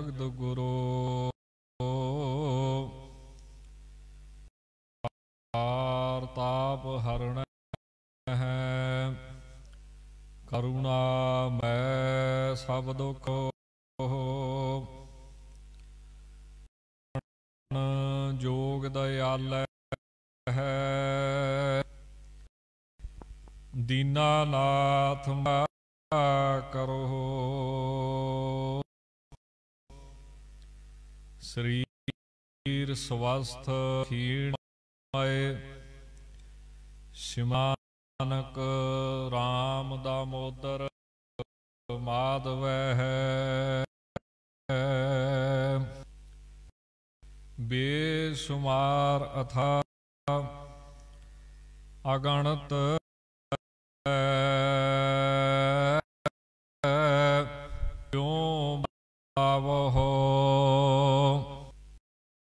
ਸਗਦ ਗੁਰੂ R ਤਾਪ ਹਰਣ ਹੈ ਕਰੁਣਾ ਮੈਂ ਸਭ ਦੁਖ ਜੋਗ ਦਇਆਲ ਹੈ ਦੀਨਾ ਨਾਥ ਮਾ ਕਰੋ ਸਰੀਰ ਸਵਸਥ ਖੀਣ ਆਏ ਸ਼ਿਮਾਨਕ RAM ਦਾ ਮੋਦਰ ਮਾਦਵੈ ਹੈ ਬੇਸ਼ੁਮਾਰ ਅਥਾ ਅਗਣਤ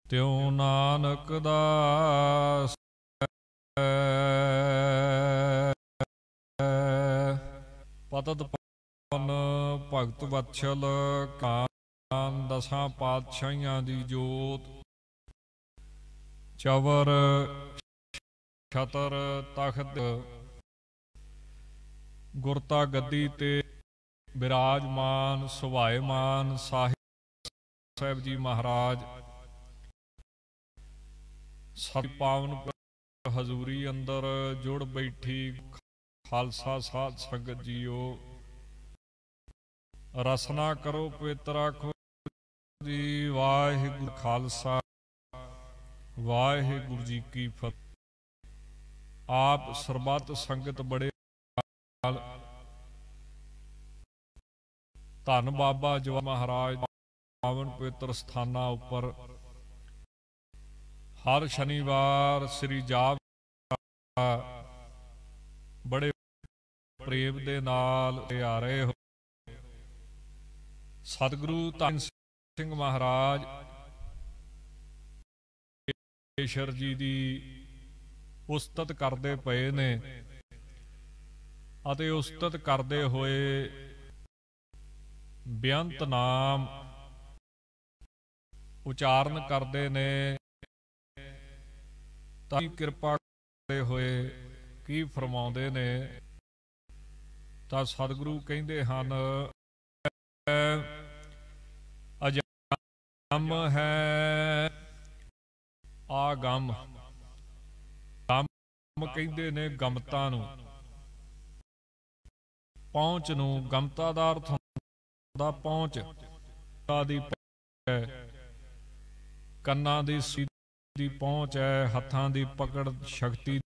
ਤਿਉ ਨਾਨਕ ਦਾਸ ਪਤਤ ਪਨ ਭਗਤ ਵਤਸ਼ਲ ਕਾਨ ਦਸਾਂ ਪਾਤਸ਼ਾਹਾਂ ਦੀ ਜੋਤ ਚਵਰ ਛਤਰ ਤਖਤ ਗੁਰਤਾ ਗੱਦੀ ਤੇ ਬਿਰਾਜਮਾਨ ਸੁਭਾਇਮਾਨ ਸਾਹਿਬ ਜੀ ਮਹਾਰਾਜ ਸਤ ਪਾਵਨ ਹਜ਼ੂਰੀ ਅੰਦਰ ਜੁੜ ਬੈਠੀ ਖਾਲਸਾ ਸਾਧ ਸੰਗਤ ਜੀਓ ਰਸਨਾ ਕਰੋ ਪਵਿੱਤਰ ਆਖੋ ਜੀ ਵਾਹਿਗੁਰੂ ਖਾਲਸਾ ਵਾਹਿਗੁਰੂ ਜੀ ਕੀ ਫਤ ਆਪ ਸਰਬੱਤ ਸੰਗਤ ਬੜੇ ਧੰਨ ਬਾਬਾ ਜਵਾ ਮਹਾਰਾਜ ਪਾਵਨ ਪਵਿੱਤਰ ਸਥਾਨਾਂ ਉੱਪਰ ਹਰ ਸ਼ਨੀਵਾਰ ਸ੍ਰੀ ਜਾਪ ਬੜੇ ਪ੍ਰੇਮ ਦੇ ਨਾਲ ਆ ਰਹੇ ਹੋ ਸਤਿਗੁਰੂ ਧੰਨ ਸਿੰਘ ਮਹਾਰਾਜ ਈਸ਼ਰ ਜੀ ਦੀ ਉਸਤਤ ਕਰਦੇ ਪਏ ਨੇ ਅਤੇ ਉਸਤਤ ਕਰਦੇ ਹੋਏ ਬਿਆੰਤ ਨਾਮ ਉਚਾਰਨ ਕਰਦੇ ਨੇ ਤਾਂ ਕਿਰਪਾ ਕਰਦੇ ਹੋਏ ਕੀ ਫਰਮਾਉਂਦੇ ਨੇ ਤਾਂ ਸਤਿਗੁਰੂ ਕਹਿੰਦੇ ਹਨ ਅਜਮ ਹੈ ਆਗਮ ਗਮ ਕਹਿੰਦੇ ਨੇ ਗਮਤਾ ਨੂੰ ਪਹੁੰਚ ਨੂੰ ਗਮਤਾ ਦਾ ਅਰਥ ਹੁੰਦਾ ਪਹੁੰਚ ਦਾ ਦੀ ਕੰਨਾਂ ਦੀ ਸੀ ਦੀ ਪਹੁੰਚ ਹੈ ਹੱਥਾਂ ਦੀ ਪਕੜ ਸ਼ਕਤੀ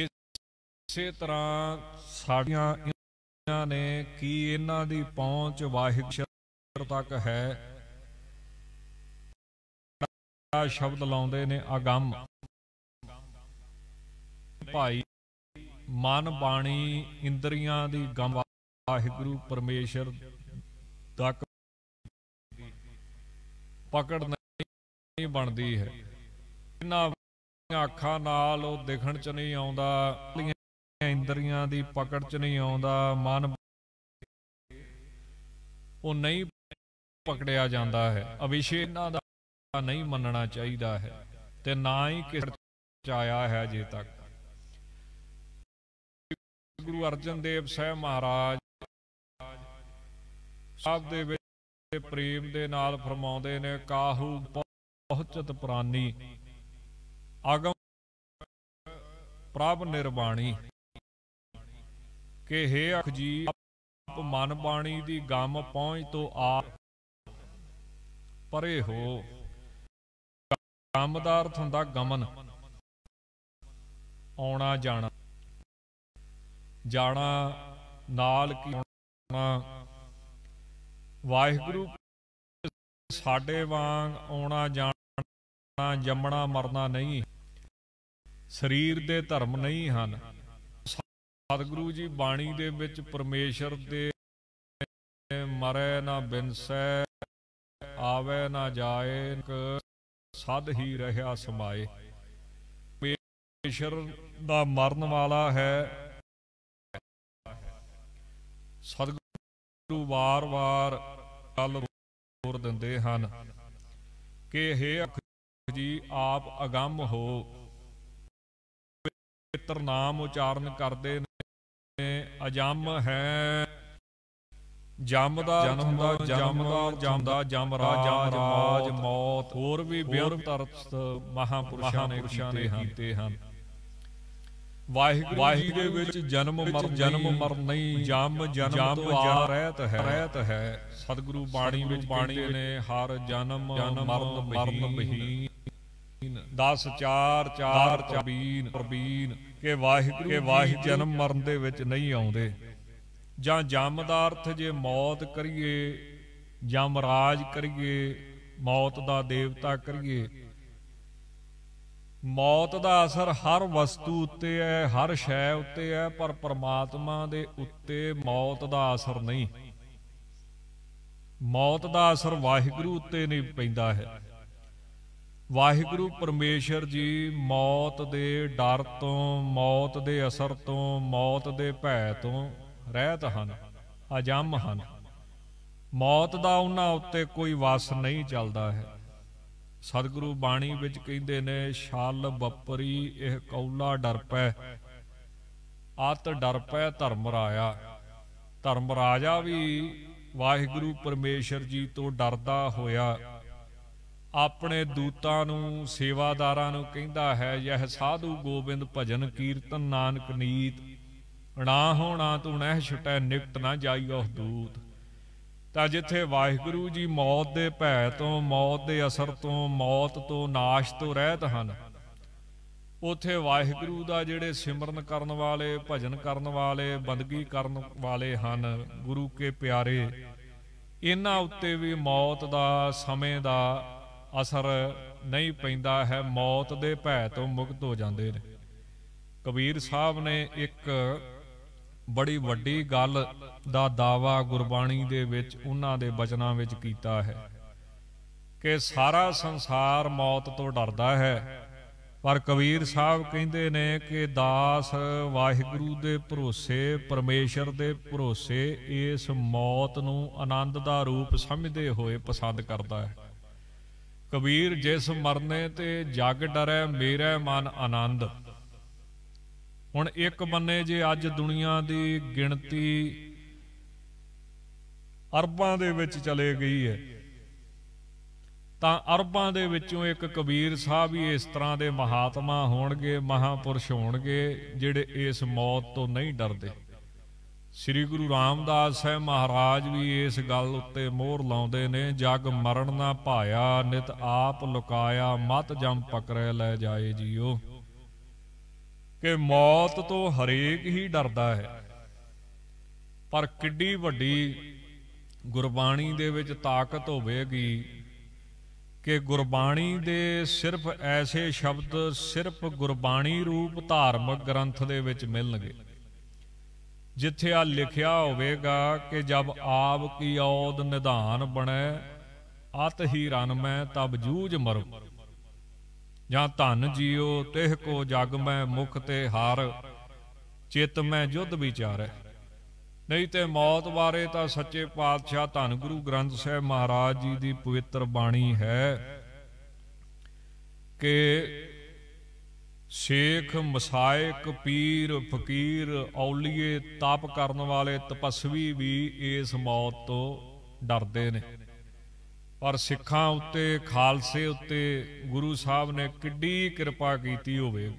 ਇਸੇ ਤਰ੍ਹਾਂ ਸਾਡੀਆਂ ਇਹਨਾਂ ਨੇ ਕੀ ਇਹਨਾਂ ਦੀ ਪਹੁੰਚ ਵਾਹਿਗੁਰੂ ਤੱਕ ਹੈ ਸ਼ਬਦ ਲਾਉਂਦੇ ਨੇ ਅਗੰਮ ਭਾਈ ਮਨ ਬਾਣੀ ਇੰਦਰੀਆਂ ਦੀ ਗੰਮ ਵਾਹਿਗੁਰੂ ਪਰਮੇਸ਼ਰ ਤੱਕ ਪਕੜ ਨਹੀਂ ਬਣਦੀ ਹੈ ਇਹਨਾਂ ਅੱਖਾਂ ਨਾਲ ਉਹ ਦੇਖਣ ਚ ਨਹੀਂ ਆਉਂਦਾ ਇੰਦਰੀਆਂ ਦੀ ਪਕੜ ਚ ਨਹੀਂ ਆਉਂਦਾ ਮਨ ਉਹ ਨਹੀਂ ਪਕੜਿਆ ਜਾਂਦਾ ਹੈ ਅਵਿਸ਼ੇ ਇਹਨਾਂ ਦਾ ਨਹੀਂ ਮੰਨਣਾ ਚਾਹੀਦਾ ਹੈ ਤੇ ਨਾ ਹੀ ਕਿਸੇ ਚ ਆਇਆ ਹੈ ਜੇ ਤੱਕ ਗੁਰੂ ਅਰਜਨ ਦੇਵ ਸਾਹਿਬ ਮਹਾਰਾਜ ਸਾਹਿਬ ਦੇ ਵਿੱਚ ਪ੍ਰੇਮ ਦੇ ਨਾਲ ਫਰਮਾਉਂਦੇ ਨੇ ਕਾਹੂ ਪਹੁੰਚਤ ਪ੍ਰਾਨੀ ਆਗਮ ਪ੍ਰਭ ਨਿਰਵਾਣੀ ਕਿ ਹੇ ਅਖ ਜੀ ਆਪ ਮਨ ਬਾਣੀ ਦੀ ਗਮ ਪਹੁੰਚ ਤੋਂ ਆ ਪਰੇ ਹੋ ਗਮ ਦਾ ਅਰਥ ਹੁੰਦਾ ਗਮਨ ਆਉਣਾ ਜਾਣਾ ਜਾਣਾ ਨਾਲ ਕੀ ਆਉਣਾ ਵਾਹਿਗੁਰੂ ਸਾਡੇ ਵਾਂਗ ਆਉਣਾ ਜਾਣਾ ਜੰਮਣਾ ਮਰਨਾ ਨਹੀਂ ਸਰੀਰ ਦੇ ਧਰਮ ਨਹੀਂ ਹਨ ਸਤਿਗੁਰੂ ਜੀ ਬਾਣੀ ਦੇ ਵਿੱਚ ਪਰਮੇਸ਼ਰ ਦੇ ਮਰੇ ਨਾ ਬਿਨਸੈ ਆਵੇ ਨਾ ਜਾਏ ਸਦ ਹੀ ਰਹਾ ਸਮਾਏ ਪਰਮੇਸ਼ਰ ਦਾ ਮਰਨ ਵਾਲਾ ਹੈ ਸਤਿਗੁਰੂ ਵਾਰ-ਵਾਰ ਗੱਲ ਹੋਰ ਦਿੰਦੇ ਹਨ ਕਿ ਹੇ ਜੀ ਆਪ ਅਗੰਮ ਹੋ ਪਵਿੱਤਰ ਨਾਮ ਉਚਾਰਨ ਕਰਦੇ ਨੇ ਅਜੰਮ ਹੈ ਜੰਮ ਦਾ ਜਨਮ ਦਾ ਜੰਮ ਦਾ ਦਾ ਜੰਮ ਰਾਜ ਮਾਜ ਮੌਤ ਹੋਰ ਵੀ ਬਿਰਤਰਤ ਮਹਾਪੁਰਸ਼ਾਂ ਨੇ ਕੀਤੇ ਹਨ ਵਾਹਿਗੁਰੂ ਦੇ ਵਿੱਚ ਜਨਮ ਮਰ ਜਨਮ ਮਰ ਨਹੀਂ ਜੰਮ ਜਨਮ ਤੋਂ ਆ ਰਹਿਤ ਹੈ ਰਹਿਤ ਹੈ ਸਤਿਗੁਰੂ ਬਾਣੀ ਵਿੱਚ ਬਾਣੀ ਨੇ ਹਰ ਜਨਮ ਮਰਨ ਮਰਨ ਬਹੀ ਦਸ ਚਾਰ ਚਾਰ ਚਬੀਨ ਪ੍ਰਬੀਨ ਕਿ ਵਾਹਿਗੁਰੂ ਕੇ ਵਾਹਿ ਜਨਮ ਮਰਨ ਦੇ ਵਿੱਚ ਨਹੀਂ ਆਉਂਦੇ ਜਾਂ ਜਮਦਾਰਥ ਦਾ ਅਰਥ ਜੇ ਮੌਤ ਕਰੀਏ ਜਾਂ ਰਾਜ ਕਰੀਏ ਮੌਤ ਦਾ ਦੇਵਤਾ ਕਰੀਏ ਮੌਤ ਦਾ ਅਸਰ ਹਰ ਵਸਤੂ ਉੱਤੇ ਹੈ ਹਰ ਸ਼ੈ ਉੱਤੇ ਹੈ ਪਰ ਪਰਮਾਤਮਾ ਦੇ ਉੱਤੇ ਮੌਤ ਦਾ ਅਸਰ ਨਹੀਂ ਮੌਤ ਦਾ ਅਸਰ ਵਾਹਿਗੁਰੂ ਉੱਤੇ ਨਹੀਂ ਪੈਂਦਾ ਹੈ ਵਾਹਿਗੁਰੂ ਪਰਮੇਸ਼ਰ ਜੀ ਮੌਤ ਦੇ ਡਰ ਤੋਂ ਮੌਤ ਦੇ ਅਸਰ ਤੋਂ ਮੌਤ ਦੇ ਭੈ ਤੋਂ ਰਹਿਤ ਹਨ ਅਜੰਮ ਹਨ ਮੌਤ ਦਾ ਉਹਨਾਂ ਉੱਤੇ ਕੋਈ ਵਾਸ ਨਹੀਂ ਚੱਲਦਾ ਹੈ ਸਤਿਗੁਰੂ ਬਾਣੀ ਵਿੱਚ ਕਹਿੰਦੇ ਨੇ ਛਲ ਬੱਪਰੀ ਇਹ ਕੌਲਾ ਡਰਪੈ ਆਤ ਡਰਪੈ ਧਰਮ ਰਾਜਾ ਧਰਮ ਰਾਜਾ ਵੀ ਵਾਹਿਗੁਰੂ ਪਰਮੇਸ਼ਰ ਜੀ ਤੋਂ ਡਰਦਾ ਹੋਇਆ ਆਪਣੇ ਦੂਤਾਂ ਨੂੰ ਸੇਵਾਦਾਰਾਂ ਨੂੰ ਕਹਿੰਦਾ ਹੈ ਇਹ ਸਾਧੂ ਗੋਬਿੰਦ ਭਜਨ ਕੀਰਤਨ ਨਾਨਕ ਨੀਤ ਨਾ ਹੋਣਾ ਤੂੰ ਨਹਿ ਛਟੈ ਨਿਕਟ ਨਾ ਜਾਈ ਉਹ ਦੂਤ ਤਾਂ ਜਿੱਥੇ ਵਾਹਿਗੁਰੂ ਜੀ ਮੌਤ ਦੇ ਭੈ ਤੋਂ ਮੌਤ ਦੇ ਅਸਰ ਤੋਂ ਮੌਤ ਤੋਂ ਨਾਸ਼ ਤੋਂ ਰਹਿਤ ਹਨ ਉਥੇ ਵਾਹਿਗੁਰੂ ਦਾ ਜਿਹੜੇ ਸਿਮਰਨ ਕਰਨ ਵਾਲੇ ਭਜਨ ਕਰਨ ਵਾਲੇ ਬੰਦਗੀ ਕਰਨ ਵਾਲੇ ਹਨ ਗੁਰੂ ਕੇ ਪਿਆਰੇ ਇਹਨਾਂ ਉੱਤੇ ਵੀ ਮੌਤ ਦਾ ਸਮੇਂ ਦਾ ਅਸਰ ਨਹੀਂ ਪੈਂਦਾ ਹੈ ਮੌਤ ਦੇ ਭੈ ਤੋਂ ਮੁਕਤ ਹੋ ਜਾਂਦੇ ਨੇ ਕਬੀਰ ਸਾਹਿਬ ਨੇ ਇੱਕ ਬੜੀ ਵੱਡੀ ਗੱਲ ਦਾ ਦਾਵਾ ਗੁਰਬਾਣੀ ਦੇ ਵਿੱਚ ਉਹਨਾਂ ਦੇ ਬਚਨਾਂ ਵਿੱਚ ਕੀਤਾ ਹੈ ਕਿ ਸਾਰਾ ਸੰਸਾਰ ਮੌਤ ਤੋਂ ਡਰਦਾ ਹੈ ਪਰ ਕਬੀਰ ਸਾਹਿਬ ਕਹਿੰਦੇ ਨੇ ਕਿ ਦਾਸ ਵਾਹਿਗੁਰੂ ਦੇ ਭਰੋਸੇ ਪਰਮੇਸ਼ਰ ਦੇ ਭਰੋਸੇ ਇਸ ਮੌਤ ਨੂੰ ਆਨੰਦ ਦਾ ਰੂਪ ਸਮਝਦੇ ਹੋਏ ਪਸੰਦ ਕਰਦਾ ਹੈ ਕਬੀਰ ਜਿਸ ਮਰਨੇ ਤੇ ਜਗ ਡਰੈ ਮੇਰੇ ਮਨ ਆਨੰਦ ਹੁਣ ਇੱਕ ਬੰਨੇ ਜੇ ਅੱਜ ਦੁਨੀਆ ਦੀ ਗਿਣਤੀ ਅਰਬਾਂ ਦੇ ਵਿੱਚ ਚਲੇ ਗਈ ਹੈ ਤਾਂ ਅਰਬਾਂ ਦੇ ਵਿੱਚੋਂ ਇੱਕ ਕਬੀਰ ਸਾਹਿਬ ਹੀ ਇਸ ਤਰ੍ਹਾਂ ਦੇ ਮਹਾਤਮਾ ਹੋਣਗੇ ਮਹਾਪੁਰਸ਼ ਹੋਣਗੇ ਜਿਹੜੇ ਇਸ ਮੌਤ ਤੋਂ ਨਹੀਂ ਡਰਦੇ ਸ੍ਰੀ ਗੁਰੂ ਰਾਮਦਾਸ ਸਾਹਿਬ ਮਹਾਰਾਜ ਵੀ ਇਸ ਗੱਲ ਉੱਤੇ ਮੋਹਰ ਲਾਉਂਦੇ ਨੇ ਜਗ ਮਰਨ ਨਾ ਭਾਇਆ ਨਿਤ ਆਪ ਲੁਕਾਇਆ ਮਤ ਜੰਮ ਪਕਰੇ ਲੈ ਜਾਏ ਜੀਓ ਕਿ ਮੌਤ ਤੋਂ ਹਰੇਕ ਹੀ ਡਰਦਾ ਹੈ ਪਰ ਕਿੱਡੀ ਵੱਡੀ ਗੁਰਬਾਣੀ ਦੇ ਵਿੱਚ ਤਾਕਤ ਹੋਵੇਗੀ ਕਿ ਗੁਰਬਾਣੀ ਦੇ ਸਿਰਫ ਐਸੇ ਸ਼ਬਦ ਸਿਰਫ ਗੁਰਬਾਣੀ ਰੂਪ ਧਾਰਮਿਕ ਗ੍ਰੰਥ ਦੇ ਵਿੱਚ ਮਿਲਣਗੇ ਜਿੱਥੇ ਆ ਲਿਖਿਆ ਹੋਵੇਗਾ ਕਿ ਜਬ ਆਪ ਕੀ ਔਦ ਨਿਧਾਨ ਬਣੈ ਅਤ ਹੀ ਰਨ ਮੈਂ ਤਬ ਜੂਝ ਮਰ ਜਾਂ ਧਨ ਜਿਉ ਤਿਹ ਕੋ ਜਗ ਮੈਂ ਮੁਖ ਤੇ ਹਾਰ ਚਿਤ ਮੈਂ ਜੁਧ ਵਿਚਾਰੈ ਨਹੀਂ ਤੇ ਮੌਤ ਬਾਰੇ ਤਾਂ ਸੱਚੇ ਪਾਤਸ਼ਾਹ ਧੰਨ ਗੁਰੂ ਗ੍ਰੰਥ ਸਾਹਿਬ ਮਹਾਰਾਜ ਜੀ ਦੀ ਪਵਿੱਤਰ ਬਾਣੀ ਹੈ ਕਿ ਸ਼ੇਖ ਮਸਾਇਕ ਪੀਰ ਫਕੀਰ ਔਲੀਏ ਤਪ ਕਰਨ ਵਾਲੇ ਤਪਸਵੀ ਵੀ ਇਸ ਮੌਤ ਤੋਂ ਡਰਦੇ ਨੇ ਪਰ ਸਿੱਖਾਂ ਉੱਤੇ ਖਾਲਸੇ ਉੱਤੇ ਗੁਰੂ ਸਾਹਿਬ ਨੇ ਕਿੱਡੀ ਕਿਰਪਾ ਕੀਤੀ ਹੋਵੇ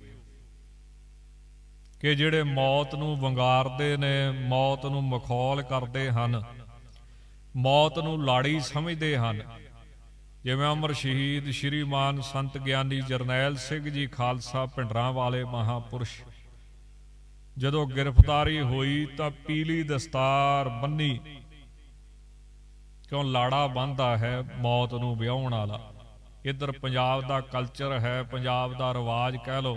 ਕਿ ਜਿਹੜੇ ਮੌਤ ਨੂੰ ਵੰਗਾਰਦੇ ਨੇ ਮੌਤ ਨੂੰ ਮਖੌਲ ਕਰਦੇ ਹਨ ਮੌਤ ਨੂੰ ਲਾੜੀ ਸਮਝਦੇ ਹਨ ਜਿਵੇਂ ਅਮਰ ਸ਼ਹੀਦ ਸ਼੍ਰੀਮਾਨ ਸੰਤ ਗਿਆਨੀ ਜਰਨੈਲ ਸਿੰਘ ਜੀ ਖਾਲਸਾ ਪਿੰਡਰਾਂ ਵਾਲੇ ਮਹਾਪੁਰਸ਼ ਜਦੋਂ ਗ੍ਰਿਫਤਾਰੀ ਹੋਈ ਤਾਂ ਪੀਲੀ ਦਸਤਾਰ ਬੰਨੀ ਕਿਉਂ ਲਾੜਾ ਬੰਦਾ ਹੈ ਮੌਤ ਨੂੰ ਵਿਆਹਣ ਵਾਲਾ ਇੱਧਰ ਪੰਜਾਬ ਦਾ ਕਲਚਰ ਹੈ ਪੰਜਾਬ ਦਾ ਰਿਵਾਜ ਕਹਿ ਲੋ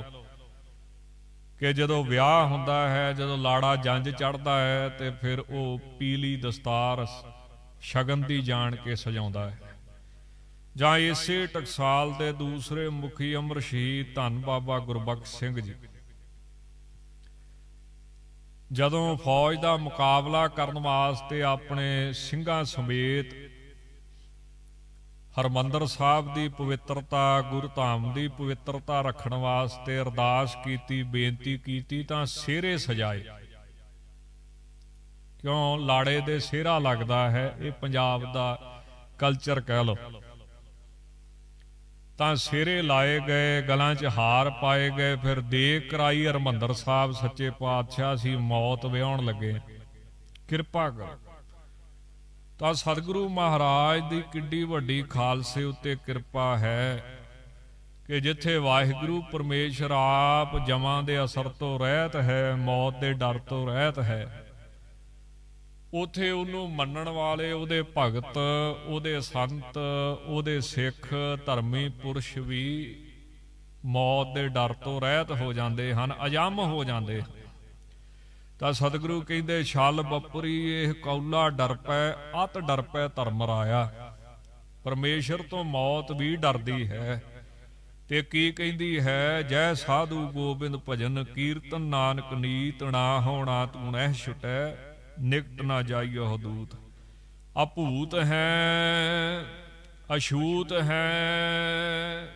ਕਿ ਜਦੋਂ ਵਿਆਹ ਹੁੰਦਾ ਹੈ ਜਦੋਂ ਲਾੜਾ ਜੰਜ ਚੜਦਾ ਹੈ ਤੇ ਫਿਰ ਉਹ ਪੀਲੀ ਦਸਤਾਰ ਸ਼ਗਨ ਦੀ ਜਾਣ ਕੇ ਸਜਾਉਂਦਾ ਹੈ ਜਾਂ ਇਸੇ ਟਕਸਾਲ ਦੇ ਦੂਸਰੇ ਮੁਖੀ ਅਮਰ ਸ਼ਹੀਦ ਧੰਨ ਬਾਬਾ ਗੁਰਬਖਸ਼ ਸਿੰਘ ਜੀ ਜਦੋਂ ਫੌਜ ਦਾ ਮੁਕਾਬਲਾ ਕਰਨ ਵਾਸਤੇ ਆਪਣੇ ਸਿੰਘਾਂ ਸਮੇਤ ਹਰਮੰਦਰ ਸਾਹਿਬ ਦੀ ਪਵਿੱਤਰਤਾ ਗੁਰਧਾਮ ਦੀ ਪਵਿੱਤਰਤਾ ਰੱਖਣ ਵਾਸਤੇ ਅਰਦਾਸ ਕੀਤੀ ਬੇਨਤੀ ਕੀਤੀ ਤਾਂ ਸਿਹਰੇ ਸਜਾਏ ਕਿਉਂ ਲਾੜੇ ਦੇ ਸਿਹਰਾ ਲੱਗਦਾ ਹੈ ਇਹ ਪੰਜਾਬ ਦਾ ਕਲਚਰ ਕਹਿ ਲੋ ਤਾਂ ਸਿਰੇ ਲਾਏ ਗਏ ਗਲਾਂ 'ਚ ਹਾਰ ਪਾਏ ਗਏ ਫਿਰ ਦੇ ਕਰਾਈ ਹਰਮੰਦਰ ਸਾਹਿਬ ਸੱਚੇ ਪਾਤਸ਼ਾਹ ਸੀ ਮੌਤ ਵਿਆਉਣ ਲੱਗੇ ਕਿਰਪਾ ਕਰ ਤਾਂ ਸਤਿਗੁਰੂ ਮਹਾਰਾਜ ਦੀ ਕਿੱਡੀ ਵੱਡੀ ਖਾਲਸੇ ਉੱਤੇ ਕਿਰਪਾ ਹੈ ਕਿ ਜਿੱਥੇ ਵਾਹਿਗੁਰੂ ਪਰਮੇਸ਼ਰ ਆਪ ਜਮਾਂ ਦੇ ਅਸਰ ਤੋਂ ਰਹਿਤ ਹੈ ਮੌਤ ਦੇ ਡਰ ਤੋਂ ਰਹਿਤ ਹੈ ਉਥੇ ਉਹਨੂੰ ਮੰਨਣ ਵਾਲੇ ਉਹਦੇ ਭਗਤ ਉਹਦੇ ਸੰਤ ਉਹਦੇ ਸਿੱਖ ਧਰਮੀ ਪੁਰਸ਼ ਵੀ ਮੌਤ ਦੇ ਡਰ ਤੋਂ ਰਹਿਤ ਹੋ ਜਾਂਦੇ ਹਨ ਅਜੰਮ ਹੋ ਜਾਂਦੇ ਤਾਂ ਸਤਿਗੁਰੂ ਕਹਿੰਦੇ ਛਲ ਬੱਪਰੀ ਇਹ ਕੌਲਾ ਡਰਪੈ ਅਤ ਡਰਪੈ ਧਰਮ ਰਾਇਆ ਪਰਮੇਸ਼ਰ ਤੋਂ ਮੌਤ ਵੀ ਡਰਦੀ ਹੈ ਤੇ ਕੀ ਕਹਿੰਦੀ ਹੈ ਜੈ ਸਾਧੂ ਗੋਬਿੰਦ ਭਜਨ ਕੀਰਤਨ ਨਾਨਕ ਨੀਤ ਨਾ ਹੋਣਾ ਤੂੰ ਨਹਿ ਛੁਟੈ ਨਿਕਟ ਨਾ ਜਾਈਓ ਹਦੂਤ ਅਭੂਤ ਹੈ ਅਸ਼ੂਤ ਹੈ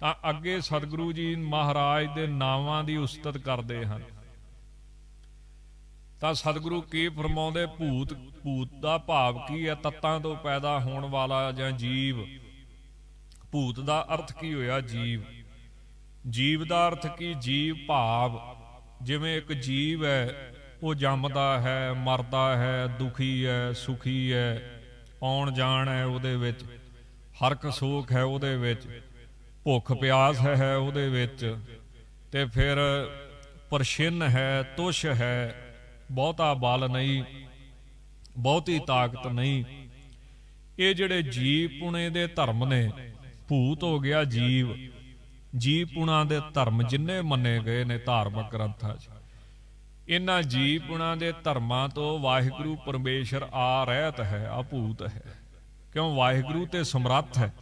ਤਾਂ ਅੱਗੇ ਸਤਿਗੁਰੂ ਜੀ ਮਹਾਰਾਜ ਦੇ ਨਾਵਾਂ ਦੀ ਉਸਤਤ ਕਰਦੇ ਹਨ ਤਾਂ ਸਤਿਗੁਰੂ ਕੀ ਫਰਮਾਉਂਦੇ ਭੂਤ ਭੂਤ ਦਾ ਭਾਵ ਕੀ ਹੈ ਤਤਾਂ ਤੋਂ ਪੈਦਾ ਹੋਣ ਵਾਲਾ ਜਾਂ ਜੀਵ ਭੂਤ ਦਾ ਅਰਥ ਕੀ ਹੋਇਆ ਜੀਵ ਜੀਵ ਦਾ ਅਰਥ ਕੀ ਜੀਵ ਭਾਵ ਜਿਵੇਂ ਇੱਕ ਜੀਵ ਹੈ ਉਹ ਜੰਮਦਾ ਹੈ ਮਰਦਾ ਹੈ ਦੁਖੀ ਹੈ ਸੁਖੀ ਹੈ ਆਉਣ ਜਾਣ ਹੈ ਉਹਦੇ ਵਿੱਚ ਹਰ ਕਸੋਖ ਹੈ ਉਹਦੇ ਵਿੱਚ ਭੁੱਖ ਪਿਆਸ ਹੈ ਉਹਦੇ ਵਿੱਚ ਤੇ ਫਿਰ ਪਰਛਿੰਨ ਹੈ ਤੁਸ਼ ਹੈ ਬਹੁਤਾ ਬਲ ਨਹੀਂ ਬਹੁਤੀ ਤਾਕਤ ਨਹੀਂ ਇਹ ਜਿਹੜੇ ਜੀਵ ਪੁਣੇ ਦੇ ਧਰਮ ਨੇ ਭੂਤ ਹੋ ਗਿਆ ਜੀਵ ਜੀਵ ਪੁਣਾ ਦੇ ਧਰਮ ਜਿੰਨੇ ਮੰਨੇ ਗਏ ਨੇ ਧਾਰਮਿਕ ਗ੍ਰੰਥਾਂ 'ਚ ਇਨ੍ਹਾਂ ਜੀਵ ਦੇ ਧਰਮਾਂ ਤੋਂ ਵਾਹਿਗੁਰੂ ਪਰਮੇਸ਼ਰ ਆ ਰਹਿਤ ਹੈ ਆਪੂਤ ਹੈ ਕਿਉਂ ਵਾਹਿਗੁਰੂ ਤੇ ਸਮਰੱਥ ਹੈ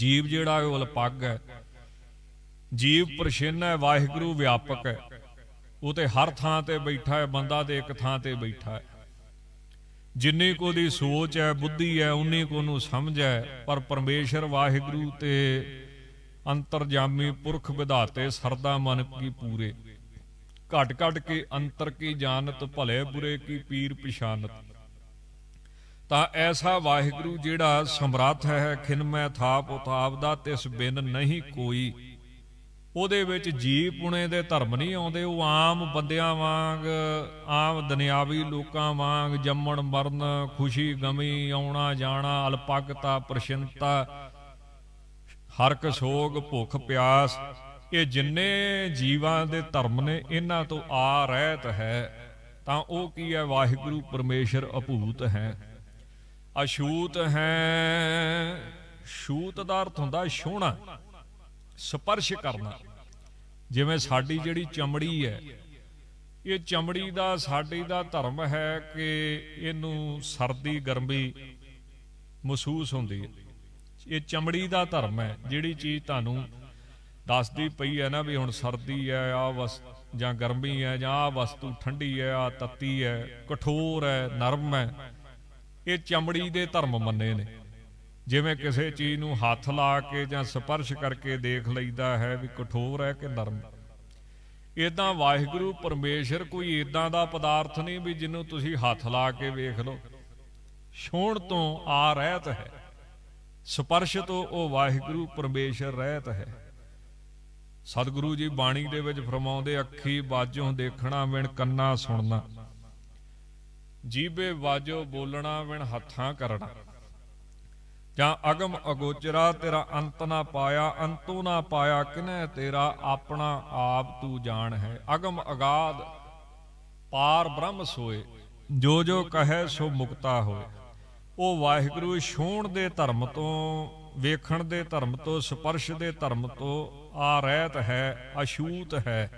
ਜੀਵ ਜਿਹੜਾ ਉਹ ਅਲਪੱਗ ਹੈ ਜੀਵ ਪ੍ਰਸ਼ਿੰਨ ਹੈ ਵਾਹਿਗੁਰੂ ਵਿਆਪਕ ਹੈ ਉਹ ਤੇ ਹਰ ਥਾਂ ਤੇ ਬੈਠਾ ਹੈ ਬੰਦਾ ਤੇ ਇੱਕ ਥਾਂ ਤੇ ਬੈਠਾ ਹੈ ਜਿੰਨੀ ਕੋ ਦੀ ਸੋਚ ਹੈ ਬੁੱਧੀ ਹੈ ਉਨੀ ਕੋ ਨੂੰ ਸਮਝ ਹੈ ਪਰ ਪਰਮੇਸ਼ਰ ਵਾਹਿਗੁਰੂ ਤੇ ਅੰਤਰਜਾਮੀ ਪੁਰਖ ਵਿਧਾਤੇ ਸਰਦਾ ਮਨ ਕੀ ਪੂਰੇ ਘਟ ਘਟ ਕੇ ਅੰਤਰ ਕੀ ਜਾਣਤ ਭਲੇ ਬੁਰੇ ਕੀ ਪੀਰ ਪਛਾਨਤ ਤਾਂ ਐਸਾ ਵਾਹਿਗੁਰੂ ਜਿਹੜਾ ਸਮਰੱਥ ਹੈ ਖਿਨਮੈ ਥਾਪ ਉਤਾਪ ਦਾ ਤਿਸ ਬਿਨ ਨਹੀਂ ਕੋਈ ਉਹਦੇ ਵਿੱਚ ਜੀ ਪੁਣੇ ਦੇ ਧਰਮ ਨਹੀਂ ਆਉਂਦੇ ਉਹ ਆਮ ਬੰਦਿਆਂ ਵਾਂਗ ਆਮ ਦੁਨਿਆਵੀ ਲੋਕਾਂ ਵਾਂਗ ਜੰਮਣ ਮਰਨ ਖੁਸ਼ੀ ਗਮੀ ਆਉਣਾ ਜਾਣਾ ਅਲਪਕਤਾ ਪ੍ਰਸ਼ੰਤਾ ਹਰਕ ਸੋਗ ਭੁੱਖ ਪਿਆਸ ਇਹ ਜਿੰਨੇ ਜੀਵਾਂ ਦੇ ਧਰਮ ਨੇ ਇਹਨਾਂ ਤੋਂ ਆ ਰਹਿਤ ਹੈ ਤਾਂ ਉਹ ਕੀ ਹੈ ਵਾਹਿਗੁਰੂ ਪਰਮੇਸ਼ਰ ਅਭੂਤ ਹੈ ਅਸ਼ੂਤ ਹੈ ਸ਼ੂਤ ਦਾ ਅਰਥ ਹੁੰਦਾ ਛੋਣਾ ਸਪਰਸ਼ ਕਰਨਾ ਜਿਵੇਂ ਸਾਡੀ ਜਿਹੜੀ ਚਮੜੀ ਹੈ ਇਹ ਚਮੜੀ ਦਾ ਸਾਡੀ ਦਾ ਧਰਮ ਹੈ ਕਿ ਇਹਨੂੰ ਸਰਦੀ ਗਰਮੀ ਮਹਿਸੂਸ ਹੁੰਦੀ ਹੈ ਇਹ ਚਮੜੀ ਦਾ ਧਰਮ ਹੈ ਜਿਹੜੀ ਚੀਜ਼ ਤੁਹਾਨੂੰ ਦੱਸਦੀ ਪਈ ਹੈ ਨਾ ਵੀ ਹੁਣ ਸਰਦੀ ਹੈ ਆ ਵਸ ਜਾਂ ਗਰਮੀ ਹੈ ਜਾਂ ਆ ਵਸਤੂ ਠੰਡੀ ਹੈ ਆ ਤੱਤੀ ਹੈ ਕਠੋਰ ਹੈ ਨਰਮ ਹੈ ਇਹ ਚਮੜੀ ਦੇ ਧਰਮ ਮੰਨੇ ਨੇ ਜਿਵੇਂ ਕਿਸੇ ਚੀਜ਼ ਨੂੰ ਹੱਥ ਲਾ ਕੇ ਜਾਂ ਸਪਰਸ਼ ਕਰਕੇ ਦੇਖ ਲਈਦਾ ਹੈ ਵੀ ਕਠੋਰ ਹੈ ਕਿ ਨਰਮ ਇਦਾਂ ਵਾਹਿਗੁਰੂ ਪਰਮੇਸ਼ਰ ਕੋਈ ਇਦਾਂ ਦਾ ਪਦਾਰਥ ਨਹੀਂ ਵੀ ਜਿਹਨੂੰ ਤੁਸੀਂ ਹੱਥ ਲਾ ਕੇ ਵੇਖ ਲਓ ਛੋਣ ਤੋਂ ਆ ਰਹਿਤ ਹੈ ਸਪਰਸ਼ ਤੋਂ ਉਹ ਵਾਹਿਗੁਰੂ ਪਰਮੇਸ਼ਰ ਰਹਿਤ ਹੈ ਸਤਿਗੁਰੂ ਜੀ ਬਾਣੀ ਦੇ ਵਿੱਚ ਫਰਮਾਉਂਦੇ ਅੱਖੀ ਬਾਝੋਂ ਦੇਖਣਾ ਵਿਣ ਕੰਨਾ ਸੁਣਨਾ ਜੀਬੇ ਬਾਜੋ ਬੋਲਣਾ ਵਿਣ ਹੱਥਾਂ ਕਰਣਾ ਜਾਂ ਅਗਮ ਅਗੋਚਰਾ ਤੇਰਾ ਅੰਤ ਨਾ ਪਾਇਆ ਅੰਤੋ ਨਾ ਪਾਇਆ ਕਿਨੇ ਤੇਰਾ ਆਪਣਾ ਆਪ ਤੂੰ ਜਾਣ ਹੈ ਅਗਮ ਅਗਾਦ ਪਾਰ ਬ੍ਰਹਮ ਸੋਏ ਜੋ ਜੋ ਕਹੈ ਸੋ ਮੁਕਤਾ ਹੋਏ ਉਹ ਵਾਹਿਗੁਰੂ ਛੋਣ ਦੇ ਧਰਮ ਤੋਂ ਵੇਖਣ ਦੇ ਧਰਮ ਤੋਂ ਸਪਰਸ਼ ਦੇ ਧਰਮ ਤੋਂ ਆ ਰਹਿਤ ਹੈ ਅਸ਼ੂਤ ਹੈ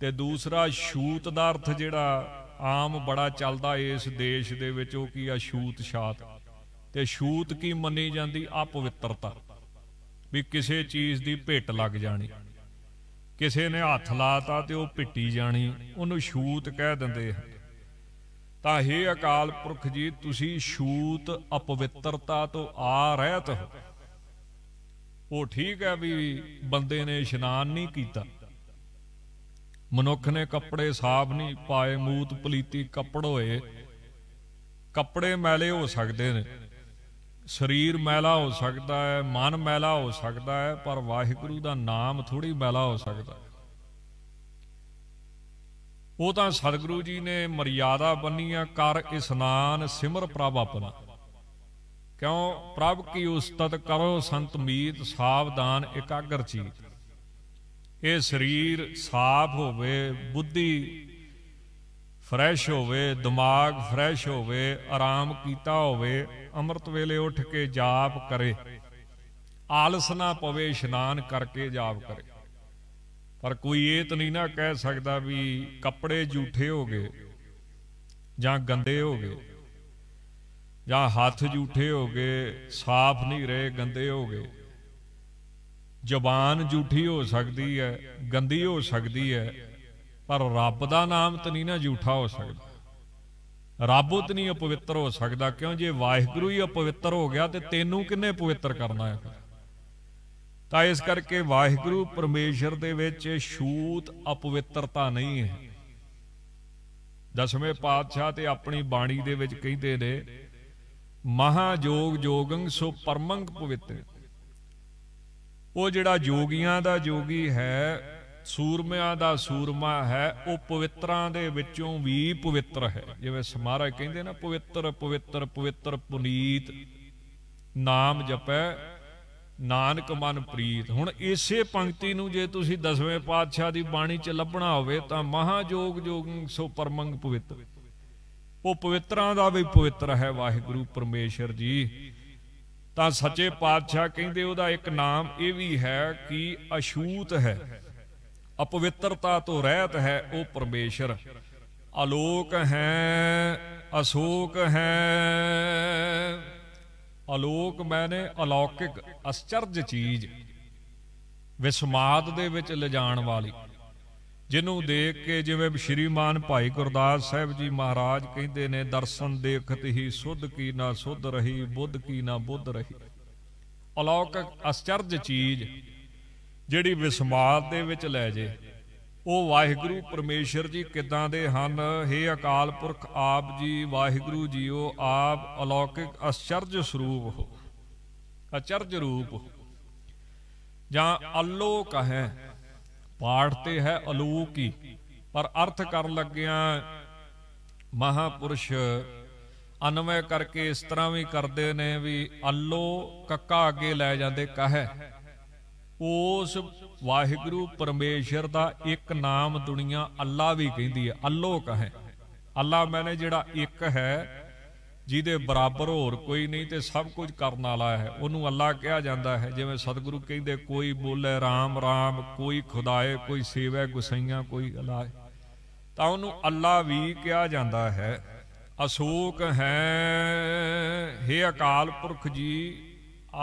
ਤੇ ਦੂਸਰਾ ਸ਼ੂਤ ਦਾ ਅਰਥ ਜਿਹੜਾ ਆਮ ਬੜਾ ਚੱਲਦਾ ਇਸ ਦੇਸ਼ ਦੇ ਵਿੱਚ ਉਹ ਕੀ ਆ ਸ਼ੂਤ ਸ਼ਾਤ ਤੇ ਸ਼ੂਤ ਕੀ ਮੰਨੀ ਜਾਂਦੀ ਆ ਪਵਿੱਤਰਤਾ ਵੀ ਕਿਸੇ ਚੀਜ਼ ਦੀ ਭੇਟ ਲੱਗ ਜਾਣੀ ਕਿਸੇ ਨੇ ਹੱਥ ਲਾਤਾ ਤੇ ਉਹ ਪਿੱਟੀ ਜਾਣੀ ਉਹਨੂੰ ਸ਼ੂਤ ਕਹਿ ਦਿੰਦੇ ਹਨ ਤਾਂ हे ਅਕਾਲ ਪੁਰਖ ਜੀ ਤੁਸੀਂ ਸ਼ੂਤ ਅਪਵਿੱਤਰਤਾ ਤੋਂ ਆ ਰਹਿਤ ਹੋ ਉਹ ਠੀਕ ਹੈ ਵੀ ਬੰਦੇ ਨੇ ਇਸ਼ਨਾਨ ਨਹੀਂ ਕੀਤਾ ਮਨੁੱਖ ਨੇ ਕੱਪੜੇ ਸਾਫ਼ ਨਹੀਂ ਪਾਏ ਮੂਤ ਪਲੀਤੀ ਕੱਪੜ ਹੋਏ ਕੱਪੜੇ ਮੈਲੇ ਹੋ ਸਕਦੇ ਨੇ ਸਰੀਰ ਮੈਲਾ ਹੋ ਸਕਦਾ ਹੈ ਮਨ ਮੈਲਾ ਹੋ ਸਕਦਾ ਹੈ ਪਰ ਵਾਹਿਗੁਰੂ ਦਾ ਨਾਮ ਥੋੜੀ ਮੈਲਾ ਹੋ ਸਕਦਾ ਉਹ ਤਾਂ ਸਤਿਗੁਰੂ ਜੀ ਨੇ ਮਰਿਆਦਾ ਬੰਨੀਆਂ ਕਰ ਇਸਨਾਨ ਸਿਮਰ ਪ੍ਰਭ ਆਪਣਾ ਕਿਉਂ ਪ੍ਰਭ ਕੀ ਉਸਤਤ ਕਰੋ ਸੰਤ ਮੀਤ ਸਾਵਧਾਨ ਇਕਾਗਰ ਚੀਤ ਇਹ ਸਰੀਰ ਸਾਫ਼ ਹੋਵੇ ਬੁੱਧੀ ਫਰੈਸ਼ ਹੋਵੇ ਦਿਮਾਗ ਫਰੈਸ਼ ਹੋਵੇ ਆਰਾਮ ਕੀਤਾ ਹੋਵੇ ਅੰਮ੍ਰਿਤ ਵੇਲੇ ਉੱਠ ਕੇ ਜਾਪ ਕਰੇ ਆਲਸ ਨਾ ਪਵੇ ਇਸ਼ਨਾਨ ਕਰਕੇ ਜਾਪ ਕਰੇ ਪਰ ਕੋਈ ਇਹ ਤਾਂ ਨਹੀਂ ਨਾ ਕਹਿ ਸਕਦਾ ਵੀ ਕੱਪੜੇ ਝੂਠੇ ਹੋ ਗਏ ਜਾਂ ਗੰਦੇ ਹੋ ਗਏ ਜਾਂ ਹੱਥ ਝੂਠੇ ਹੋ ਗਏ ਸਾਫ਼ ਨਹੀਂ ਰਹੇ ਗੰਦੇ ਹੋ ਗਏ ਜ਼ੁਬਾਨ ਝੂਠੀ ਹੋ ਸਕਦੀ ਹੈ ਗੰਦੀ ਹੋ ਸਕਦੀ ਹੈ ਪਰ ਰੱਬ ਦਾ ਨਾਮ ਤਾਂ ਨਹੀਂ ਨਾ ਝੂਠਾ ਹੋ ਸਕਦਾ ਰੱਬ ਉਤ ਨਹੀਂ ਅਪਵਿੱਤਰ ਹੋ ਸਕਦਾ ਕਿਉਂ ਜੇ ਵਾਹਿਗੁਰੂ ਹੀ ਅਪਵਿੱਤਰ ਹੋ ਗਿਆ ਤੇ ਤੈਨੂੰ ਕਿੰਨੇ ਪਵਿੱਤਰ ਕਰਨਾ ਹੈ ਤਾਂ ਇਸ ਕਰਕੇ ਵਾਹਿਗੁਰੂ ਪਰਮੇਸ਼ਰ ਦੇ ਵਿੱਚ ਛੂਤ ਅਪਵਿੱਤਰਤਾ ਨਹੀਂ ਹੈ ਦਸਵੇਂ ਪਾਤਸ਼ਾਹ ਤੇ ਆਪਣੀ ਬਾਣੀ ਦੇ ਵਿੱਚ ਕਹਿੰਦੇ ਨੇ ਮਹਾ ਜੋਗ ਜੋਗੰ ਸੋ ਪਰਮੰਗ ਪਵਿੱਤਰ ਉਹ ਜਿਹੜਾ ਜੋਗੀਆਂ ਦਾ ਜੋਗੀ ਹੈ ਸੂਰਮਿਆਂ ਦਾ ਸੂਰਮਾ ਹੈ ਉਹ ਪਵਿੱਤਰਾਂ ਦੇ ਵਿੱਚੋਂ ਵੀ ਪਵਿੱਤਰ ਹੈ ਜਿਵੇਂ ਸਮਾਰਾ ਕਹਿੰਦੇ ਨਾ ਪਵਿੱਤਰ ਪਵਿੱਤਰ ਪਵਿੱਤਰ ਪੁਨੀਤ ਨਾਮ ਜਪੈ ਨਾਨਕ ਮਨ ਪ੍ਰੀਤ ਹੁਣ ਇਸੇ ਪੰਕਤੀ ਨੂੰ ਜੇ ਤੁਸੀਂ ਦਸਵੇਂ ਪਾਤਸ਼ਾਹ ਦੀ ਬਾਣੀ 'ਚ ਲੱਭਣਾ ਹੋਵੇ ਤਾਂ ਮਹਾ ਜੋਗ ਜੋਗੰ ਸੋ ਪਰਮੰਗ ਪਵਿੱਤਰ ਉਹ ਪਵਿੱਤਰਾਂ ਦਾ ਵੀ ਪਵਿੱਤਰ ਹੈ ਵਾਹਿਗੁਰੂ ਪਰਮੇਸ਼ਰ ਜੀ ਤਾਂ ਸੱਚੇ ਪਾਤਸ਼ਾਹ ਕਹਿੰਦੇ ਉਹਦਾ ਇੱਕ ਨਾਮ ਇਹ ਵੀ ਹੈ ਕਿ ਅਸ਼ੂਤ ਹੈ ਅਪਵਿੱਤਰਤਾ ਤੋਂ ਰਹਿਤ ਹੈ ਉਹ ਪਰਮੇਸ਼ਰ ਅਲੋਕ ਹੈ ਅਸੋਕ ਹੈ ਅਲੋਕ ਮੈਨੇ ਅਲੌਕਿਕ ਅਸਚਰਜ ਚੀਜ਼ ਵਿਸਮਾਦ ਦੇ ਵਿੱਚ ਲਿਜਾਣ ਵਾਲੀ ਜਿਹਨੂੰ ਦੇਖ ਕੇ ਜਿਵੇਂ ਸ਼੍ਰੀਮਾਨ ਭਾਈ ਗੁਰਦਾਸ ਸਾਹਿਬ ਜੀ ਮਹਾਰਾਜ ਕਹਿੰਦੇ ਨੇ ਦਰਸ਼ਨ ਦੇਖਤ ਹੀ ਸੁਧ ਕੀ ਨਾ ਸੁਧ ਰਹੀ ਬੁੱਧ ਕੀ ਨਾ ਬੁੱਧ ਰਹੀ ਅਲੌਕਿਕ ਅਚਰਜ ਚੀਜ਼ ਜਿਹੜੀ ਵਿਸਮਾਦ ਦੇ ਵਿੱਚ ਲੈ ਜੇ ਉਹ ਵਾਹਿਗੁਰੂ ਪਰਮੇਸ਼ਰ ਜੀ ਕਿਦਾਂ ਦੇ ਹਨ ਏ ਅਕਾਲ ਪੁਰਖ ਆਪ ਜੀ ਵਾਹਿਗੁਰੂ ਜੀਓ ਆਪ ਅਲੌਕਿਕ ਅਚਰਜ ਸਰੂਪ ਹੋ ਅਚਰਜ ਰੂਪ ਜਾਂ ਅਲੋਕ ਹੈ ਪਾਠ ਤੇ ਹੈ ਅਲੋਕ ਹੀ ਪਰ ਅਰਥ ਕਰਨ ਲੱਗਿਆਂ ਮਹਾਪੁਰਸ਼ ਅਨਵੇ ਕਰਕੇ ਇਸ ਤਰ੍ਹਾਂ ਵੀ ਕਰਦੇ ਨੇ ਵੀ ਅੱਲੋ ਕੱਕਾ ਅੱਗੇ ਲੈ ਜਾਂਦੇ ਕਹੈ ਉਸ ਵਾਹਿਗੁਰੂ ਪਰਮੇਸ਼ਰ ਦਾ ਇੱਕ ਨਾਮ ਦੁਨੀਆ ਅੱਲਾ ਵੀ ਕਹਿੰਦੀ ਹੈ ਅੱਲੋ ਕਹੈ ਅੱਲਾ ਮੈਨੇ ਜਿਹੜਾ ਇੱਕ ਹੈ ਜਿਹਦੇ ਬਰਾਬਰ ਹੋਰ ਕੋਈ ਨਹੀਂ ਤੇ ਸਭ ਕੁਝ ਕਰਨ ਵਾਲਾ ਹੈ ਉਹਨੂੰ ਅੱਲਾ ਕਿਹਾ ਜਾਂਦਾ ਹੈ ਜਿਵੇਂ ਸਤਿਗੁਰੂ ਕਹਿੰਦੇ ਕੋਈ ਬੋਲੇ RAM RAM ਕੋਈ ਖੁਦਾਏ ਕੋਈ ਸੇਵਾ ਗੁਸਈਆਂ ਕੋਈ ਅਲਾਏ ਤਾਂ ਉਹਨੂੰ ਅੱਲਾ ਵੀ ਕਿਹਾ ਜਾਂਦਾ ਹੈ ਅਸ਼ੋਕ ਹੈ हे ਅਕਾਲ ਪੁਰਖ ਜੀ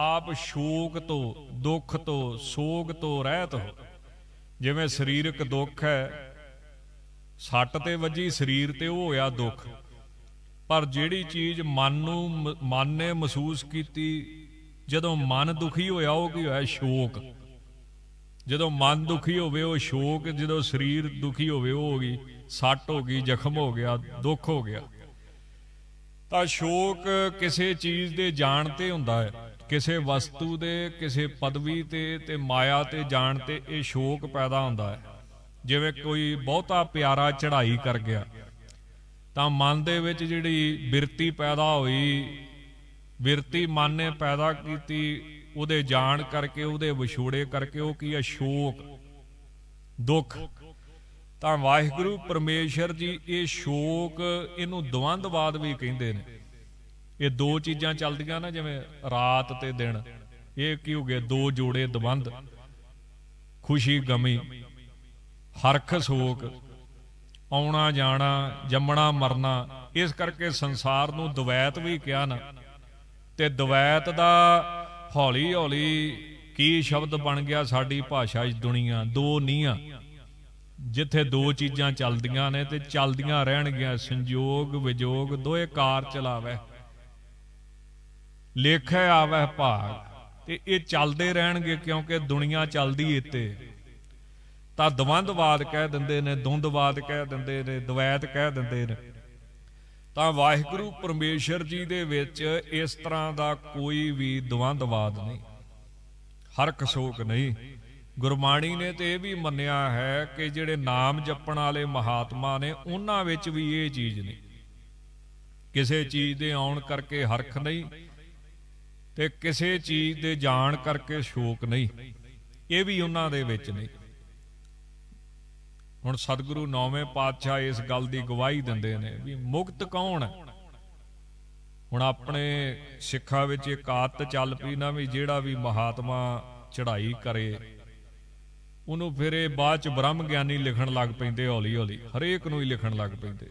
ਆਪ ਸ਼ੋਕ ਤੋਂ ਦੁੱਖ ਤੋਂ ਸੋਗ ਤੋਂ ਰਹਿਤ ਹੋ ਜਿਵੇਂ ਸਰੀਰਕ ਦੁੱਖ ਹੈ ਸੱਟ ਤੇ ਵੱਜੀ ਸਰੀਰ ਤੇ ਉਹ ਹੋਇਆ ਦੁੱਖ ਪਰ ਜਿਹੜੀ ਚੀਜ਼ ਮਨ ਨੂੰ ਮਨ ਨੇ ਮਹਿਸੂਸ ਕੀਤੀ ਜਦੋਂ ਮਨ ਦੁਖੀ ਹੋਇਆ ਉਹ ਕੀ ਹੋਇਆ ਸ਼ੋਕ ਜਦੋਂ ਮਨ ਦੁਖੀ ਹੋਵੇ ਉਹ ਸ਼ੋਕ ਜਦੋਂ ਸਰੀਰ ਦੁਖੀ ਹੋਵੇ ਉਹ ਹੋ ਗਈ ਸੱਟ ਹੋ ਗਈ ਜ਼ਖਮ ਹੋ ਗਿਆ ਦੁੱਖ ਹੋ ਗਿਆ ਤਾਂ ਸ਼ੋਕ ਕਿਸੇ ਚੀਜ਼ ਦੇ ਜਾਣ ਤੇ ਹੁੰਦਾ ਹੈ ਕਿਸੇ ਵਸਤੂ ਦੇ ਕਿਸੇ ਪਦਵੀ ਤੇ ਤੇ ਮਾਇਆ ਤੇ ਜਾਣ ਤੇ ਇਹ ਸ਼ੋਕ ਪੈਦਾ ਹੁੰਦਾ ਹੈ ਜਿਵੇਂ ਕੋਈ ਬਹੁਤਾ ਪਿਆਰਾ ਚੜ੍ਹਾਈ ਕਰ ਗਿਆ ਤਾਂ ਮਨ ਦੇ ਵਿੱਚ ਜਿਹੜੀ ਬਿਰਤੀ ਪੈਦਾ ਹੋਈ ਬਿਰਤੀ ਮਨ ਨੇ ਪੈਦਾ ਕੀਤੀ ਉਹਦੇ ਜਾਣ ਕਰਕੇ ਉਹਦੇ ਵਿਛੋੜੇ ਕਰਕੇ ਉਹ ਕੀ ਹੈ ਸ਼ੋਕ ਦੁੱਖ ਤਾਂ ਵਾਹਿਗੁਰੂ ਪਰਮੇਸ਼ਰ ਜੀ ਇਹ ਸ਼ੋਕ ਇਹਨੂੰ ਦਵੰਦਵਾਦ ਵੀ ਕਹਿੰਦੇ ਨੇ ਇਹ ਦੋ ਚੀਜ਼ਾਂ ਚੱਲਦੀਆਂ ਨਾ ਜਿਵੇਂ ਰਾਤ ਤੇ ਦਿਨ ਇਹ ਕੀ ਹੋ ਗਿਆ ਦੋ ਜੋੜੇ ਦਵੰਦ ਖੁਸ਼ੀ ਗਮੀ ਹਰਖ ਸੋਕ ਆਉਣਾ ਜਾਣਾ ਜੰਮਣਾ ਮਰਨਾ ਇਸ ਕਰਕੇ ਸੰਸਾਰ ਨੂੰ ਦਵੈਤ ਵੀ ਕਿਹਾ ਨਾ ਤੇ ਦਵੈਤ ਦਾ ਹੌਲੀ ਹੌਲੀ ਕੀ ਸ਼ਬਦ ਬਣ ਗਿਆ ਸਾਡੀ ਭਾਸ਼ਾ 'ਚ ਦੁਨੀਆ ਦੋ ਨੀਆਂ ਜਿੱਥੇ ਦੋ ਚੀਜ਼ਾਂ ਚੱਲਦੀਆਂ ਨੇ ਤੇ ਚੱਲਦੀਆਂ ਰਹਿਣਗੀਆਂ ਸੰਜੋਗ ਵਿਜੋਗ ਦੋਏ ਕਾਰ ਚਲਾਵੇ ਲੇਖੇ ਆਵੇ ਭਾਗ ਤੇ ਇਹ ਚੱਲਦੇ ਰਹਿਣਗੇ ਕਿਉਂਕਿ ਦੁਨੀਆ ਚੱਲਦੀ ਇੱਤੇ ਤਾਂ ਦਵੰਦਵਾਦ ਕਹਿ ਦਿੰਦੇ ਨੇ ਦੁੰਦਵਾਦ ਕਹਿ ਦਿੰਦੇ ਨੇ ਦਵੈਤ ਕਹਿ ਦਿੰਦੇ ਨੇ ਤਾਂ ਵਾਹਿਗੁਰੂ ਪਰਮੇਸ਼ਰ ਜੀ ਦੇ ਵਿੱਚ ਇਸ ਤਰ੍ਹਾਂ ਦਾ ਕੋਈ ਵੀ ਦਵੰਦਵਾਦ ਨਹੀਂ ਹਰ ਕਸ਼ੋਕ ਨਹੀਂ ਗੁਰਬਾਣੀ ਨੇ ਤੇ ਇਹ ਵੀ ਮੰਨਿਆ ਹੈ ਕਿ ਜਿਹੜੇ ਨਾਮ ਜਪਣ ਵਾਲੇ ਮਹਾਤਮਾ ਨੇ ਉਹਨਾਂ ਵਿੱਚ ਵੀ ਇਹ ਚੀਜ਼ ਨਹੀਂ ਕਿਸੇ ਚੀਜ਼ ਦੇ ਆਉਣ ਕਰਕੇ ਹਰਖ ਨਹੀਂ ਤੇ ਕਿਸੇ ਚੀਜ਼ ਦੇ ਜਾਣ ਕਰਕੇ ਸ਼ੋਕ ਨਹੀਂ ਇਹ ਵੀ ਉਹਨਾਂ ਦੇ ਵਿੱਚ ਨਹੀਂ ਹੁਣ ਸਤਿਗੁਰੂ ਨੌਵੇਂ ਪਾਤਸ਼ਾਹ ਇਸ ਗੱਲ ਦੀ ਗਵਾਹੀ ਦਿੰਦੇ ਨੇ ਵੀ ਮੁਕਤ ਕੌਣ ਹੁਣ ਆਪਣੇ ਸਿੱਖਾਂ ਵਿੱਚ ਇੱਕ ਆਤ ਚੱਲ ਪਈ ਨਾ ਵੀ ਜਿਹੜਾ ਵੀ ਮਹਾਤਮਾ ਚੜ੍ਹਾਈ ਕਰੇ ਉਹਨੂੰ ਫਿਰ ਇਹ ਬਾਅਦ ਚ ਬ੍ਰਹਮ ਗਿਆਨੀ ਲਿਖਣ ਲੱਗ ਪੈਂਦੇ ਹੌਲੀ ਹੌਲੀ ਹਰੇਕ ਨੂੰ ਹੀ ਲਿਖਣ ਲੱਗ ਪੈਂਦੇ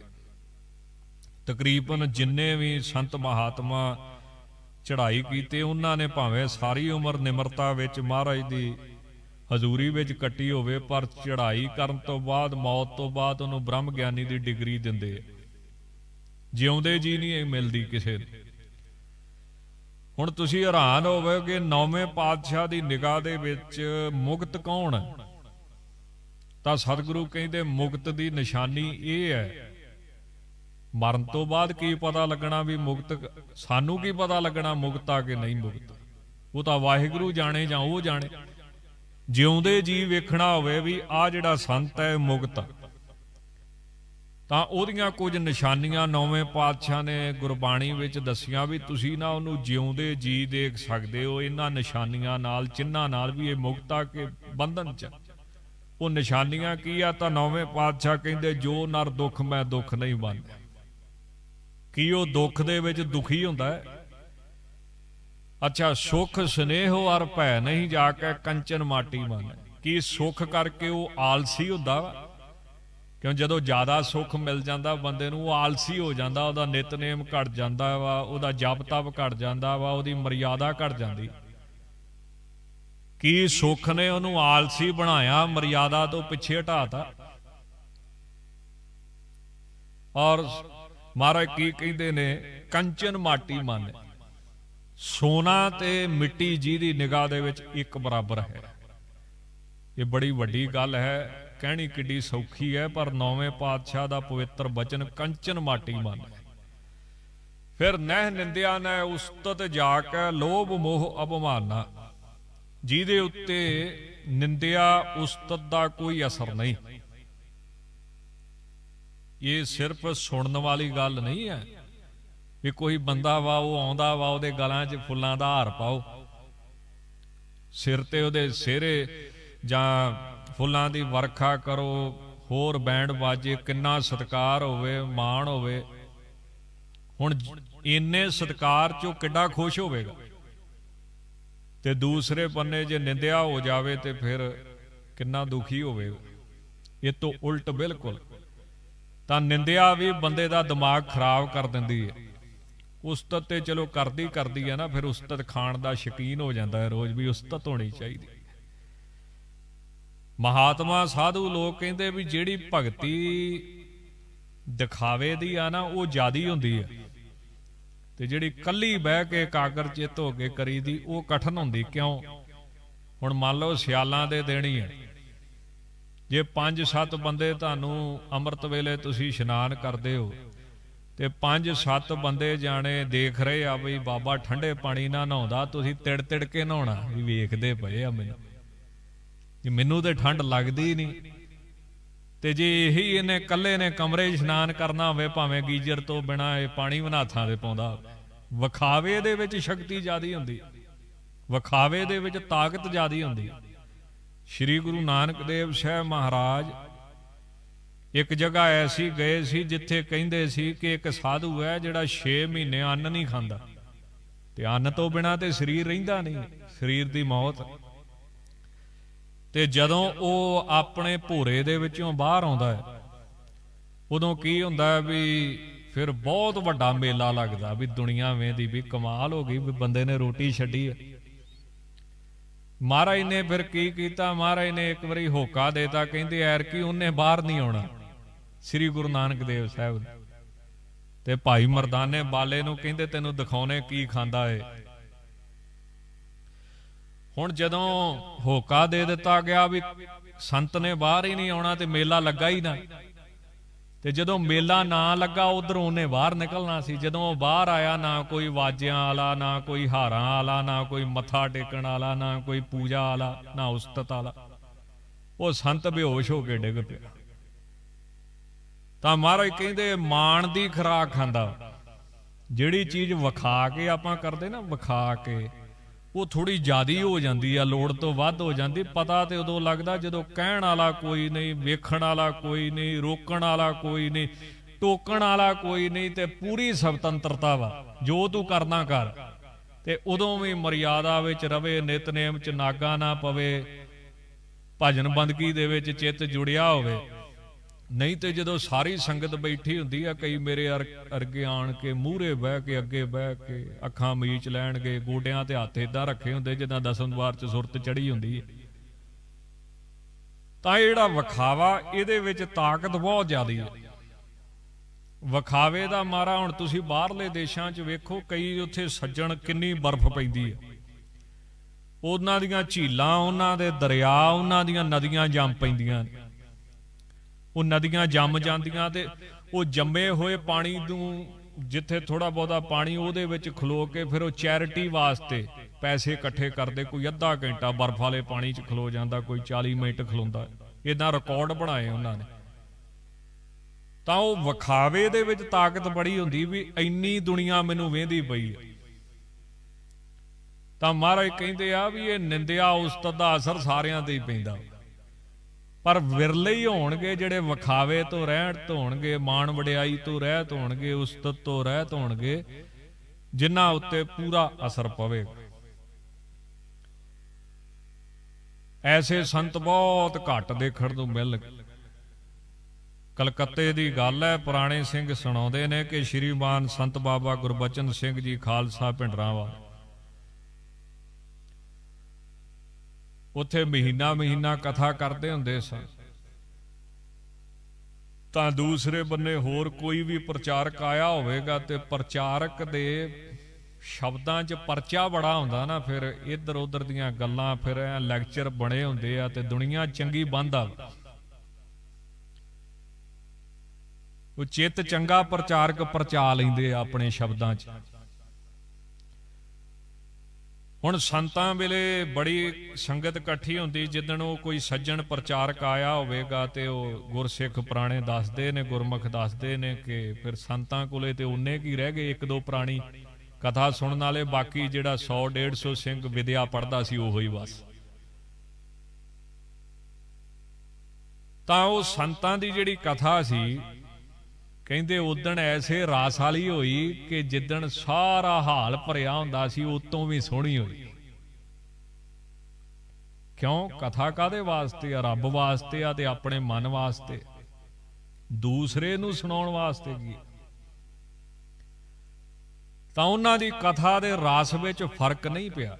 ਤਕਰੀਬਨ ਜਿੰਨੇ ਵੀ ਸੰਤ ਮਹਾਤਮਾ ਚੜ੍ਹਾਈ ਕੀਤੀ ਉਹਨਾਂ ਨੇ ਭਾਵੇਂ ਸਾਰੀ ਉਮਰ ਨਿਮਰਤਾ ਵਿੱਚ ਮਹਾਰਾਜ ਦੀ ਹਜ਼ੂਰੀ ਵਿੱਚ ਕੱਟੀ ਹੋਵੇ ਪਰ ਚੜ੍ਹਾਈ ਕਰਨ ਤੋਂ ਬਾਅਦ ਮੌਤ ਤੋਂ ਬਾਅਦ ਉਹਨੂੰ ਬ੍ਰਹਮ ਗਿਆਨੀ ਦੀ ਡਿਗਰੀ ਦਿੰਦੇ ਜਿਉਂਦੇ ਜੀ ਨਹੀਂ ਇਹ ਮਿਲਦੀ ਕਿਸੇ ਨੂੰ ਹੁਣ ਤੁਸੀਂ ਹੈਰਾਨ ਹੋਵੋਗੇ ਨੌਵੇਂ ਪਾਤਸ਼ਾਹ ਦੀ ਨਿਗਾਹ ਦੇ ਵਿੱਚ ਮੁਕਤ ਕੌਣ ਤਾਂ ਸਤਿਗੁਰੂ ਕਹਿੰਦੇ ਮੁਕਤ ਦੀ ਨਿਸ਼ਾਨੀ ਇਹ ਹੈ ਮਰਨ ਤੋਂ ਬਾਅਦ ਕੀ ਪਤਾ ਲੱਗਣਾ ਵੀ ਮੁਕਤ ਸਾਨੂੰ ਕੀ ਪਤਾ ਲੱਗਣਾ ਮੁਕਤਾ ਕਿ ਨਹੀਂ ਮੁਕਤ ਉਹ ਤਾਂ ਵਾਹਿਗੁਰੂ ਜਾਣੇ ਜਾਂ ਉਹ ਜਾਣੇ ਜਿਉਂਦੇ ਜੀ ਵੇਖਣਾ ਹੋਵੇ ਵੀ ਆ ਜਿਹੜਾ ਸੰਤ ਹੈ ਮੁਕਤ ਤਾਂ ਉਹਦੀਆਂ ਕੁਝ ਨਿਸ਼ਾਨੀਆਂ ਨੌਵੇਂ ਪਾਤਸ਼ਾਹ ਨੇ ਗੁਰਬਾਣੀ ਵਿੱਚ ਦੱਸੀਆਂ ਵੀ ਤੁਸੀਂ ਨਾ ਉਹਨੂੰ ਜਿਉਂਦੇ ਜੀ ਦੇਖ ਸਕਦੇ ਹੋ ਇਹਨਾਂ ਨਿਸ਼ਾਨੀਆਂ ਨਾਲ ਚਿੰਨਾਂ ਨਾਲ ਵੀ ਇਹ ਮੁਕਤਾ ਕੇ ਬੰਧਨ ਚ ਉਹ ਨਿਸ਼ਾਨੀਆਂ ਕੀ ਆ ਤਾਂ ਨੌਵੇਂ ਪਾਤਸ਼ਾਹ ਕਹਿੰਦੇ ਜੋ ਨਰ ਦੁੱਖ ਮੈਂ ਦੁੱਖ ਨਹੀਂ ਮੰਨਦਾ ਕੀ ਉਹ ਦੁੱਖ ਦੇ ਵਿੱਚ ਦੁਖੀ ਹੁੰਦਾ ਹੈ ਅੱਛਾ ਸੁਖ ਸਨੇਹ ਅਰ ਭੈ ਨਹੀਂ ਜਾ ਕੇ ਕੰਚਨ ਮਾਟੀ ਮੰਨ ਕੀ ਸੁਖ ਕਰਕੇ ਉਹ ਆਲਸੀ ਹੁੰਦਾ ਵਾ ਕਿਉਂ ਜਦੋਂ ਜ਼ਿਆਦਾ ਸੁਖ ਮਿਲ ਜਾਂਦਾ ਬੰਦੇ ਨੂੰ ਉਹ ਆਲਸੀ ਹੋ ਜਾਂਦਾ ਉਹਦਾ ਨਿਤਨੇਮ ਘਟ ਜਾਂਦਾ ਵਾ ਉਹਦਾ ਜਪ ਤਪ ਘਟ ਜਾਂਦਾ ਵਾ ਉਹਦੀ ਮਰਿਆਦਾ ਘਟ ਜਾਂਦੀ ਕੀ ਸੁਖ ਨੇ ਉਹਨੂੰ ਆਲਸੀ ਬਣਾਇਆ ਮਰਿਆਦਾ ਤੋਂ ਪਿੱਛੇ ਹਟਾਤਾ ਔਰ ਮਹਾਰਾਜ ਕੀ ਕਹਿੰਦੇ ਨੇ ਕੰਚਨ ਮਾਟੀ ਮੰਨ ਸੋਨਾ ਤੇ ਮਿੱਟੀ ਜਿਹਦੀ ਨਿਗਾਹ ਦੇ ਵਿੱਚ ਇੱਕ ਬਰਾਬਰ ਹੈ ਇਹ ਬੜੀ ਵੱਡੀ ਗੱਲ ਹੈ ਕਹਿਣੀ ਕਿੱਡੀ ਸੌਖੀ ਹੈ ਪਰ ਨੌਵੇਂ ਪਾਤਸ਼ਾਹ ਦਾ ਪਵਿੱਤਰ ਬਚਨ ਕੰਚਨ ਮਾਟੀ ਮੰਨ ਫਿਰ ਨਹਿ ਨਿੰਦਿਆ ਨਾ ਉਸਤਤ ਜਾ ਕੇ ਲੋਭ ਮੋਹ ਅਪਮਾਨਾ ਜਿਹਦੇ ਉੱਤੇ ਨਿੰਦਿਆ ਉਸਤਤ ਦਾ ਕੋਈ ਅਸਰ ਨਹੀਂ ਇਹ ਸਿਰਫ ਸੁਣਨ ਵਾਲੀ ਗੱਲ ਨਹੀਂ ਹੈ ਵੀ ਕੋਈ ਬੰਦਾ ਵਾ ਉਹ ਆਉਂਦਾ ਵਾ ਉਹਦੇ ਗਲਾਂ 'ਚ ਫੁੱਲਾਂ ਦਾ ਹਾਰ ਪਾਓ ਸਿਰ ਤੇ ਉਹਦੇ ਸਿਹਰੇ ਜਾਂ ਫੁੱਲਾਂ ਦੀ ਵਰਖਾ ਕਰੋ ਹੋਰ ਬੈਂਡ ਵਾਜੇ ਕਿੰਨਾ ਸਤਕਾਰ ਹੋਵੇ ਮਾਣ ਹੋਵੇ ਹੁਣ ਇੰਨੇ ਸਤਕਾਰ 'ਚੋਂ ਕਿੱਡਾ ਖੁਸ਼ ਹੋਵੇਗਾ ਤੇ ਦੂਸਰੇ ਪੰਨੇ ਜੇ ਨਿੰਦਿਆ ਹੋ ਜਾਵੇ ਤੇ ਫਿਰ ਕਿੰਨਾ ਦੁਖੀ ਹੋਵੇਗਾ ਇਹ ਤੋਂ ਉਲਟ ਬਿਲਕੁਲ ਤਾਂ ਨਿੰਦਿਆ ਵੀ ਬੰਦੇ ਦਾ ਦਿਮਾਗ ਖਰਾਬ ਕਰ ਦਿੰਦੀ ਹੈ ਉਸਤਤ ਤੇ ਚਲੋ ਕਰਦੀ ਕਰਦੀ ਆ ਨਾ ਫਿਰ ਉਸਤਤ ਖਾਣ ਦਾ ਸ਼ਕੀਨ ਹੋ ਜਾਂਦਾ ਹੈ ਰੋਜ਼ ਵੀ ਉਸਤਤ ਹੋਣੀ ਚਾਹੀਦੀ ਮਹਾਤਮਾ ਸਾਧੂ ਲੋਕ ਕਹਿੰਦੇ ਵੀ ਜਿਹੜੀ ਭਗਤੀ ਦਿਖਾਵੇ ਦੀ ਆ ਨਾ ਉਹ ਜਿਆਦੀ ਹੁੰਦੀ ਹੈ ਤੇ ਜਿਹੜੀ ਕੱਲੀ ਬਹਿ ਕੇ ਕਾਗਰ ਚਿਤ ਹੋ ਕੇ ਕਰੀਦੀ ਉਹ ਕਠਨ ਹੁੰਦੀ ਕਿਉਂ ਹੁਣ ਮੰਨ ਲਓ ਸਿਆਲਾਂ ਦੇ ਦੇਣੀ ਹੈ ਜੇ 5-7 ਬੰਦੇ ਤੁਹਾਨੂੰ ਅੰਮ੍ਰਿਤ ਵੇਲੇ ਤੁਸੀਂ ਇਸ਼ਨਾਨ ਕਰਦੇ ਹੋ ਤੇ ਪੰਜ ਸੱਤ ਬੰਦੇ ਜਾਣੇ ਦੇਖ ਰਹੇ ਆ ਬਈ ਬਾਬਾ ਠੰਡੇ ਪਾਣੀ ਨਾਲ ਨਹਾਉਂਦਾ ਤੁਸੀਂ ਤਿੜ ਤਿੜ ਕੇ ਨਹਾਉਣਾ ਵੀ ਵੇਖਦੇ ਪਏ ਆ ਮੈਨੂੰ ਕਿ ਮੈਨੂੰ ਤੇ ਠੰਡ ਲੱਗਦੀ ਨਹੀਂ ਤੇ ਜੇ ਇਹੀ ਇਹਨੇ ਕੱਲੇ ਨੇ ਕਮਰੇ 'ਚ ਇਸ਼ਨਾਨ ਕਰਨਾ ਹੋਵੇ ਭਾਵੇਂ ਗੀਜਰ ਤੋਂ ਬਿਨਾ ਇਹ ਪਾਣੀ ਬਨਾਥਾਂ ਦੇ ਪਾਉਂਦਾ ਵਿਖਾਵੇ ਦੇ ਵਿੱਚ ਸ਼ਕਤੀ ਜ਼ਿਆਦੀ ਹੁੰਦੀ ਵਿਖਾਵੇ ਦੇ ਵਿੱਚ ਤਾਕਤ ਜ਼ਿਆਦੀ ਹੁੰਦੀ ਸ਼੍ਰੀ ਗੁਰੂ ਨਾਨਕ ਦੇਵ ਸਾਹਿਬ ਮਹਾਰਾਜ ਇੱਕ ਜਗ੍ਹਾ ਐਸੀ ਗਏ ਸੀ ਜਿੱਥੇ ਕਹਿੰਦੇ ਸੀ ਕਿ ਇੱਕ ਸਾਧੂ ਹੈ ਜਿਹੜਾ 6 ਮਹੀਨੇ ਅੰਨ ਨਹੀਂ ਖਾਂਦਾ ਤੇ ਅੰਨ ਤੋਂ ਬਿਨਾ ਤੇ ਸਰੀਰ ਰਹਿੰਦਾ ਨਹੀਂ ਸਰੀਰ ਦੀ ਮੌਤ ਤੇ ਜਦੋਂ ਉਹ ਆਪਣੇ ਭੋਰੇ ਦੇ ਵਿੱਚੋਂ ਬਾਹਰ ਆਉਂਦਾ ਹੈ ਉਦੋਂ ਕੀ ਹੁੰਦਾ ਹੈ ਵੀ ਫਿਰ ਬਹੁਤ ਵੱਡਾ ਮੇਲਾ ਲੱਗਦਾ ਵੀ ਦੁਨੀਆ ਵੇਂਦੀ ਵੀ ਕਮਾਲ ਹੋ ਗਈ ਵੀ ਬੰਦੇ ਨੇ ਰੋਟੀ ਛੱਡੀ ਹੈ ਮਹਾਰਾਜ ਨੇ ਫਿਰ ਕੀ ਕੀਤਾ ਮਹਾਰਾਜ ਨੇ ਇੱਕ ਵਾਰੀ ਹੋਕਾ ਦੇਤਾ ਕਹਿੰਦੇ ਐਰ ਕੀ ਉਹਨੇ ਬਾਹਰ ਨਹੀਂ ਆਉਣਾ ਸ੍ਰੀ ਗੁਰੂ ਨਾਨਕ ਦੇਵ ਸਾਹਿਬ ਤੇ ਭਾਈ ਮਰਦਾਨੇ ਬਾਲੇ ਨੂੰ ਕਹਿੰਦੇ ਤੈਨੂੰ ਦਿਖਾਉਣੇ ਕੀ ਖਾਂਦਾ ਏ ਹੁਣ ਜਦੋਂ ਹੋਕਾ ਦੇ ਦਿੱਤਾ ਗਿਆ ਵੀ ਸੰਤ ਨੇ ਬਾਹਰ ਹੀ ਨਹੀਂ ਆਉਣਾ ਤੇ ਮੇਲਾ ਲੱਗਾ ਹੀ ਨਾ ਤੇ ਜਦੋਂ ਮੇਲਾ ਨਾ ਲੱਗਾ ਉਧਰੋਂ ਉਹਨੇ ਬਾਹਰ ਨਿਕਲਣਾ ਸੀ ਜਦੋਂ ਉਹ ਬਾਹਰ ਆਇਆ ਨਾ ਕੋਈ ਵਾਜਿਆਂ ਵਾਲਾ ਨਾ ਕੋਈ ਹਾਰਾਂ ਵਾਲਾ ਨਾ ਕੋਈ ਮੱਥਾ ਟੇਕਣ ਵਾਲਾ ਨਾ ਕੋਈ ਪੂਜਾ ਵਾਲਾ ਨਾ ਉਸਤਤ ਵਾਲਾ ਉਹ ਸੰਤ ਬੇਹੋਸ਼ ਹੋ ਕੇ ਡਿੱਗ ਪਿਆ ਤਾਂ ਮਹਾਰਾਜ ਕਹਿੰਦੇ ਮਾਣ ਦੀ ਖਰਾਕ ਖਾਂਦਾ ਜਿਹੜੀ ਚੀਜ਼ ਵਿਖਾ ਕੇ ਆਪਾਂ ਕਰਦੇ ਨਾ ਵਿਖਾ ਕੇ ਉਹ ਥੋੜੀ ਜ਼ਿਆਦੀ ਹੋ ਜਾਂਦੀ ਆ ਲੋੜ ਤੋਂ ਵੱਧ ਹੋ ਜਾਂਦੀ ਪਤਾ ਤੇ ਉਦੋਂ ਲੱਗਦਾ ਜਦੋਂ ਕਹਿਣ ਵਾਲਾ ਕੋਈ ਨਹੀਂ ਵੇਖਣ ਵਾਲਾ ਕੋਈ ਨਹੀਂ ਰੋਕਣ ਵਾਲਾ ਕੋਈ ਨਹੀਂ ਟੋਕਣ ਵਾਲਾ ਕੋਈ ਨਹੀਂ ਤੇ ਪੂਰੀ ਸੁਤੰਤਰਤਾ ਵਾ ਜੋ ਤੂੰ ਕਰਨਾ ਕਰ ਤੇ ਉਦੋਂ ਵੀ ਮਰਿਆਦਾ ਵਿੱਚ ਰਵੇ ਨਿਤਨੇਮ ਚ ਨਾਗਾ ਨਾ ਪਵੇ ਭਜਨ ਬੰਦਗੀ ਦੇ ਵਿੱਚ ਚਿੱਤ ਜੁੜਿਆ ਹੋਵੇ ਨਹੀਂ ਤੇ ਜਦੋਂ ਸਾਰੀ ਸੰਗਤ ਬੈਠੀ ਹੁੰਦੀ ਆ ਕਈ ਮੇਰੇ ਅਰਗੇ ਆਣ ਕੇ ਮੂਹਰੇ ਬਹਿ ਕੇ ਅੱਗੇ ਬਹਿ ਕੇ ਅੱਖਾਂ ਮੀਚ ਲੈਣਗੇ ਗੋਡਿਆਂ ਤੇ ਹੱਥ ਇਦਾਂ ਰੱਖੇ ਹੁੰਦੇ ਜਿੱਦਾਂ ਦਸਮ ਚ ਸੁਰਤ ਚੜੀ ਹੁੰਦੀ ਹੈ ਤਾਂ ਜਿਹੜਾ ਵਿਖਾਵਾ ਇਹਦੇ ਵਿੱਚ ਤਾਕਤ ਬਹੁਤ ਜ਼ਿਆਦੀ ਹੈ ਵਿਖਾਵੇ ਦਾ ਮਾਰਾ ਹੁਣ ਤੁਸੀਂ ਬਾਹਰਲੇ ਦੇਸ਼ਾਂ 'ਚ ਵੇਖੋ ਕਈ ਉੱਥੇ ਸੱਜਣ ਕਿੰਨੀ ਬਰਫ਼ ਪੈਂਦੀ ਹੈ ਉਹਨਾਂ ਦੀਆਂ ਝੀਲਾਂ ਉਹਨਾਂ ਦੇ ਦਰਿਆ ਉਹਨਾਂ ਦੀਆਂ ਨਦੀਆਂ ਜੰਮ ਪੈਂਦੀਆਂ ਨੇ ਉਹ ਨਦੀਆਂ ਜੰਮ ਜਾਂਦੀਆਂ ਤੇ ਉਹ ਜੰਮੇ ਹੋਏ ਪਾਣੀ ਨੂੰ ਜਿੱਥੇ ਥੋੜਾ ਬਹੁਤਾ ਪਾਣੀ ਉਹਦੇ ਵਿੱਚ ਖਲੋ ਕੇ ਫਿਰ ਉਹ ਚੈਰਿਟੀ ਵਾਸਤੇ ਪੈਸੇ ਇਕੱਠੇ ਕਰਦੇ ਕੋਈ ਅੱਧਾ ਘੰਟਾ ਬਰਫ਼ ਵਾਲੇ ਪਾਣੀ 'ਚ ਖਲੋ ਜਾਂਦਾ ਕੋਈ 40 ਮਿੰਟ ਖਲੋਂਦਾ ਇਦਾਂ ਰਿਕਾਰਡ ਬਣਾਏ ਉਹਨਾਂ ਨੇ ਤਾਂ ਉਹ ਵਿਖਾਵੇ ਦੇ ਵਿੱਚ ਤਾਕਤ ਬੜੀ ਹੁੰਦੀ ਵੀ ਇੰਨੀ ਦੁਨੀਆ ਮੈਨੂੰ ਵੇਂਦੀ ਪਈ ਹੈ ਤਾਂ ਮਹਾਰਾਜ ਕਹਿੰਦੇ ਆ ਵੀ ਇਹ ਨਿੰਦਿਆ ਉਸਤਤ ਦਾ ਅਸਰ ਸਾਰਿਆਂ ਤੇ ਹੀ ਪੈਂਦਾ ਪਰ ਵਿਰਲੇ ਹੀ ਹੋਣਗੇ ਜਿਹੜੇ ਵਿਖਾਵੇ ਤੋਂ ਰਹਿਣ ਹੋਣਗੇ ਮਾਣ ਵਡਿਆਈ ਤੋਂ ਰਹਿਤ ਹੋਣਗੇ ਉਸਤਤ ਤੋਂ ਰਹਿਤ ਹੋਣਗੇ ਜਿਨ੍ਹਾਂ ਉੱਤੇ ਪੂਰਾ ਅਸਰ ਪਵੇ ਐਸੇ ਸੰਤ ਬਹੁਤ ਘੱਟ ਦੇਖਣ ਨੂੰ ਮਿਲ ਕਲਕੱਤੇ ਦੀ ਗੱਲ ਹੈ ਪੁਰਾਣੇ ਸਿੰਘ ਸੁਣਾਉਂਦੇ ਨੇ ਕਿ ਸ਼੍ਰੀਮਾਨ ਸੰਤ ਬਾਬਾ ਗੁਰਬਚਨ ਸਿੰਘ ਜੀ ਖਾਲਸਾ ਪਿੰਡਰਾਵਾ ਉੱਥੇ ਮਹੀਨਾ ਮਹੀਨਾ ਕਥਾ ਕਰਦੇ ਹੁੰਦੇ ਸਨ ਤਾਂ ਦੂਸਰੇ ਬੰਨੇ ਹੋਰ ਕੋਈ ਵੀ ਪ੍ਰਚਾਰਕ ਆਇਆ ਹੋਵੇਗਾ ਤੇ ਪ੍ਰਚਾਰਕ ਦੇ ਸ਼ਬਦਾਂ 'ਚ ਪਰਚਾ ਬੜਾ ਹੁੰਦਾ ਨਾ ਫਿਰ ਇੱਧਰ ਉੱਧਰ ਦੀਆਂ ਗੱਲਾਂ ਫਿਰ ਐ ਲੈਕਚਰ ਬਣੇ ਹੁੰਦੇ ਆ ਤੇ ਦੁਨੀਆ ਚੰਗੀ ਬੰਦਾ ਉਹ ਚਿੱਤ ਚੰਗਾ ਪ੍ਰਚਾਰਕ ਪਰਚਾ ਲੈਂਦੇ ਆ ਆਪਣੇ ਸ਼ਬਦਾਂ 'ਚ ਹੁਣ ਸੰਤਾਂ ਵੇਲੇ ਬੜੀ ਸੰਗਤ ਇਕੱਠੀ ਹੁੰਦੀ ਜਿੱਦਣ ਉਹ ਕੋਈ ਸੱਜਣ ਪ੍ਰਚਾਰਕ ਆਇਆ ਹੋਵੇਗਾ ਤੇ ਉਹ ਗੁਰਸਿੱਖ ਪੁਰਾਣੇ ਦੱਸਦੇ ਨੇ ਗੁਰਮੁਖ ਦੱਸਦੇ ਨੇ ਕਿ ਫਿਰ ਸੰਤਾਂ ਕੋਲੇ ਤੇ ਉਨੇ ਕੀ ਰਹਿ ਗਏ ਇੱਕ ਦੋ ਪ੍ਰਾਣੀ ਕਥਾ ਸੁਣਨ ਵਾਲੇ ਬਾਕੀ ਜਿਹੜਾ 100 150 ਸਿੰਘ ਵਿਦਿਆ ਪੜਦਾ ਸੀ ਉਹੋ ਹੀ ਬਸ ਤਾਂ ਉਹ ਸੰਤਾਂ ਦੀ ਜਿਹੜੀ ਕਥਾ ਸੀ ਕਹਿੰਦੇ ਉਦਣ ਐਸੇ ਰਾਸ ਵਾਲੀ ਹੋਈ ਕਿ ਜਿੱਦਣ ਸਾਰਾ ਹਾਲ ਭਰਿਆ ਹੁੰਦਾ ਸੀ ਉਤੋਂ ਵੀ ਸੋਹਣੀ ਹੋਈ ਕਿਉਂ ਕਥਾ ਕਾਦੇ ਵਾਸਤੇ ਆ ਰੱਬ ਵਾਸਤੇ ਆ ਤੇ ਆਪਣੇ ਮਨ ਵਾਸਤੇ ਦੂਸਰੇ ਨੂੰ ਸੁਣਾਉਣ ਵਾਸਤੇ ਕੀ ਤਾਂ ਉਹਨਾਂ ਦੀ ਕਥਾ ਦੇ ਰਾਸ ਵਿੱਚ ਫਰਕ ਨਹੀਂ ਪਿਆ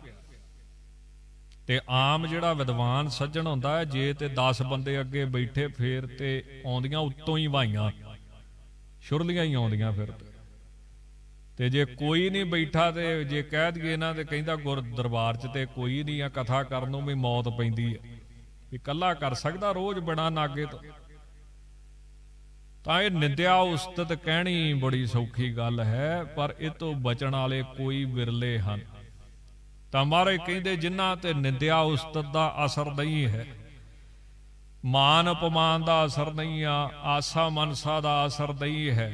ਤੇ ਆਮ ਜਿਹੜਾ ਵਿਦਵਾਨ ਸੱਜਣ ਹੁੰਦਾ ਹੈ ਜੇ ਤੇ 10 ਬੰਦੇ ਅੱਗੇ ਬੈਠੇ ਫੇਰ ਤੇ ਆਉਂਦੀਆਂ ਉੱਤੋਂ ਹੀ ਵਾਈਆਂ ਸ਼ੁਰਲੀਆਂ ਹੀ ਆਉਂਦੀਆਂ ਫਿਰ ਤੇ ਜੇ ਕੋਈ ਨਹੀਂ ਬੈਠਾ ਤੇ ਜੇ ਕਹਿ ਦਈਏ ਇਹਨਾਂ ਤੇ ਕਹਿੰਦਾ ਗੁਰ ਦਰਬਾਰ 'ਚ ਤੇ ਕੋਈ ਨਹੀਂ ਆ ਕਥਾ ਕਰਨ ਨੂੰ ਵੀ ਮੌਤ ਪੈਂਦੀ ਹੈ ਵੀ ਕੱਲਾ ਕਰ ਸਕਦਾ ਰੋਜ਼ ਬਣਾ ਨਾਗੇ ਤੋਂ ਤਾਂ ਇਹ ਨਿੰਦਿਆ ਉਸਤਤ ਕਹਿਣੀ ਬੜੀ ਸੌਖੀ ਗੱਲ ਹੈ ਪਰ ਇਹ ਤੋਂ ਬਚਣ ਵਾਲੇ ਕੋਈ ਵਿਰਲੇ ਹਨ ਤਾਂ ਮਾਰੇ ਕਹਿੰਦੇ ਜਿਨ੍ਹਾਂ ਤੇ ਨਿੰਦਿਆ ਉਸਤਤ ਦਾ ਅਸਰ ਨਹੀਂ ਹੈ ਮਾਨ ਅਪਮਾਨ ਦਾ ਅਸਰ ਨਹੀਂ ਆ ਆਸਾ ਮਨਸਾ ਦਾ ਅਸਰ ਨਹੀਂ ਹੈ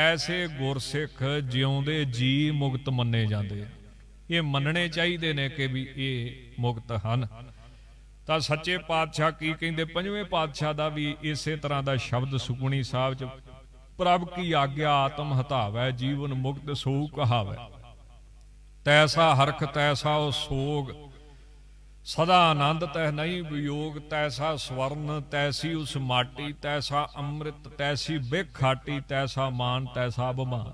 ਐਸੇ ਗੁਰਸਿੱਖ ਜਿਉਂਦੇ ਜੀ ਮੁਕਤ ਮੰਨੇ ਜਾਂਦੇ ਆ ਇਹ ਮੰਨਣੇ ਚਾਹੀਦੇ ਨੇ ਕਿ ਵੀ ਇਹ ਮੁਕਤ ਹਨ ਤਾਂ ਸੱਚੇ ਪਾਤਸ਼ਾਹ ਕੀ ਕਹਿੰਦੇ ਪੰਜਵੇਂ ਪਾਤਸ਼ਾਹ ਦਾ ਵੀ ਇਸੇ ਤਰ੍ਹਾਂ ਦਾ ਸ਼ਬਦ ਸੁਖਣੀ ਸਾਹਿਬ ਚ ਪ੍ਰਭ ਕੀ ਆਗਿਆ ਆਤਮ ਹਤਾਵੈ ਜੀਵਨ ਮੁਕਤ ਸੋ ਕਹਾਵੈ ਤੈਸਾ ਹਰਖ ਤੈਸਾ ਉਹ ਸੋਗ ਸਦਾ ਆਨੰਦ ਤੈ ਨਹੀਂ ਵਿਯੋਗ ਤੈਸਾ ਸਵਰਨ ਤੈਸੀ ਉਸ ਮਾਟੀ ਤੈਸਾ ਅੰਮ੍ਰਿਤ ਤੈਸੀ ਬਿਖਾਟੀ ਤੈਸਾ ਮਾਨ ਤੈਸਾ ਬਮਾਨ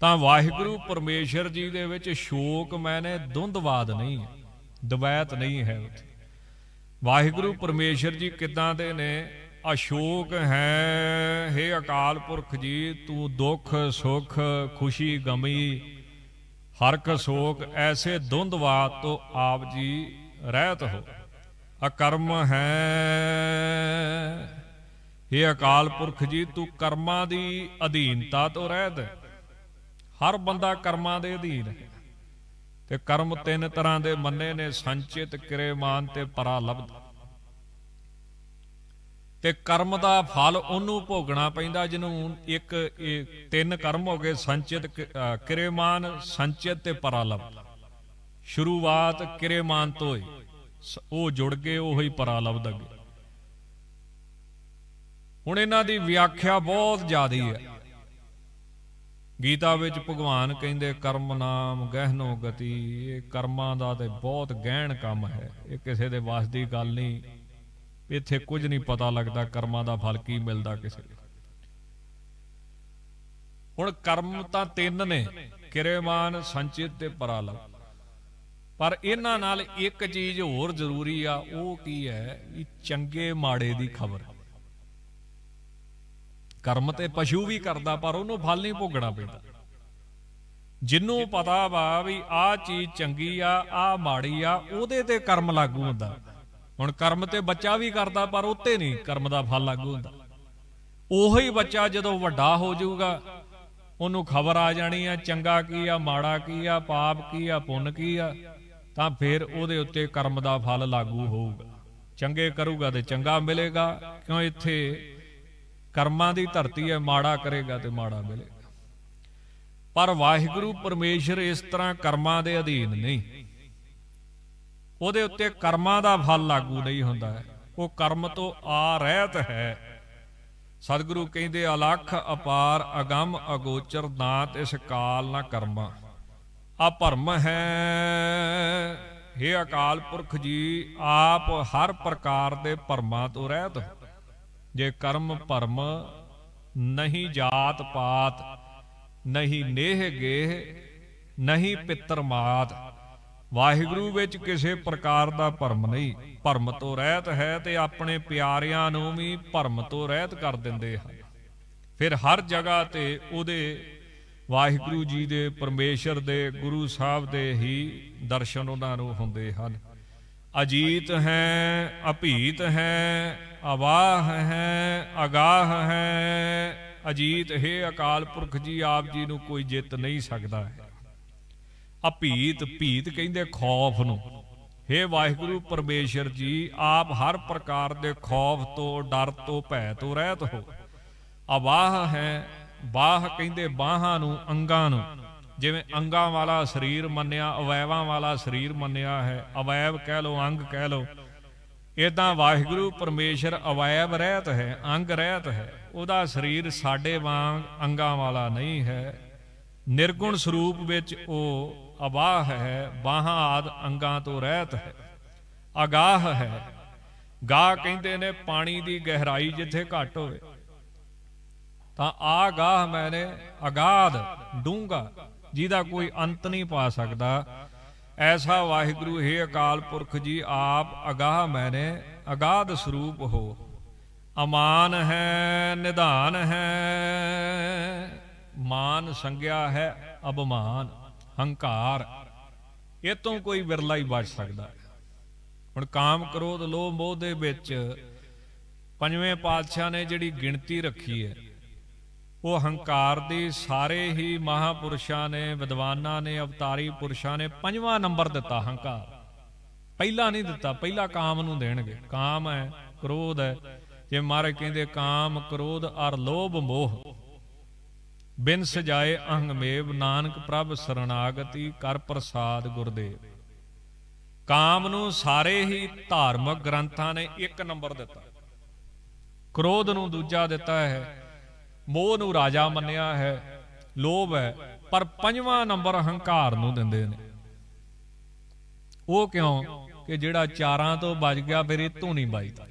ਤਾਂ ਵਾਹਿਗੁਰੂ ਪਰਮੇਸ਼ਰ ਜੀ ਦੇ ਵਿੱਚ ਸ਼ੋਕ ਮੈਨੇ ਦੁੰਦਵਾਦ ਨਹੀਂ ਦਵੈਤ ਨਹੀਂ ਹੈ ਉੱਥੇ ਵਾਹਿਗੁਰੂ ਪਰਮੇਸ਼ਰ ਜੀ ਕਿਦਾਂ ਦੇ ਨੇ ਅਸ਼ੋਕ ਹੈ हे ਅਕਾਲ ਪੁਰਖ ਜੀ ਤੂੰ ਦੁੱਖ ਸੁੱਖ ਖੁਸ਼ੀ ਗਮੀ ਹਰ ਕ ਸੋਕ ਐਸੇ ਦੁੰਦਵਾ ਤੋ ਆਪ ਜੀ ਰਹਿਤ ਹੋ ਅਕਰਮ ਹੈ हे ਅਕਾਲ ਪੁਰਖ ਜੀ ਤੂੰ ਕਰਮਾਂ ਦੀ ਅਧੀਨਤਾ ਤੋਂ ਰਹਿਤ ਹੈ ਹਰ ਬੰਦਾ ਕਰਮਾਂ ਦੇ ਅਧੀਨ ਹੈ ਤੇ ਕਰਮ ਤਿੰਨ ਤਰ੍ਹਾਂ ਦੇ ਮੰਨੇ ਨੇ ਸੰਚਿਤ ਕਿਰੇਮਾਨ ਤੇ ਪਰਾਲਬਧ ਤੇ ਕਰਮ ਦਾ ਫਲ ਉਹਨੂੰ ਭੋਗਣਾ ਪੈਂਦਾ ਜਿਹਨੂੰ ਇੱਕ ਤਿੰਨ ਕਰਮ ਹੋ ਗਏ ਸੰਚਿਤ ਕਿਰੇਮਾਨ ਸੰਚਿਤ ਤੇ ਪਰਾਲਪ ਸ਼ੁਰੂਆਤ ਕਿਰੇਮਾਨ ਤੋਂ ਹੀ ਉਹ ਜੁੜ ਗਏ ਉਹੀ ਪਰਾਲਪ ਦਾ ਹੁਣ ਇਹਨਾਂ ਦੀ ਵਿਆਖਿਆ ਬਹੁਤ ਜ਼ਿਆਦੀ ਹੈ ਗੀਤਾ ਵਿੱਚ ਭਗਵਾਨ ਕਹਿੰਦੇ ਕਰਮ ਨਾਮ ਗਹਿਨੋ ਗਤੀ ਇਹ ਕਰਮਾਂ ਦਾ ਤੇ ਬਹੁਤ ਗਹਿਣ ਕੰਮ ਹੈ ਇਹ ਕਿਸੇ ਦੇ ਵਾਸ ਦੀ ਗੱਲ ਨਹੀਂ ਇੱਥੇ ਕੁਝ ਨਹੀਂ ਪਤਾ ਲੱਗਦਾ ਕਰਮਾਂ ਦਾ ਫਲ ਕੀ ਮਿਲਦਾ ਕਿਸੇ ਨੂੰ ਹੁਣ ਕਰਮ ਤਾਂ ਤਿੰਨ ਨੇ ਕਿਰੇਮਾਨ ਸੰਚਿਤ ਤੇ ਪਰਾਲਮ ਪਰ ਇਹਨਾਂ ਨਾਲ ਇੱਕ ਚੀਜ਼ ਹੋਰ ਜ਼ਰੂਰੀ ਆ ਉਹ ਕੀ ਹੈ ਇਹ ਚੰਗੇ ਮਾੜੇ ਦੀ ਖਬਰ ਕਰਮ ਤੇ ਪਸ਼ੂ ਵੀ ਕਰਦਾ ਪਰ ਉਹਨੂੰ ਫਲ ਨਹੀਂ ਭੋਗਣਾ ਪੈਂਦਾ ਜਿੰਨੂੰ ਪਤਾ ਵਾ ਵੀ ਆਹ ਚੀਜ਼ ਚੰਗੀ ਆ ਆਹ ਮਾੜੀ ਆ ਉਹਦੇ ਤੇ ਕਰਮ ਲਾਗੂ ਹੁੰਦਾ ਹੁਣ ਕਰਮ ਤੇ ਬੱਚਾ ਵੀ ਕਰਦਾ ਪਰ ਉੱਤੇ ਨਹੀਂ ਕਰਮ ਦਾ ਫਲ ਲਾਗੂ ਹੁੰਦਾ ਉਹੀ ਬੱਚਾ ਜਦੋਂ ਵੱਡਾ ਹੋ ਜਾਊਗਾ ਉਹਨੂੰ ਖਬਰ ਆ ਜਾਣੀ ਆ ਚੰਗਾ ਕੀ ਆ ਮਾੜਾ ਕੀ ਆ ਪਾਪ ਕੀ ਆ ਪੁੰਨ ਕੀ ਆ ਤਾਂ ਫਿਰ ਉਹਦੇ ਉੱਤੇ ਕਰਮ ਦਾ ਫਲ ਲਾਗੂ ਹੋਊਗਾ ਚੰਗੇ ਕਰੂਗਾ ਤੇ ਚੰਗਾ ਮਿਲੇਗਾ ਕਿਉਂ ਇੱਥੇ ਕਰਮਾਂ ਦੀ ਧਰਤੀ ਹੈ ਮਾੜਾ ਕਰੇਗਾ ਤੇ ਮਾੜਾ ਮਿਲੇਗਾ ਪਰ ਵਾਹਿਗੁਰੂ ਪਰਮੇਸ਼ਰ ਇਸ ਤਰ੍ਹਾਂ ਕਰਮਾਂ ਦੇ ਅਧੀਨ ਨਹੀਂ ਉਹਦੇ ਉੱਤੇ ਕਰਮਾਂ ਦਾ ਫਲ ਲਾਗੂ ਨਹੀਂ ਹੁੰਦਾ ਉਹ ਕਰਮ ਤੋਂ ਆ ਰਹਿਤ ਹੈ ਸਤਿਗੁਰੂ ਕਹਿੰਦੇ ਅਲਖ ਅਪਾਰ ਅਗੰਮ ਅਗੋਚਰ ਦਾਤ ਇਸ ਕਾਲ ਨਾ ਕਰਮਾ ਆ ਭਰਮ ਹੈ हे ਅਕਾਲ ਪੁਰਖ ਜੀ ਆਪ ਹਰ ਪ੍ਰਕਾਰ ਦੇ ਭਰਮਾਂ ਤੋਂ ਰਹਿਤ ਜੇ ਕਰਮ ਭਰਮ ਨਹੀਂ ਜਾਤ ਪਾਤ ਨਹੀਂ ਨੇਹ ਗੇਹ ਨਹੀਂ ਪਿੱਤਰ ਮਾਤ ਵਾਹਿਗੁਰੂ ਵਿੱਚ ਕਿਸੇ ਪ੍ਰਕਾਰ ਦਾ ਭਰਮ ਨਹੀਂ ਭਰਮ ਤੋਂ ਰਹਿਤ ਹੈ ਤੇ ਆਪਣੇ ਪਿਆਰਿਆਂ ਨੂੰ ਵੀ ਭਰਮ ਤੋਂ ਰਹਿਤ ਕਰ ਦਿੰਦੇ ਹਨ ਫਿਰ ਹਰ ਜਗ੍ਹਾ ਤੇ ਉਹਦੇ ਵਾਹਿਗੁਰੂ ਜੀ ਦੇ ਪਰਮੇਸ਼ਰ ਦੇ ਗੁਰੂ ਸਾਹਿਬ ਦੇ ਹੀ ਦਰਸ਼ਨ ਉਹਨਾਂ ਨੂੰ ਹੁੰਦੇ ਹਨ ਅਜੀਤ ਹੈ ਅਭੀਤ ਹੈ ਅਵਾਹ ਹੈ ਅਗਾਹ ਹੈ ਅਜੀਤ ਹੈ ਅਕਾਲ ਪੁਰਖ ਜੀ ਆਪ ਜੀ ਨੂੰ ਕੋਈ ਜਿੱਤ ਨਹੀਂ ਸਕਦਾ ਹੈ ਅਪੀਤ ਭੀਤ ਕਹਿੰਦੇ ਖੌਫ ਨੂੰ हे ਵਾਹਿਗੁਰੂ ਪਰਮੇਸ਼ਰ ਜੀ ਆਪ ਹਰ ਪ੍ਰਕਾਰ ਦੇ ਖੌਫ ਤੋਂ ਡਰ ਤੋਂ ਭੈ ਤੋਂ ਰਹਿਤ ਹੋ ਅਵਾਹ ਹੈ ਬਾਹ ਕਹਿੰਦੇ ਬਾਹਾਂ ਨੂੰ ਅੰਗਾਂ ਨੂੰ ਜਿਵੇਂ ਅੰਗਾਂ ਵਾਲਾ ਸਰੀਰ ਮੰਨਿਆ ਅਵੈਵਾਂ ਵਾਲਾ ਸਰੀਰ ਮੰਨਿਆ ਹੈ ਅਵੈਵ ਕਹਿ ਲੋ ਅੰਗ ਕਹਿ ਲੋ ਇਦਾਂ ਵਾਹਿਗੁਰੂ ਪਰਮੇਸ਼ਰ ਅਵੈਵ ਰਹਿਤ ਹੈ ਅੰਗ ਰਹਿਤ ਹੈ ਉਹਦਾ ਸਰੀਰ ਸਾਡੇ ਵਾਂਗ ਅੰਗਾਂ ਵਾਲਾ ਨਹੀਂ ਹੈ ਨਿਰਗੁਣ ਸਰੂਪ ਵਿੱਚ ਉਹ ਅਬਾਹ ਹੈ ਬਾਹਾਂ ਆਦ ਅੰਗਾਂ ਤੋਂ ਰਹਿਤ ਹੈ ਅਗਾਹ ਹੈ ਗਾ ਕਹਿੰਦੇ ਨੇ ਪਾਣੀ ਦੀ ਗਹਿਰਾਈ ਜਿੱਥੇ ਘਟ ਹੋਵੇ ਤਾਂ ਆ ਗਾਹ ਮੈਨੇ ਅਗਾਦ ਡੂੰਗਾ ਜਿਹਦਾ ਕੋਈ ਅੰਤ ਨਹੀਂ ਪਾ ਸਕਦਾ ਐਸਾ ਵਾਹਿਗੁਰੂ ਹੈ ਅਕਾਲ ਪੁਰਖ ਜੀ ਆਪ ਅਗਾਹ ਮੈਨੇ ਅਗਾਦ ਸਰੂਪ ਹੋ ਅਮਾਨ ਹੈ ਨਿਧਾਨ ਹੈ ਮਾਨ ਸੰਗਿਆ ਹੈ ਅਬਮਾਨ ਹੰਕਾਰ ਇਹ ਤੋਂ ਕੋਈ ਵਿਰਲਾ ਹੀ ਬਚ ਸਕਦਾ ਹੁਣ ਕਾਮ ਕ੍ਰੋਧ ਲੋਭ ਮੋਹ ਦੇ ਵਿੱਚ ਪੰਜਵੇਂ ਪਾਤਸ਼ਾਹ ਨੇ ਜਿਹੜੀ ਗਿਣਤੀ ਰੱਖੀ ਹੈ ਉਹ ਹੰਕਾਰ ਦੀ ਸਾਰੇ ਹੀ ਮਹਾਪੁਰਸ਼ਾਂ ਨੇ ਵਿਦਵਾਨਾਂ ਨੇ ਅਵਤਾਰੀ ਪੁਰਸ਼ਾਂ ਨੇ ਪੰਜਵਾਂ ਨੰਬਰ ਦਿੱਤਾ ਹੰਕਾਰ ਪਹਿਲਾ ਨਹੀਂ ਦਿੱਤਾ ਪਹਿਲਾ ਕਾਮ ਨੂੰ ਦੇਣਗੇ ਕਾਮ ਹੈ ਕ੍ਰੋਧ ਹੈ ਜੇ ਮਹਾਰਾਜ ਕਹਿੰਦੇ ਕਾਮ ਕ੍ਰੋਧ ਅਰ ਲੋਭ ਮੋਹ ਬਿਨ ਸਜਾਏ ਅਹੰਗਮੇਵ ਨਾਨਕ ਪ੍ਰਭ ਸਰਣਾਗਤੀ ਕਰ ਪ੍ਰਸਾਦ ਗੁਰਦੇ ਕਾਮ ਨੂੰ ਸਾਰੇ ਹੀ ਧਾਰਮਿਕ ਗ੍ਰੰਥਾਂ ਨੇ ਇੱਕ ਨੰਬਰ ਦਿੱਤਾ ਕ੍ਰੋਧ ਨੂੰ ਦੂਜਾ ਦਿੱਤਾ ਹੈ ਮੋਹ ਨੂੰ ਰਾਜਾ ਮੰਨਿਆ ਹੈ ਲੋਭ ਹੈ ਪਰ ਪੰਜਵਾਂ ਨੰਬਰ ਹੰਕਾਰ ਨੂੰ ਦਿੰਦੇ ਨੇ ਉਹ ਕਿਉਂ ਕਿ ਜਿਹੜਾ ਚਾਰਾਂ ਤੋਂ ਬਚ ਗਿਆ ਫਿਰ ਇਹ ਧੂਣੀ ਬਾਈਦਾ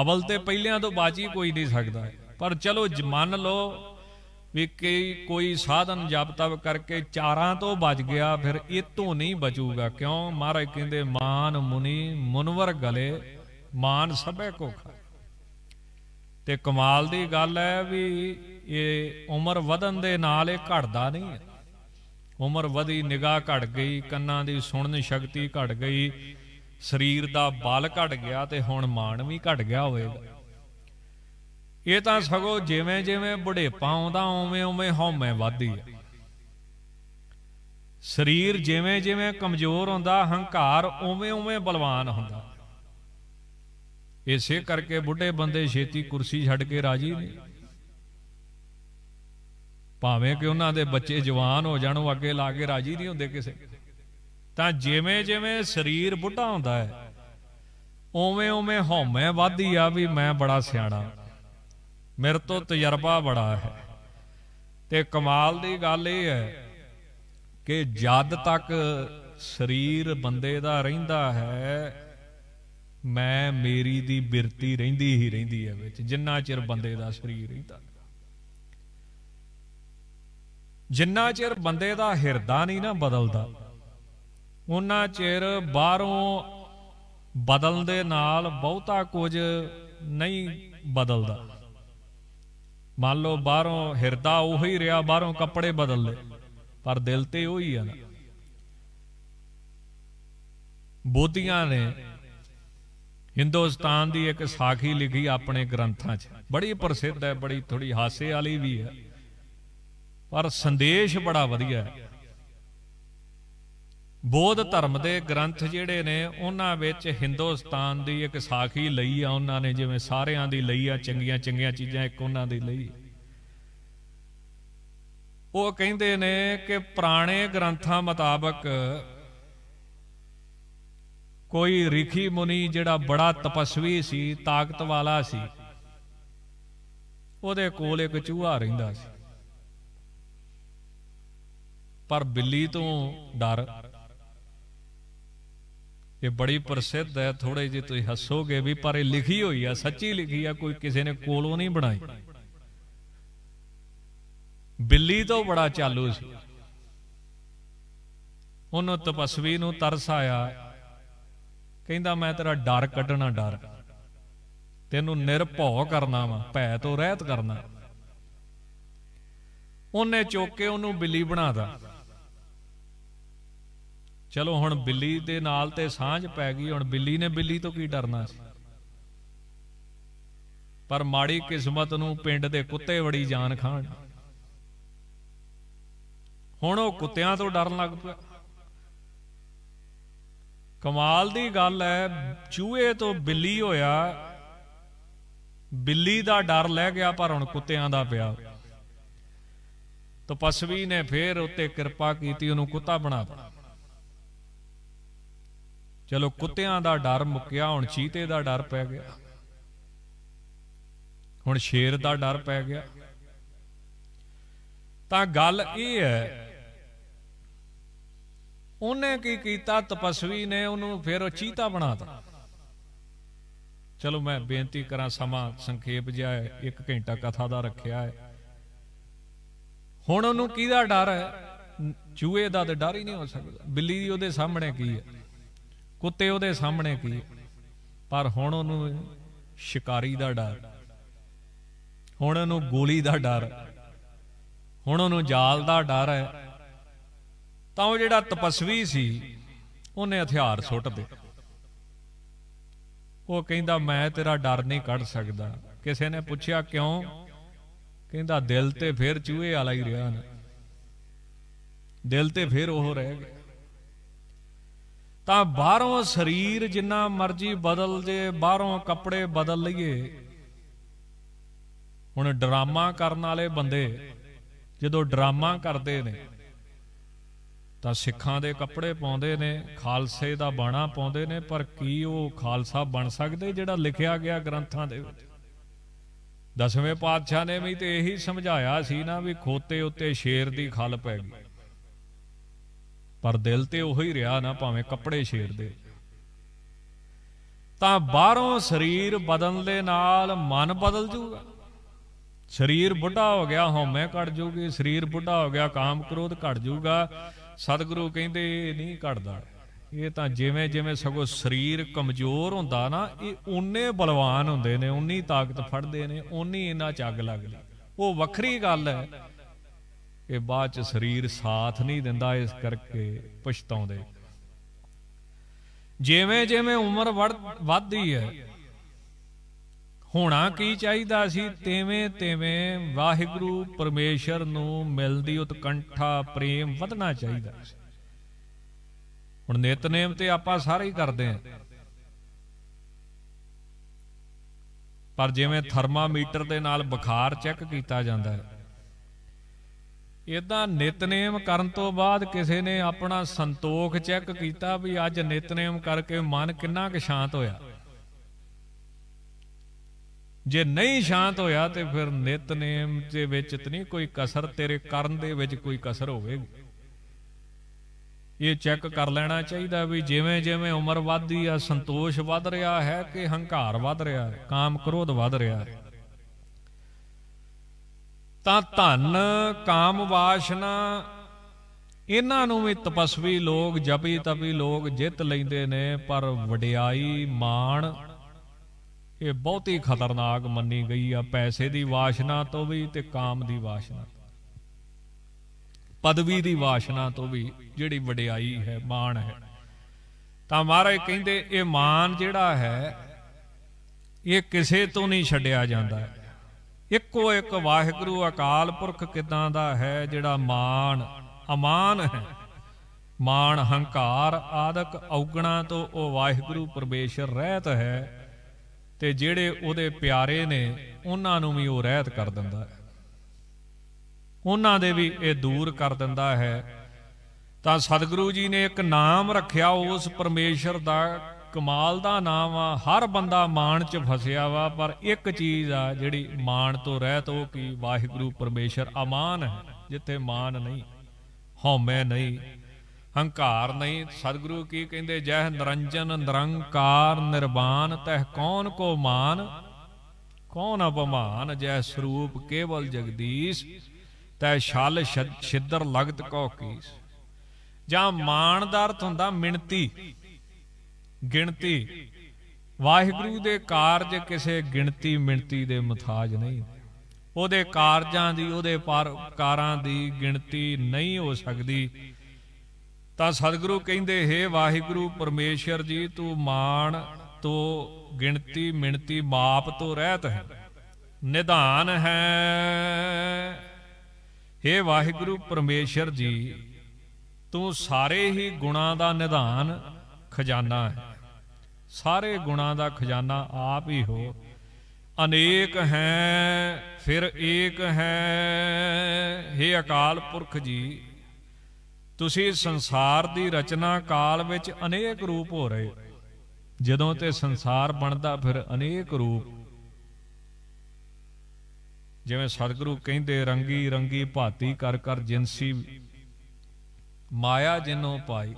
ਅਵਲ ਤੇ ਪਹਿਲਿਆਂ ਤੋਂ ਬਾਜੀ ਕੋਈ ਨਹੀਂ ਸਕਦਾ ਪਰ ਚਲੋ ਮੰਨ ਲੋ ਵੀ ਕਿ ਕੋਈ ਸਾਧਨ ਜਪ ਤਪ ਕਰਕੇ ਚਾਰਾਂ ਤੋਂ ਬਚ ਗਿਆ ਫਿਰ ਇਤੋਂ ਨਹੀਂ ਬਚੂਗਾ ਕਿਉਂ ਮਹਾਰਾਜ ਕਹਿੰਦੇ ਮਾਨ ਮੁਨੀ ਮਨਵਰ ਗਲੇ ਮਾਨ ਸਭੇ ਕੋ ਖਾ ਤੇ ਕਮਾਲ ਦੀ ਗੱਲ ਹੈ ਵੀ ਇਹ ਉਮਰ ਵਧਣ ਦੇ ਨਾਲ ਇਹ ਘਟਦਾ ਨਹੀਂ ਉਮਰ ਵਧੀ ਨਿਗਾਹ ਘਟ ਗਈ ਕੰਨਾਂ ਦੀ ਸੁਣਨ ਸ਼ਕਤੀ ਘਟ ਗਈ ਸਰੀਰ ਦਾ ਬਲ ਘਟ ਗਿਆ ਤੇ ਹੁਣ ਮਾਨ ਵੀ ਘਟ ਗਿਆ ਹੋਵੇਗਾ ਇਹ ਤਾਂ ਸਗੋ ਜਿਵੇਂ ਜਿਵੇਂ ਬੁਢੇਪਾ ਆਉਂਦਾ ਓਵੇਂ ਓਵੇਂ ਹਉਮੈ ਵਧਦੀ ਹੈ ਸਰੀਰ ਜਿਵੇਂ ਜਿਵੇਂ ਕਮਜ਼ੋਰ ਹੁੰਦਾ ਹੰਕਾਰ ਓਵੇਂ ਓਵੇਂ ਬਲਵਾਨ ਹੁੰਦਾ ਇਸੇ ਕਰਕੇ ਬੁੱਢੇ ਬੰਦੇ ਛੇਤੀ ਕੁਰਸੀ ਛੱਡ ਕੇ ਰਾਜੀ ਨਹੀਂ ਭਾਵੇਂ ਕਿ ਉਹਨਾਂ ਦੇ ਬੱਚੇ ਜਵਾਨ ਹੋ ਜਾਣ ਉਹ ਅੱਗੇ ਲਾ ਕੇ ਰਾਜੀ ਨਹੀਂ ਹੁੰਦੇ ਕਿਸੇ ਤਾਂ ਜਿਵੇਂ ਜਿਵੇਂ ਸਰੀਰ ਬੁੱਢਾ ਹੁੰਦਾ ਹੈ ਓਵੇਂ ਓਵੇਂ ਹਉਮੈ ਵਧਦੀ ਆ ਵੀ ਮੈਂ ਬੜਾ ਸਿਆਣਾ ਮੇਰੇ ਤੋਂ ਤਜਰਬਾ ਬੜਾ ਹੈ ਤੇ ਕਮਾਲ ਦੀ ਗੱਲ ਇਹ ਹੈ ਕਿ ਜਦ ਤੱਕ ਸਰੀਰ ਬੰਦੇ ਦਾ ਰਹਿੰਦਾ ਹੈ ਮੈਂ ਮੇਰੀ ਦੀ ਬਿਰਤੀ ਰਹਿੰਦੀ ਹੀ ਰਹਿੰਦੀ ਹੈ ਵਿੱਚ ਜਿੰਨਾ ਚਿਰ ਬੰਦੇ ਦਾ ਸਰੀਰ ਰਹਿੰਦਾ ਜਿੰਨਾ ਚਿਰ ਬੰਦੇ ਦਾ ਹਿਰਦਾ ਨਹੀਂ ਨਾ ਬਦਲਦਾ ਉਹਨਾਂ ਚਿਰ ਬਾਹਰੋਂ ਬਦਲਣ ਦੇ ਨਾਲ ਬਹੁਤਾ ਕੁਝ ਨਹੀਂ ਬਦਲਦਾ ਮੰਨ ਲਓ ਬਾਹਰੋਂ ਹਿਰਦਾ ਉਹੀ ਰਿਹਾ ਬਾਹਰੋਂ ਕੱਪੜੇ ਬਦਲ ਬਦਲਦੇ ਪਰ ਦਿਲ ਤੇ ਉਹੀ ਆ ਨਾ ਬੋਧੀਆਂ ਨੇ ਹਿੰਦੁਸਤਾਨ ਦੀ ਇੱਕ ਸਾਖੀ ਲਿਖੀ ਆਪਣੇ ਗ੍ਰੰਥਾਂ 'ਚ ਬੜੀ ਪ੍ਰਸਿੱਧ ਹੈ ਬੜੀ ਥੋੜੀ ਹਾਸੇ ਵਾਲੀ ਵੀ ਹੈ ਪਰ ਸੰਦੇਸ਼ ਬੜਾ ਵਧੀਆ ਹੈ ਬੋਧ ਧਰਮ ਦੇ ਗ੍ਰੰਥ ਜਿਹੜੇ ਨੇ ਉਹਨਾਂ ਵਿੱਚ ਹਿੰਦੁਸਤਾਨ ਦੀ ਇੱਕ ਸਾਖੀ ਲਈ ਆ ਉਹਨਾਂ ਨੇ ਜਿਵੇਂ ਸਾਰਿਆਂ ਦੀ ਲਈ ਆ ਚੰਗੀਆਂ ਚੰਗੀਆਂ ਚੀਜ਼ਾਂ ਇੱਕ ਉਹਨਾਂ ਦੀ ਲਈ ਉਹ ਕਹਿੰਦੇ ਨੇ ਕਿ ਪੁਰਾਣੇ ਗ੍ਰੰਥਾਂ ਮੁਤਾਬਕ ਕੋਈ ਰਿਖੀ ਮੁਨੀ ਜਿਹੜਾ ਬੜਾ ਤਪਸਵੀ ਸੀ ਤਾਕਤ ਵਾਲਾ ਸੀ ਉਹਦੇ ਕੋਲ ਇੱਕ ਚੂਹਾ ਰਹਿੰਦਾ ਸੀ ਪਰ ਬਿੱਲੀ ਤੋਂ ਡਰ ਇਹ ਬੜੀ ਪ੍ਰਸਿੱਧ ਹੈ ਥੋੜੇ ਜੀ ਤੁਸੀਂ ਹੱਸੋਗੇ ਵੀ ਪਰ ਇਹ ਲਿਖੀ ਹੋਈ ਆ ਸੱਚੀ ਲਿਖੀ ਆ ਕੋਈ ਕਿਸੇ ਨੇ ਕੋਲੋਂ ਨਹੀਂ ਬਣਾਈ ਬਿੱਲੀ ਤੋਂ ਬੜਾ ਚਾਲੂ ਸੀ ਉਹਨੂੰ ਤਪਸਵੀ ਨੂੰ ਤਰਸ ਆਇਆ ਕਹਿੰਦਾ ਮੈਂ ਤੇਰਾ ਡਰ ਕੱਢਣਾ ਡਰ ਤੈਨੂੰ ਨਿਰਭਉ ਕਰਨਾ ਵਾ ਭੈ ਤੋਂ ਰਹਿਤ ਕਰਨਾ ਉਹਨੇ ਚੋਕੇ ਉਹਨੂੰ ਬਿੱਲੀ ਬਣਾਦਾ ਚਲੋ ਹੁਣ ਬਿੱਲੀ ਦੇ ਨਾਲ ਤੇ ਸਾਂਝ ਪੈ ਗਈ ਹੁਣ ਬਿੱਲੀ ਨੇ ਬਿੱਲੀ ਤੋਂ ਕੀ ਡਰਨਾ ਸੀ ਪਰ ਮਾੜੀ ਕਿਸਮਤ ਨੂੰ ਪਿੰਡ ਦੇ ਕੁੱਤੇ ਵੜੀ ਜਾਨ ਖਾਣ ਹੁਣ ਉਹ ਕੁੱਤਿਆਂ ਤੋਂ ਡਰਨ ਲੱਗ ਪਿਆ ਕਮਾਲ ਦੀ ਗੱਲ ਹੈ ਚੂਹੇ ਤੋਂ ਬਿੱਲੀ ਹੋਇਆ ਬਿੱਲੀ ਦਾ ਡਰ ਲੈ ਗਿਆ ਪਰ ਹੁਣ ਕੁੱਤਿਆਂ ਦਾ ਪਿਆ ਤਪਸਵੀ ਨੇ ਫੇਰ ਉੱਤੇ ਕਿਰਪਾ ਕੀਤੀ ਉਹਨੂੰ ਕੁੱਤਾ ਬਣਾ ਦਿੱਤਾ ਚਲੋ ਕੁੱਤਿਆਂ ਦਾ ਡਰ ਮੁੱਕਿਆ ਹੁਣ ਚੀਤੇ ਦਾ ਡਰ ਪੈ ਗਿਆ ਹੁਣ ਸ਼ੇਰ ਦਾ ਡਰ ਪੈ ਗਿਆ ਤਾਂ ਗੱਲ ਇਹ ਹੈ ਉਹਨੇ ਕੀ ਕੀਤਾ ਤਪਸਵੀ ਨੇ ਉਹਨੂੰ ਫਿਰ ਚੀਤਾ ਬਣਾਤਾ ਚਲੋ ਮੈਂ ਬੇਨਤੀ ਕਰਾਂ ਸਮਾਂ ਸੰਖੇਪ ਜਿਹਾ ਇੱਕ ਘੰਟਾ ਕਥਾ ਦਾ ਰੱਖਿਆ ਹੈ ਹੁਣ ਉਹਨੂੰ ਕਿਹਦਾ ਡਰ ਹੈ ਚੂਹੇ ਦਾ ਤਾਂ ਡਰ ਹੀ ਨਹੀਂ ਹੋ ਸਕਦਾ ਬਿੱਲੀ ਦੀ ਉਹਦੇ ਸਾਹਮਣੇ ਕੀ ਹੈ ਕੁੱਤੇ ਉਹਦੇ ਸਾਹਮਣੇ ਕੀ ਪਰ ਹੁਣ ਉਹਨੂੰ ਸ਼ਿਕਾਰੀ ਦਾ ਡਰ ਹੁਣ ਉਹਨੂੰ ਗੋਲੀ ਦਾ ਡਰ ਹੁਣ ਉਹਨੂੰ ਜਾਲ ਦਾ ਡਰ ਹੈ ਤਾਂ ਉਹ ਜਿਹੜਾ ਤਪਸਵੀ ਸੀ ਉਹਨੇ ਹਥਿਆਰ ਸੁੱਟ ਦੇ ਉਹ ਕਹਿੰਦਾ ਮੈਂ ਤੇਰਾ ਡਰ ਨਹੀਂ ਕੱਢ ਸਕਦਾ ਕਿਸੇ ਨੇ ਪੁੱਛਿਆ ਕਿਉਂ ਕਹਿੰਦਾ ਦਿਲ ਤੇ ਫਿਰ ਚੂਹੇ ਵਾਲਾ ਹੀ ਰਿਹਾ ਨਾ ਦਿਲ ਤੇ ਫਿਰ ਉਹ ਰਹਿ ਗਿਆ ਤਾਂ ਬਾਹਰੋਂ ਸਰੀਰ ਜਿੰਨਾ ਮਰਜੀ ਬਦਲ ਜੇ ਬਾਹਰੋਂ ਕੱਪੜੇ ਬਦਲ ਲਈਏ ਹੁਣ ਡਰਾਮਾ ਕਰਨ ਵਾਲੇ ਬੰਦੇ ਜਦੋਂ ਡਰਾਮਾ ਕਰਦੇ ਨੇ ਤਾਂ ਸਿੱਖਾਂ ਦੇ ਕੱਪੜੇ ਪਾਉਂਦੇ ਨੇ ਖਾਲਸੇ ਦਾ ਬਾਣਾ ਪਾਉਂਦੇ ਨੇ ਪਰ ਕੀ ਉਹ ਖਾਲਸਾ ਬਣ ਸਕਦੇ ਜਿਹੜਾ ਲਿਖਿਆ ਗਿਆ ਗ੍ਰੰਥਾਂ ਦੇ ਵਿੱਚ ਦਸਵੇਂ ਪਾਤਸ਼ਾਹ ਨੇ ਵੀ ਤੇ ਇਹੀ ਸਮਝਾਇਆ ਸੀ ਨਾ ਵੀ ਖੋਤੇ ਉੱਤੇ ਸ਼ੇਰ ਦੀ ਖਲ ਪੈ ਗਈ ਪਰ ਦਿਲ ਤੇ ਉਹੀ ਰਿਹਾ ਨਾ ਭਾਵੇਂ ਕੱਪੜੇ ਛੇੜ ਦੇ ਤਾਂ ਬਾਹਰੋਂ ਸਰੀਰ ਬਦਲਣ ਦੇ ਨਾਲ ਮਨ ਬਦਲ ਜਾਊਗਾ ਸਰੀਰ ਬੁੱਢਾ ਹੋ ਗਿਆ ਹਉਮੈ ਘਟ ਜੂਗੀ ਸਰੀਰ ਬੁੱਢਾ ਹੋ ਗਿਆ ਕਾਮ ਕ੍ਰੋਧ ਘਟ ਜੂਗਾ ਸਤਿਗੁਰੂ ਕਹਿੰਦੇ ਨਹੀਂ ਘਟਦਾ ਇਹ ਤਾਂ ਜਿਵੇਂ ਜਿਵੇਂ ਸਗੋ ਸਰੀਰ ਕਮਜ਼ੋਰ ਹੁੰਦਾ ਨਾ ਇਹ ਓਨੇ ਬਲਵਾਨ ਹੁੰਦੇ ਨੇ ਓਨੀ ਤਾਕਤ ਫੜਦੇ ਨੇ ਓਨੀ ਇਹਨਾਂ ਚ ਅੱਗ ਲੱਗਦੀ ਉਹ ਵੱਖਰੀ ਗੱਲ ਹੈ ਕਿ ਬਾਅਦ ਚ ਸਰੀਰ ਸਾਥ ਨਹੀਂ ਦਿੰਦਾ ਇਸ ਕਰਕੇ ਪਛਤਾਉਂਦੇ ਜਿਵੇਂ ਜਿਵੇਂ ਉਮਰ ਵੱਧਦੀ ਹੈ ਹੋਣਾ ਕੀ ਚਾਹੀਦਾ ਸੀ ਤੇਵੇਂ ਤੇਵੇਂ ਵਾਹਿਗੁਰੂ ਪਰਮੇਸ਼ਰ ਨੂੰ ਮਿਲਦੀ ਉਤਕੰਠਾ ਪ੍ਰੇਮ ਵਧਣਾ ਚਾਹੀਦਾ ਹੁਣ ਨਿਤਨੇਮ ਤੇ ਆਪਾਂ ਸਾਰੇ ਹੀ ਕਰਦੇ ਆਂ ਪਰ ਜਿਵੇਂ ਥਰਮਾਮੀਟਰ ਦੇ ਨਾਲ ਬੁਖਾਰ ਚੈੱਕ ਕੀਤਾ ਜਾਂਦਾ ਹੈ ਇਦਾਂ ਨਿਤਨੇਮ ਕਰਨ ਤੋਂ ਬਾਅਦ ਕਿਸੇ ਨੇ ਆਪਣਾ ਸੰਤੋਖ ਚੈੱਕ ਕੀਤਾ ਵੀ ਅੱਜ ਨਿਤਨੇਮ ਕਰਕੇ ਮਨ ਕਿੰਨਾ ਕੁ ਸ਼ਾਂਤ ਹੋਇਆ ਜੇ ਨਹੀਂ ਸ਼ਾਂਤ ਹੋਇਆ ਤੇ ਫਿਰ ਨਿਤਨੇਮ ਦੇ ਵਿੱਚ ਤਨੀ ਕੋਈ ਕਸਰ ਤੇਰੇ ਕਰਨ ਦੇ ਵਿੱਚ ਕੋਈ ਕਸਰ ਹੋਵੇਗੀ ਇਹ ਚੈੱਕ ਕਰ ਲੈਣਾ ਚਾਹੀਦਾ ਵੀ ਜਿਵੇਂ ਜਿਵੇਂ ਉਮਰ ਵੱਧਦੀ ਆ ਸੰਤੋਸ਼ ਵੱਧ ਰਿਹਾ ਹੈ ਕਿ ਹੰਕਾਰ ਵੱਧ ਰਿਹਾ ਹੈ ਕਾਮ ਕ੍ਰੋਧ ਵੱਧ ਰਿਹਾ ਹੈ ਤਾਂ ਧਨ ਕਾਮ ਵਾਸ਼ਨਾ ਇਹਨਾਂ ਨੂੰ ਵੀ ਤਪਸਵੀ ਲੋਕ ਜਪੀ ਤਪੀ ਲੋਕ ਜਿੱਤ ਲੈਂਦੇ ਨੇ ਪਰ ਵਡਿਆਈ ਮਾਣ ਇਹ ਬਹੁਤੀ ਖਤਰਨਾਕ ਮੰਨੀ ਗਈ ਆ ਪੈਸੇ ਦੀ ਵਾਸ਼ਨਾ ਤੋਂ ਵੀ ਤੇ ਕਾਮ ਦੀ ਵਾਸ਼ਨਾ ਪਦਵੀ ਦੀ ਵਾਸ਼ਨਾ ਤੋਂ ਵੀ ਜਿਹੜੀ ਵਡਿਆਈ ਹੈ ਮਾਣ ਹੈ ਤਾਂ ਮਹਾਰਾਜ ਕਹਿੰਦੇ ਇਹ ਮਾਨ ਜਿਹੜਾ ਹੈ ਇਹ ਕਿਸੇ ਤੋਂ ਨਹੀਂ ਛੱਡਿਆ ਜਾਂਦਾ ਇੱਕੋ ਇੱਕ ਵਾਹਿਗੁਰੂ ਅਕਾਲ ਪੁਰਖ ਕਿਦਾਂ ਦਾ ਹੈ ਜਿਹੜਾ ਮਾਨ ਅਮਾਨ ਹੈ ਮਾਨ ਹੰਕਾਰ ਆਦਿਕ ਔਗਣਾ ਤੋਂ ਉਹ ਵਾਹਿਗੁਰੂ ਪਰਮੇਸ਼ਰ ਰਹਿਤ ਹੈ ਤੇ ਜਿਹੜੇ ਉਹਦੇ ਪਿਆਰੇ ਨੇ ਉਹਨਾਂ ਨੂੰ ਵੀ ਉਹ ਰਹਿਤ ਕਰ ਦਿੰਦਾ ਹੈ ਉਹਨਾਂ ਦੇ ਵੀ ਇਹ ਦੂਰ ਕਰ ਦਿੰਦਾ ਹੈ ਤਾਂ ਸਤਿਗੁਰੂ ਜੀ ਨੇ ਇੱਕ ਨਾਮ ਰੱਖਿਆ ਉਸ ਪਰਮੇਸ਼ਰ ਦਾ ਕਮਾਲ ਦਾ ਨਾਮ ਆ ਹਰ ਬੰਦਾ ਮਾਣ 'ਚ ਫਸਿਆ ਵਾ ਪਰ ਇੱਕ ਚੀਜ਼ ਆ ਜਿਹੜੀ ਮਾਣ ਤੋਂ ਰਹਿਤ ਉਹ ਕੀ ਵਾਹਿਗੁਰੂ ਪਰਮੇਸ਼ਰ ਅਮਾਨ ਹੈ ਜਿੱਥੇ ਮਾਨ ਨਹੀਂ ਹਉਮੈ ਨਹੀਂ ਹੰਕਾਰ ਨਹੀਂ ਸਤਿਗੁਰੂ ਕੀ ਕਹਿੰਦੇ ਜੈ ਨਿਰੰਜਨ ਨਿਰੰਕਾਰ ਨਿਰਵਾਣ ਤਹਿ ਕੌਣ ਕੋ ਮਾਨ ਕੌਣ ਅਪਮਾਨ ਜੈ ਸਰੂਪ ਕੇਵਲ ਜਗਦੀਸ਼ ਤੈ ਛਲ ਛਿੱਦਰ ਲਗਤ ਕੋ ਕੀ ਜਾਂ ਮਾਣ ਦਾ ਅਰਥ ਹੁੰਦਾ ਮਿੰਤੀ ਗਿਣਤੀ ਵਾਹਿਗੁਰੂ ਦੇ ਕਾਰਜ ਕਿਸੇ ਗਿਣਤੀ ਮਿੰਤੀ ਦੇ ਮਥਾਜ ਨਹੀਂ ਉਹਦੇ ਕਾਰਜਾਂ ਦੀ ਉਹਦੇ ਪਰਕਾਰਾਂ ਦੀ ਗਿਣਤੀ ਨਹੀਂ ਹੋ ਸਕਦੀ ਤਾਂ ਸਤਿਗੁਰੂ ਕਹਿੰਦੇ ਹੈ ਵਾਹਿਗੁਰੂ ਪਰਮੇਸ਼ਰ ਜੀ ਤੂੰ ਮਾਣ ਤੋਂ ਗਿਣਤੀ ਮਿੰਤੀ ਮਾਪ ਤੋਂ ਰਹਿਤ ਹੈ ਨਿਧਾਨ ਹੈ हे ਵਾਹਿਗੁਰੂ ਪਰਮੇਸ਼ਰ ਜੀ ਤੂੰ ਸਾਰੇ ਹੀ ਗੁਣਾ ਦਾ ਨਿਧਾਨ ਖਜ਼ਾਨਾ ਹੈ ਸਾਰੇ ਗੁਣਾ ਦਾ ਖਜ਼ਾਨਾ ਆਪ ਹੀ ਹੋ ਅਨੇਕ ਹੈ ਫਿਰ ਏਕ ਹੈ हे ਅਕਾਲ ਪੁਰਖ ਜੀ ਤੁਸੀਂ ਸੰਸਾਰ ਦੀ ਰਚਨਾ ਕਾਲ ਵਿੱਚ ਅਨੇਕ ਰੂਪ ਹੋ ਰਹੇ ਜਦੋਂ ਤੇ ਸੰਸਾਰ ਬਣਦਾ ਫਿਰ ਅਨੇਕ ਰੂਪ ਜਿਵੇਂ ਸਤਿਗੁਰੂ ਕਹਿੰਦੇ ਰੰਗੀ ਰੰਗੀ ਭਾਤੀ ਕਰ ਕਰ ਜਿੰਸੀ ਮਾਇਆ ਜਿਨੋਂ ਪਾਈ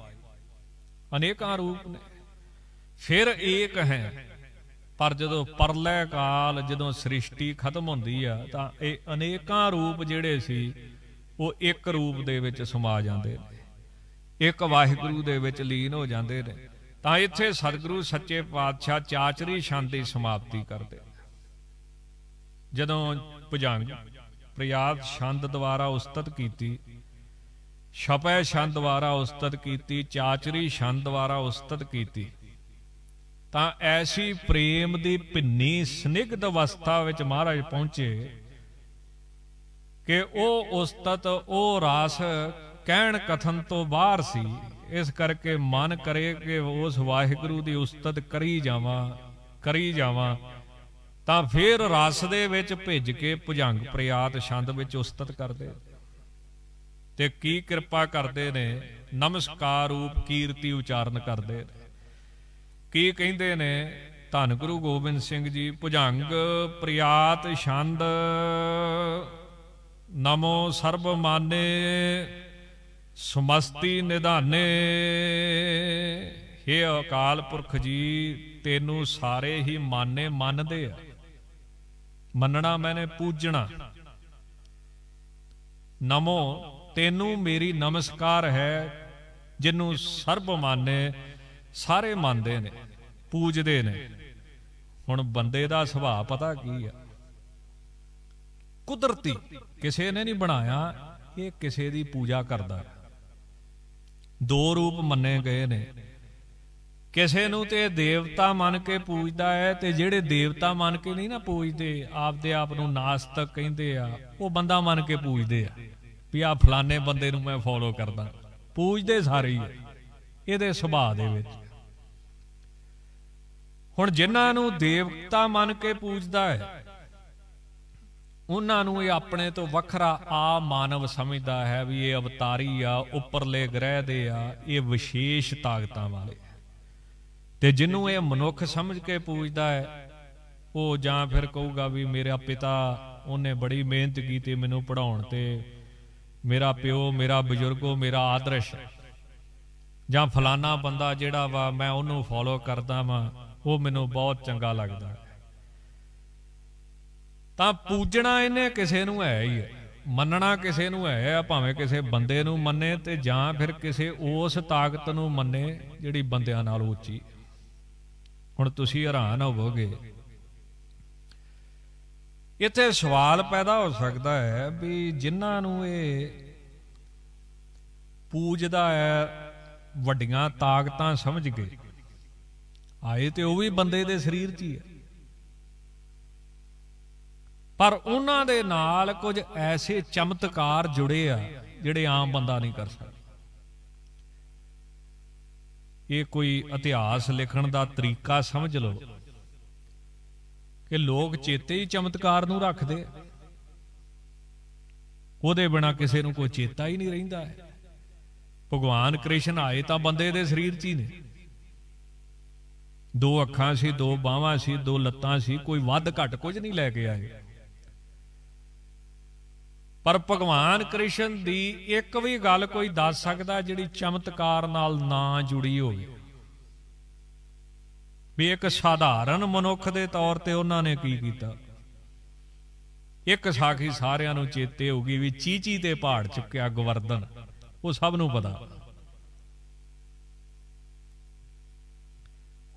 ਅਨੇਕਾਂ ਰੂਪ ਨੇ ਫਿਰ ਏਕ ਹੈ ਪਰ ਜਦੋਂ ਪਰਲੇ ਕਾਲ ਜਦੋਂ ਸ੍ਰਿਸ਼ਟੀ ਖਤਮ ਹੁੰਦੀ ਆ ਤਾਂ ਇਹ ਅਨੇਕਾਂ ਰੂਪ ਜਿਹੜੇ ਸੀ ਉਹ ਇੱਕ ਰੂਪ ਦੇ ਵਿੱਚ ਸਮਾ ਜਾਂਦੇ ਨੇ ਇੱਕ ਵਾਹਿਗੁਰੂ ਦੇ ਵਿੱਚ ਲੀਨ ਹੋ ਜਾਂਦੇ ਨੇ ਤਾਂ ਇੱਥੇ ਸਤਿਗੁਰੂ ਸੱਚੇ ਪਾਤਸ਼ਾਹ ਚਾਚਰੀ ਸ਼ਾਂਤੀ ਸਮਾਪਤੀ ਕਰਦੇ ਜਦੋਂ ਭੁਜੰਗ ਪ੍ਰਿਆਤ ਛੰਦ ਦੁਆਰਾ ਉਸਤਤ ਕੀਤੀ ਛਪੈ ਛੰਦ ਦੁਆਰਾ ਉਸਤਤ ਕੀਤੀ ਚਾਚਰੀ ਛੰਦ ਦੁਆਰਾ ਉਸਤਤ ਕੀਤੀ ਤਾਂ ਐਸੀ ਪ੍ਰੇਮ ਦੀ ਭਿੰਨੀ ਸਨਿਗਧ ਅਵਸਥਾ ਵਿੱਚ ਮਹਾਰਾਜ ਪਹੁੰਚੇ ਕਿ ਉਹ ਉਸਤਤ ਉਹ ਰਾਸ ਕਹਿਣ ਕਥਨ ਤੋਂ ਬਾਹਰ ਸੀ ਇਸ ਕਰਕੇ ਮਨ ਕਰੇ ਕਿ ਉਸ ਵਾਹਿਗੁਰੂ ਦੀ ਉਸਤਤ ਕਰੀ ਜਾਵਾਂ ਕਰੀ ਜਾਵਾਂ ਤਾਂ ਫਿਰ ਰਸ ਦੇ ਵਿੱਚ ਭਿੱਜ ਕੇ ਭੁਜੰਗ ਪ੍ਰਿਆਤ ਛੰਦ ਵਿੱਚ ਉਸਤਤ ਕਰਦੇ ਤੇ ਕੀ ਕਿਰਪਾ ਕਰਦੇ ਨੇ ਨਮਸਕਾਰ ਰੂਪ ਕੀਰਤੀ ਉਚਾਰਨ ਕਰਦੇ ਨੇ ਕੀ ਕਹਿੰਦੇ ਨੇ ਧੰਨ ਗੁਰੂ ਗੋਬਿੰਦ ਸਿੰਘ ਜੀ ਭੁਜੰਗ ਪ੍ਰਿਆਤ ਛੰਦ ਨਮੋ ਸਰਬ ਮਾਨੇ ਸਮਸਤੀ ਨਿਧਾਨੇ हे ਅਕਾਲ ਪੁਰਖ ਜੀ ਤੈਨੂੰ ਸਾਰੇ ਹੀ ਮਾਨੇ ਮੰਨਦੇ ਆ ਮੰਨਣਾ ਮੈਨੇ ਪੂਜਣਾ ਨਮੋ ਤੈਨੂੰ ਮੇਰੀ ਨਮਸਕਾਰ ਹੈ ਜਿਹਨੂੰ ਸਰਬ ਮਾਨੇ ਸਾਰੇ ਮੰਨਦੇ ਨੇ ਪੂਜਦੇ ਨੇ ਹੁਣ ਬੰਦੇ ਦਾ ਸੁਭਾਅ ਪਤਾ ਕੀ ਆ ਕੁਦਰਤੀ ਕਿਸੇ ਨੇ ਨਹੀਂ ਬਣਾਇਆ ਇਹ ਕਿਸੇ ਦੀ ਪੂਜਾ ਕਰਦਾ ਦੋ ਰੂਪ ਮੰਨੇ ਗਏ ਨੇ ਕਿਸੇ ਨੂੰ ਤੇ ਦੇਵਤਾ ਮੰਨ ਕੇ ਪੂਜਦਾ ਹੈ ਤੇ ਜਿਹੜੇ ਦੇਵਤਾ ਮੰਨ ਕੇ ਨਹੀਂ ਨਾ ਪੂਜਦੇ ਆਪਦੇ ਆਪ ਨੂੰ ਨਾਸਤਕ ਕਹਿੰਦੇ ਆ ਉਹ ਬੰਦਾ ਮੰਨ ਕੇ ਪੂਜਦੇ ਆ ਵੀ ਆ ਫਲਾਣੇ ਬੰਦੇ ਨੂੰ ਮੈਂ ਫੋਲੋ ਕਰਦਾ ਪੂਜਦੇ ਸਾਰੇ ਹੀ ਇਹਦੇ ਸੁਭਾਅ ਦੇ ਵਿੱਚ ਹੁਣ ਜਿਨ੍ਹਾਂ ਨੂੰ ਦੇਵਤਾ ਮੰਨ ਕੇ ਪੂਜਦਾ ਹੈ ਉਹਨਾਂ ਨੂੰ ਇਹ ਆਪਣੇ ਤੋਂ ਵੱਖਰਾ ਆ ਮਾਨਵ ਸਮਝਦਾ ਹੈ ਵੀ ਇਹ ਅਵਤਾਰੀ ਆ ਉੱਪਰਲੇ ਗ੍ਰਹਿ ਦੇ ਆ ਇਹ ਵਿਸ਼ੇਸ਼ ਤਾਕਤਾਂ ਵਾਲੇ ਤੇ ਜਿਹਨੂੰ ਇਹ ਮਨੁੱਖ ਸਮਝ ਕੇ ਪੂਜਦਾ ਹੈ ਉਹ ਜਾਂ ਫਿਰ ਕਹੂਗਾ ਵੀ ਮੇਰਾ ਪਿਤਾ ਉਹਨੇ ਬੜੀ ਮਿਹਨਤ ਕੀਤੀ ਮੈਨੂੰ ਪੜਾਉਣ ਤੇ ਮੇਰਾ ਪਿਓ ਮੇਰਾ ਬਜ਼ੁਰਗੋ ਮੇਰਾ ਆਦਰਸ਼ ਜਾਂ ਫਲਾਨਾ ਬੰਦਾ ਜਿਹੜਾ ਵਾ ਮੈਂ ਉਹਨੂੰ ਫੋਲੋ ਕਰਦਾ ਵਾਂ ਉਹ ਮੈਨੂੰ ਬਹੁਤ ਚੰਗਾ ਲੱਗਦਾ ਤਾਂ ਪੂਜਣਾ ਇਹਨੇ ਕਿਸੇ ਨੂੰ ਹੈ ਹੀ ਮੰਨਣਾ ਕਿਸੇ ਨੂੰ ਹੈ ਆ ਭਾਵੇਂ ਕਿਸੇ ਬੰਦੇ ਨੂੰ ਮੰਨੇ ਤੇ ਜਾਂ ਫਿਰ ਕਿਸੇ ਉਸ ਤਾਕਤ ਨੂੰ ਮੰਨੇ ਜਿਹੜੀ ਬੰਦਿਆਂ ਨਾਲ ਉੱਚੀ ਹੁਣ ਤੁਸੀਂ ਹੈਰਾਨ ਹੋਵੋਗੇ ਇੱਥੇ ਸਵਾਲ ਪੈਦਾ ਹੋ ਸਕਦਾ ਹੈ ਵੀ ਜਿਨ੍ਹਾਂ ਨੂੰ ਇਹ ਪੂਜਦਾ ਹੈ ਵੱਡੀਆਂ ਤਾਕਤਾਂ ਸਮਝ ਕੇ ਆਏ ਤੇ ਉਹ ਵੀ ਬੰਦੇ ਦੇ ਸਰੀਰ 'ਚ ਹੀ ਹੈ ਪਰ ਉਹਨਾਂ ਦੇ ਨਾਲ ਕੁਝ ਐਸੇ ਚਮਤਕਾਰ ਜੁੜੇ ਆ ਜਿਹੜੇ ਆਮ ਬੰਦਾ ਨਹੀਂ ਕਰ ਸਕਦਾ ਇਹ ਕੋਈ ਇਤਿਹਾਸ ਲਿਖਣ ਦਾ ਤਰੀਕਾ ਸਮਝ ਲਓ ਕਿ ਲੋਕ ਚੇਤੇ ਹੀ ਚਮਤਕਾਰ ਨੂੰ ਰੱਖਦੇ ਉਹਦੇ ਬਿਨਾ ਕਿਸੇ ਨੂੰ ਕੋਈ ਚੇਤਾ ਹੀ ਨਹੀਂ ਰਹਿੰਦਾ ਭਗਵਾਨ ਕ੍ਰਿਸ਼ਨ ਆਏ ਤਾਂ ਬੰਦੇ ਦੇ ਸਰੀਰ 'ਚ ਹੀ ਨੇ ਦੋ ਅੱਖਾਂ ਸੀ ਦੋ ਬਾਹਾਂ ਸੀ ਦੋ ਲੱਤਾਂ ਸੀ ਕੋਈ ਵੱਧ ਘੱਟ ਕੁਝ ਨਹੀਂ ਲੈ ਕੇ ਆਏ ਪਰ ਭਗਵਾਨ ਕ੍ਰਿਸ਼ਨ ਦੀ ਇੱਕ ਵੀ ਗੱਲ ਕੋਈ ਦੱਸ ਸਕਦਾ ਜਿਹੜੀ ਚਮਤਕਾਰ ਨਾਲ ਨਾ ਜੁੜੀ ਹੋਵੇ ਵੀ ਇੱਕ ਸਾਧਾਰਨ ਮਨੁੱਖ ਦੇ ਤੌਰ ਤੇ ਉਹਨਾਂ ਨੇ ਕੀ ਕੀਤਾ ਇੱਕ ਸਾਖੀ ਸਾਰਿਆਂ ਨੂੰ ਚੇਤੇ ਹੋਗੀ ਵੀ ਚੀਚੀ ਤੇ ਪਹਾੜ ਚੁੱਕਿਆ ਗਵਰਦਨ ਉਹ ਸਭ ਨੂੰ ਪਤਾ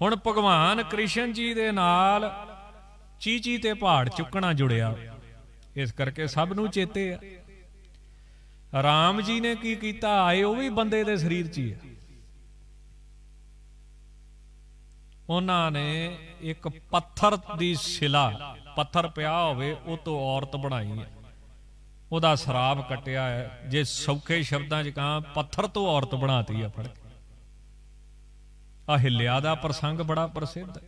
ਹੁਣ ਭਗਵਾਨ ਕ੍ਰਿਸ਼ਨ ਜੀ ਦੇ ਨਾਲ ਚੀਚੀ ਤੇ ਪਹਾੜ ਚੁੱਕਣਾ ਜੁੜਿਆ ਇਸ ਕਰਕੇ ਸਭ ਨੂੰ ਚੇਤੇ ਆ ਰਾਮ ਜੀ ਨੇ ਕੀ ਕੀਤਾ ਆਏ ਉਹ ਵੀ ਬੰਦੇ ਦੇ ਸਰੀਰ 'ਚ ਹੀ ਆ ਉਹਨਾਂ ਨੇ ਇੱਕ ਪੱਥਰ ਦੀ ਸਿਲਾ ਪੱਥਰ ਪਿਆ ਹੋਵੇ ਉਹ ਤੋਂ ਔਰਤ ਬਣਾਈ ਹੈ ਉਹਦਾ ਸਰਾਪ ਕਟਿਆ ਹੈ ਜੇ ਸੌਖੇ ਸ਼ਬਦਾਂ 'ਚ ਕਹਾਂ ਪੱਥਰ ਤੋਂ ਔਰਤ ਬਣਾਤੀ ਆ ਫੜ ਕੇ ਆ ਹਿੱਲਿਆ ਦਾ ਪ੍ਰਸੰਗ ਬੜਾ ਪ੍ਰਸਿੱਧ ਹੈ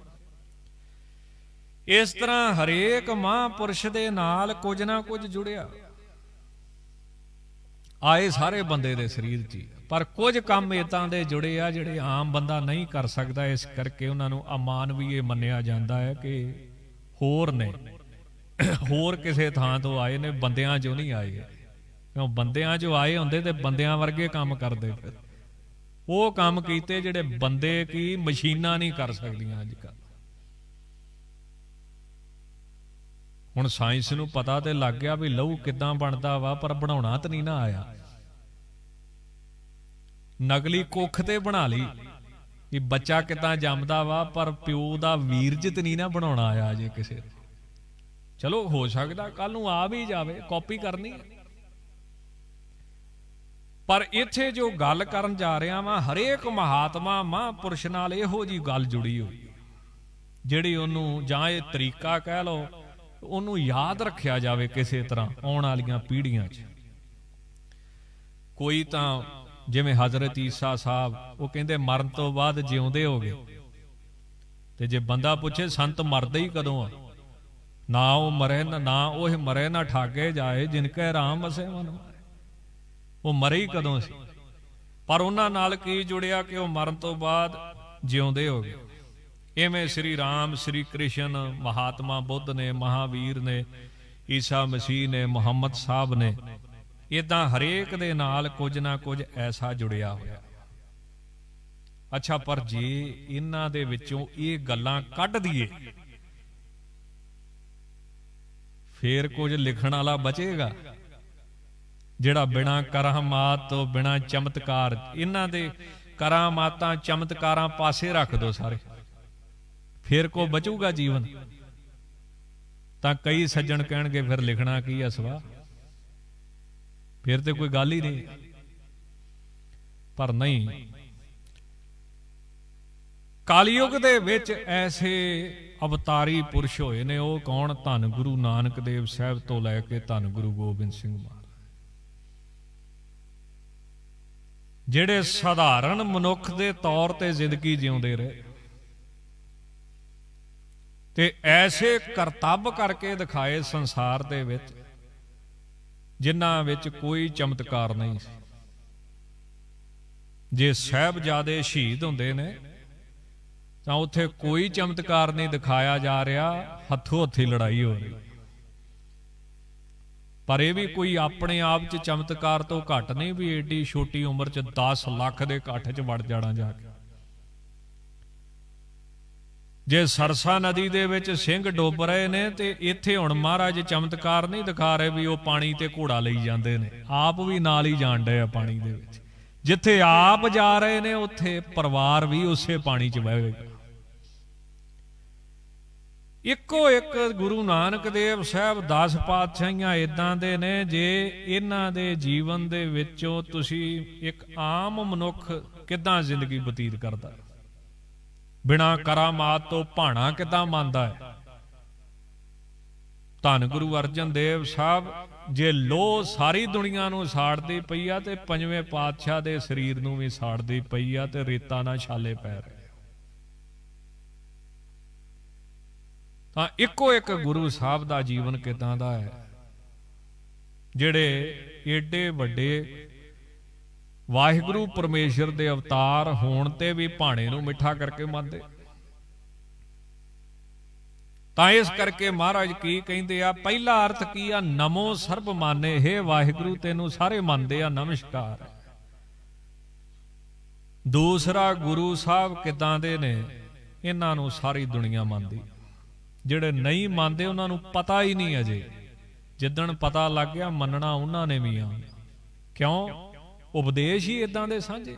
ਇਸ ਤਰ੍ਹਾਂ ਹਰੇਕ ਮਹਾਪੁਰਸ਼ ਦੇ ਨਾਲ ਕੁਝ ਨਾ ਕੁਝ ਜੁੜਿਆ ਆਏ ਸਾਰੇ ਬੰਦੇ ਦੇ ਸਰੀਰ 'ਚ ਪਰ ਕੁਝ ਕੰਮ ਇਤਾਂ ਦੇ ਜੁੜੇ ਆ ਜਿਹੜੇ ਆਮ ਬੰਦਾ ਨਹੀਂ ਕਰ ਸਕਦਾ ਇਸ ਕਰਕੇ ਉਹਨਾਂ ਨੂੰ ਅਮਾਨਵੀਏ ਮੰਨਿਆ ਜਾਂਦਾ ਹੈ ਕਿ ਹੋਰ ਨੇ ਹੋਰ ਕਿਸੇ ਥਾਂ ਤੋਂ ਆਏ ਨੇ ਬੰਦਿਆਂ 'ਚੋਂ ਨਹੀਂ ਆਏ ਕਿਉਂ ਬੰਦਿਆਂ 'ਚੋਂ ਆਏ ਹੁੰਦੇ ਤੇ ਬੰਦਿਆਂ ਵਰਗੇ ਕੰਮ ਕਰਦੇ ਫਿਰ ਉਹ ਕੰਮ ਕੀਤੇ ਜਿਹੜੇ ਬੰਦੇ ਕੀ ਮਸ਼ੀਨਾਂ ਨਹੀਂ ਕਰ ਸਕਦੀਆਂ ਅੱਜ ਕੱਲ ਹੁਣ ਸਾਇੰਸ ਨੂੰ ਪਤਾ ਤੇ ਲੱਗ ਗਿਆ ਵੀ ਲਹੂ ਕਿੱਦਾਂ ਬਣਦਾ ਵਾ ਪਰ ਬਣਾਉਣਾ ਤਾਂ ਨਹੀਂ ਨਾ ਆਇਆ ਨਕਲੀ ਕੁੱਖ ਤੇ ਬਣਾ ਲਈ ਇਹ ਬੱਚਾ ਕਿਦਾਂ ਜੰਮਦਾ ਵਾ ਪਰ ਪਿਓ ਦਾ ਵੀਰਜ ਤੇ ਨਹੀਂ ਨਾ ਬਣਾਉਣਾ ਆਇਆ ਜੇ ਕਿਸੇ ਚਲੋ ਹੋ ਸਕਦਾ ਕੱਲ ਨੂੰ ਆ ਵੀ ਜਾਵੇ ਕਾਪੀ ਕਰਨੀ ਹੈ ਪਰ ਇੱਥੇ ਜੋ ਗੱਲ ਕਰਨ ਜਾ ਰਿਹਾ ਵਾਂ ਹਰੇਕ ਮਹਾਤਮਾ ਮਹਾਂਪੁਰਸ਼ ਨਾਲ ਇਹੋ ਜੀ ਗੱਲ ਜੁੜੀ ਹੋਈ ਜਿਹੜੀ ਉਹਨੂੰ ਜਾਂ ਇਹ ਤਰੀਕਾ ਕਹਿ ਲਓ ਉਹਨੂੰ ਯਾਦ ਰੱਖਿਆ ਜਾਵੇ ਕਿਸੇ ਤਰ੍ਹਾਂ ਆਉਣ ਵਾਲੀਆਂ ਪੀੜ੍ਹੀਆਂ 'ਚ ਕੋਈ ਤਾਂ ਜਿਵੇਂ ਹਜ਼ਰਤ ਈਸਾ ਸਾਹਿਬ ਉਹ ਕਹਿੰਦੇ ਮਰਨ ਤੋਂ ਬਾਅਦ ਜਿਉਂਦੇ ਹੋਗੇ ਤੇ ਜੇ ਬੰਦਾ ਪੁੱਛੇ ਸੰਤ ਮਰਦਾ ਹੀ ਕਦੋਂ ਆ ਨਾ ਉਹ ਮਰੇ ਨਾ ਉਹ ਮਰੇ ਨਾ ਠਾਗੇ ਜਾਏ ਜਿਨ ਕੈ ਰਾਮ ਵਸੇ ਮਨ ਮਾਰੇ ਉਹ ਮਰੇ ਹੀ ਕਦੋਂ ਸੀ ਪਰ ਉਹਨਾਂ ਨਾਲ ਕੀ ਜੁੜਿਆ ਕਿ ਉਹ ਮਰਨ ਤੋਂ ਬਾਅਦ ਜਿਉਂਦੇ ਹੋ ਗਏ ਐਵੇਂ ਸ੍ਰੀ ਰਾਮ ਸ੍ਰੀ ਕ੍ਰਿਸ਼ਨ ਮਹਾਤਮਾ ਬੁੱਧ ਨੇ ਮਹਾਵੀਰ ਨੇ ਈਸਾ ਮਸੀਹ ਨੇ ਮੁਹੰਮਦ ਸਾਹਿਬ ਨੇ ਇਦਾਂ ਹਰੇਕ ਦੇ ਨਾਲ ਕੁਝ ਨਾ ਕੁਝ ਐਸਾ ਜੁੜਿਆ ਹੋਇਆ ਅੱਛਾ ਪਰ ਜੀ ਇਹਨਾਂ ਦੇ ਵਿੱਚੋਂ ਇਹ ਗੱਲਾਂ ਕੱਢ ਦਈਏ ਫੇਰ ਕੁਝ ਲਿਖਣ ਵਾਲਾ ਬਚੇਗਾ ਜਿਹੜਾ ਬਿਨਾ ਕਰਾਮਾਤ ਤੋਂ ਬਿਨਾ ਚਮਤਕਾਰ ਇਹਨਾਂ ਦੇ ਕਰਾਮਾਤਾਂ ਚਮਤਕਾਰਾਂ ਪਾਸੇ ਰੱਖ ਦੋ ਸਾਰੇ ਫਿਰ ਕੋ ਬਚੂਗਾ ਜੀਵਨ ਤਾਂ ਕਈ ਸੱਜਣ ਕਹਿਣਗੇ ਫਿਰ ਲਿਖਣਾ ਕੀ ਸਵਾ ਫਿਰ ਤੇ ਕੋਈ ਗੱਲ ਹੀ ਨਹੀਂ ਪਰ ਨਹੀਂ ਕਾਲਯੁਗ ਦੇ ਵਿੱਚ ਐਸੇ ਅਵਤਾਰੀ ਪੁਰਸ਼ ਹੋਏ ਨੇ ਉਹ ਕੌਣ ਧੰਨ ਗੁਰੂ ਨਾਨਕ ਦੇਵ ਸਾਹਿਬ ਤੋਂ ਲੈ ਕੇ ਧੰਨ ਗੁਰੂ ਗੋਬਿੰਦ ਸਿੰਘ ਜੀ ਜਿਹੜੇ ਸਾਧਾਰਨ ਮਨੁੱਖ ਦੇ ਤੌਰ ਤੇ ਜ਼ਿੰਦਗੀ ਜਿਉਂਦੇ ਰਹੇ ਤੇ ਐਸੇ ਕਰਤੱਵ ਕਰਕੇ ਦਿਖਾਏ ਸੰਸਾਰ ਦੇ ਵਿੱਚ ਜਿਨ੍ਹਾਂ ਵਿੱਚ ਕੋਈ ਚਮਤਕਾਰ ਨਹੀਂ ਸੀ ਜੇ ਜਾਦੇ ਸ਼ਹੀਦ ਹੁੰਦੇ ਨੇ ਤਾਂ ਉੱਥੇ ਕੋਈ ਚਮਤਕਾਰ ਨਹੀਂ ਦਿਖਾਇਆ ਜਾ ਰਿਹਾ ਹੱਥੋਂ ਹੱਥੀ ਲੜਾਈ ਹੋ ਰਹੀ ਪਰ ਇਹ ਵੀ ਕੋਈ ਆਪਣੇ ਆਪ 'ਚ ਚਮਤਕਾਰ ਤੋਂ ਘੱਟ ਨਹੀਂ ਵੀ ਏਡੀ ਛੋਟੀ ਉਮਰ 'ਚ 10 ਲੱਖ ਦੇ ਇਕੱਠ 'ਚ ਵੜ ਜਾਣਾ ਜਾ ਕੇ ਜੇ ਸਰਸਾ ਨਦੀ ਦੇ ਵਿੱਚ ਸਿੰਘ ਡੁੱਬ ਰਹੇ ਨੇ ਤੇ ਇੱਥੇ ਹੁਣ ਮਹਾਰਾਜ ਚਮਤਕਾਰ ਨਹੀਂ ਦਿਖਾ ਰਹੇ ਵੀ ਉਹ ਪਾਣੀ ਤੇ ਘੋੜਾ ਲਈ ਜਾਂਦੇ ਨੇ ਆਪ ਵੀ ਨਾਲ ਹੀ ਜਾਣ ਡਏ ਆ ਪਾਣੀ ਦੇ ਵਿੱਚ ਜਿੱਥੇ ਆਪ ਜਾ ਰਹੇ ਨੇ ਉੱਥੇ ਪਰਿਵਾਰ ਵੀ ਉਸੇ ਪਾਣੀ 'ਚ ਵਹੇਗਾ ਇੱਕੋ ਇੱਕ ਗੁਰੂ ਨਾਨਕ ਦੇਵ ਸਾਹਿਬ 10 ਪਾਤਸ਼ਾਹੀਆਂ ਇਦਾਂ ਦੇ ਨੇ ਜੇ ਇਹਨਾਂ ਦੇ ਜੀਵਨ ਦੇ ਵਿੱਚੋਂ ਤੁਸੀਂ ਇੱਕ ਆਮ ਮਨੁੱਖ ਕਿਦਾਂ ਜ਼ਿੰਦਗੀ ਬਤੀਤ ਕਰਦਾ ਹੈ ਬਿਨਾ ਕਰਾਮਾਤ ਤੋਂ ਭਾਣਾ ਕਿਦਾਂ ਮੰਨਦਾ ਹੈ ਧੰਨ ਗੁਰੂ ਅਰਜਨ ਦੇਵ ਸਾਹਿਬ ਜੇ ਲੋ ਸਾਰੀ ਦੁਨੀਆ ਨੂੰ ਸਾੜਦੀ ਪਈ ਆ ਤੇ ਪੰਜਵੇਂ ਪਾਤਸ਼ਾਹ ਦੇ ਸਰੀਰ ਨੂੰ ਵੀ ਸਾੜਦੀ ਪਈ ਆ ਤੇ ਰੇਤਾ ਨਾਲ ਛਾਲੇ ਪੈ ਰਹੇ ਹਾਂ ਇੱਕੋ ਇੱਕ ਗੁਰੂ ਸਾਹਿਬ ਦਾ ਜੀਵਨ ਕਿਦਾਂ ਦਾ ਹੈ ਜਿਹੜੇ ਏਡੇ ਵੱਡੇ ਵਾਹਿਗੁਰੂ ਪਰਮੇਸ਼ਰ ਦੇ ਅਵਤਾਰ ਹੋਣ ਤੇ ਵੀ ਭਾਣੇ ਨੂੰ ਮਿੱਠਾ ਕਰਕੇ ਮੰਨਦੇ ਤਾਂ ਇਸ ਕਰਕੇ ਮਹਾਰਾਜ ਕੀ ਕਹਿੰਦੇ ਆ ਪਹਿਲਾ ਅਰਥ ਕੀ ਆ ਨਮੋ ਸਰਬ ਮਾਨੇ ਹੈ ਵਾਹਿਗੁਰੂ ਤੈਨੂੰ ਸਾਰੇ ਮੰਨਦੇ ਆ ਨਮਸਕਾਰ ਦੂਸਰਾ ਗੁਰੂ ਸਾਹਿਬ ਕਿਦਾਂ ਦੇ ਨੇ ਇਹਨਾਂ ਨੂੰ ਸਾਰੀ ਦੁਨੀਆ ਮੰਨਦੀ ਜਿਹੜੇ ਨਹੀਂ ਮੰਨਦੇ ਉਹਨਾਂ ਨੂੰ ਪਤਾ ਹੀ ਨਹੀਂ ਅਜੇ ਜਿੱਦਣ ਪਤਾ ਲੱਗ ਗਿਆ ਮੰਨਣਾ ਉਹਨਾਂ ਨੇ ਵੀ ਆ ਕਿਉਂ ਉਪਦੇਸ਼ ਹੀ ਇਦਾਂ ਦੇ ਸਾਂਝੇ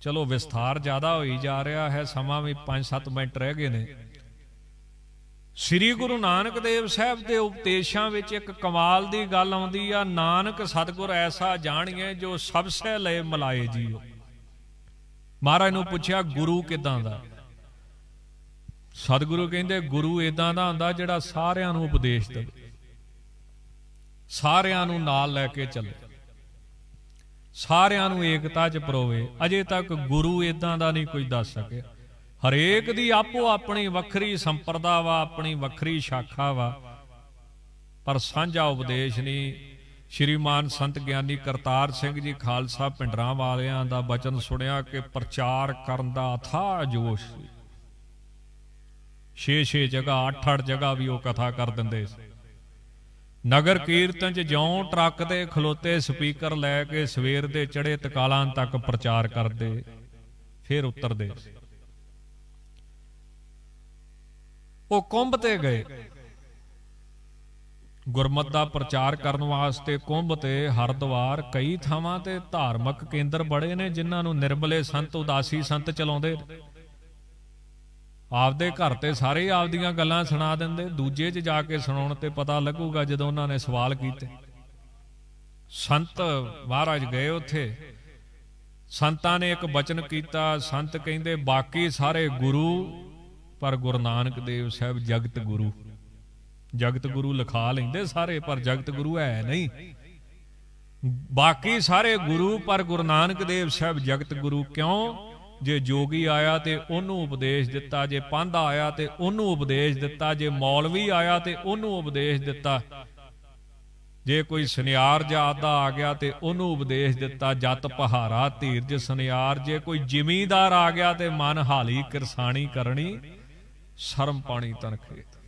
ਚਲੋ ਵਿਸਥਾਰ ਜ਼ਿਆਦਾ ਹੋਈ ਜਾ ਰਿਹਾ ਹੈ ਸਮਾਂ ਵੀ 5-7 ਮਿੰਟ ਰਹਿ ਗਏ ਨੇ ਸ੍ਰੀ ਗੁਰੂ ਨਾਨਕ ਦੇਵ ਸਾਹਿਬ ਦੇ ਉਪਦੇਸ਼ਾਂ ਵਿੱਚ ਇੱਕ ਕਮਾਲ ਦੀ ਗੱਲ ਆਉਂਦੀ ਆ ਨਾਨਕ ਸਤਗੁਰ ਐਸਾ ਜਾਣੀਏ ਜੋ ਸਭ ਸੇ ਲਏ ਮਲਾਏ ਜੀਓ ਮਹਾਰਾਜ ਨੂੰ ਪੁੱਛਿਆ ਗੁਰੂ ਕਿਦਾਂ ਦਾ ਸਤਿਗੁਰੂ ਕਹਿੰਦੇ ਗੁਰੂ ਇਦਾਂ ਦਾ ਹੁੰਦਾ ਜਿਹੜਾ ਸਾਰਿਆਂ ਨੂੰ ਉਪਦੇਸ਼ ਦੇਵੇ ਸਾਰਿਆਂ ਨੂੰ ਨਾਲ ਲੈ ਕੇ ਚੱਲੇ ਸਾਰਿਆਂ ਨੂੰ ਏਕਤਾ 'ਚ ਪਰੋਵੇ ਅਜੇ ਤੱਕ ਗੁਰੂ ਇਦਾਂ ਦਾ ਨਹੀਂ ਕੋਈ ਦੱਸ ਸਕਿਆ ਹਰੇਕ ਦੀ ਆਪੋ ਆਪਣੀ ਵੱਖਰੀ ਸੰਪਰਦਾ ਵਾ ਆਪਣੀ ਵੱਖਰੀ ਸ਼ਾਖਾ ਵਾ ਪਰ ਸਾਂਝਾ ਉਪਦੇਸ਼ ਨਹੀਂ ਸ਼੍ਰੀਮਾਨ ਸੰਤ ਗਿਆਨੀ ਕਰਤਾਰ ਸਿੰਘ ਜੀ ਖਾਲਸਾ ਪਿੰਡਰਾਂ ਵਾਲਿਆਂ ਦਾ ਬਚਨ ਸੁਣਿਆ ਕਿ ਪ੍ਰਚਾਰ ਕਰਨ ਦਾ ਅਥਾ ਜੋਸ਼ ਸੀ 6-6 ਜਗ੍ਹਾ 8-8 ਜਗ੍ਹਾ ਵੀ ਉਹ ਕਥਾ ਕਰ ਦਿੰਦੇ ਸੀ ਨਗਰ ਕੀਰਤਨ 'ਚ ਜਿਉਂ ਟਰੱਕ ਤੇ ਖਲੋਤੇ ਸਪੀਕਰ ਲੈ ਕੇ ਸਵੇਰ ਦੇ ਚੜੇ ਤਕਾਲਾਂ ਤੱਕ ਪ੍ਰਚਾਰ ਕਰਦੇ ਫਿਰ ਉਤਰਦੇ ਉਹ ਕੁੰਭ ਤੇ ਗਏ ਗੁਰਮਤ ਦਾ ਪ੍ਰਚਾਰ ਕਰਨ ਵਾਸਤੇ ਕੁੰਭ ਤੇ ਹਰਦਵਾਰ ਕਈ ਥਾਵਾਂ ਤੇ ਧਾਰਮਿਕ ਕੇਂਦਰ ਬੜੇ ਨੇ ਜਿਨ੍ਹਾਂ ਨੂੰ ਨਿਰਮਲੇ ਸੰਤ ਉਦਾਸੀ ਸੰਤ ਚਲਾਉਂਦੇ ਨੇ ਆਪਦੇ ਘਰ ਤੇ ਸਾਰੇ ਆਪਦੀਆਂ ਗੱਲਾਂ ਸੁਣਾ ਦਿੰਦੇ ਦੂਜੇ 'ਚ ਜਾ ਕੇ ਸੁਣਾਉਣ ਤੇ ਪਤਾ ਲੱਗੂਗਾ ਜਦੋਂ ਉਹਨਾਂ ਨੇ ਸਵਾਲ ਕੀਤੇ ਸੰਤ ਮਹਾਰਾਜ ਗਏ ਉੱਥੇ ਸੰਤਾਂ ਨੇ ਇੱਕ ਬਚਨ ਕੀਤਾ ਸੰਤ ਕਹਿੰਦੇ ਬਾਕੀ ਸਾਰੇ ਗੁਰੂ ਪਰ ਗੁਰੂ ਨਾਨਕ ਦੇਵ ਸਾਹਿਬ ਜਗਤ ਗੁਰੂ ਜਗਤ ਗੁਰੂ ਲਿਖਾ ਲੈਂਦੇ ਸਾਰੇ ਪਰ ਜਗਤ ਗੁਰੂ ਹੈ ਨਹੀਂ ਬਾਕੀ ਸਾਰੇ ਗੁਰੂ ਪਰ ਗੁਰੂ ਨਾਨਕ ਦੇਵ ਸਾਹਿਬ ਜਗਤ ਗੁਰੂ ਕਿਉਂ ਜੇ ਜੋਗੀ ਆਇਆ ਤੇ ਉਹਨੂੰ ਉਪਦੇਸ਼ ਦਿੱਤਾ ਜੇ ਪਾਂਧਾ ਆਇਆ ਤੇ ਉਹਨੂੰ ਉਪਦੇਸ਼ ਦਿੱਤਾ ਜੇ ਮੌਲਵੀ ਆਇਆ ਤੇ ਉਹਨੂੰ ਉਪਦੇਸ਼ ਦਿੱਤਾ ਜੇ ਕੋਈ ਸੁਨਿਆਰ ਜਾਤ ਦਾ ਆ ਗਿਆ ਤੇ ਉਹਨੂੰ ਉਪਦੇਸ਼ ਦਿੱਤਾ ਜਤ ਪਹਾਰਾ ਧੀਰਜ ਸੁਨਿਆਰ ਜੇ ਕੋਈ ਜ਼ਿਮੀਂਦਾਰ ਆ ਗਿਆ ਤੇ ਮਨ ਹਾਲੀ ਕਿਰਸਾਣੀ ਕਰਨੀ ਸ਼ਰਮ ਪਾਣੀ ਤਨ ਖੇਤ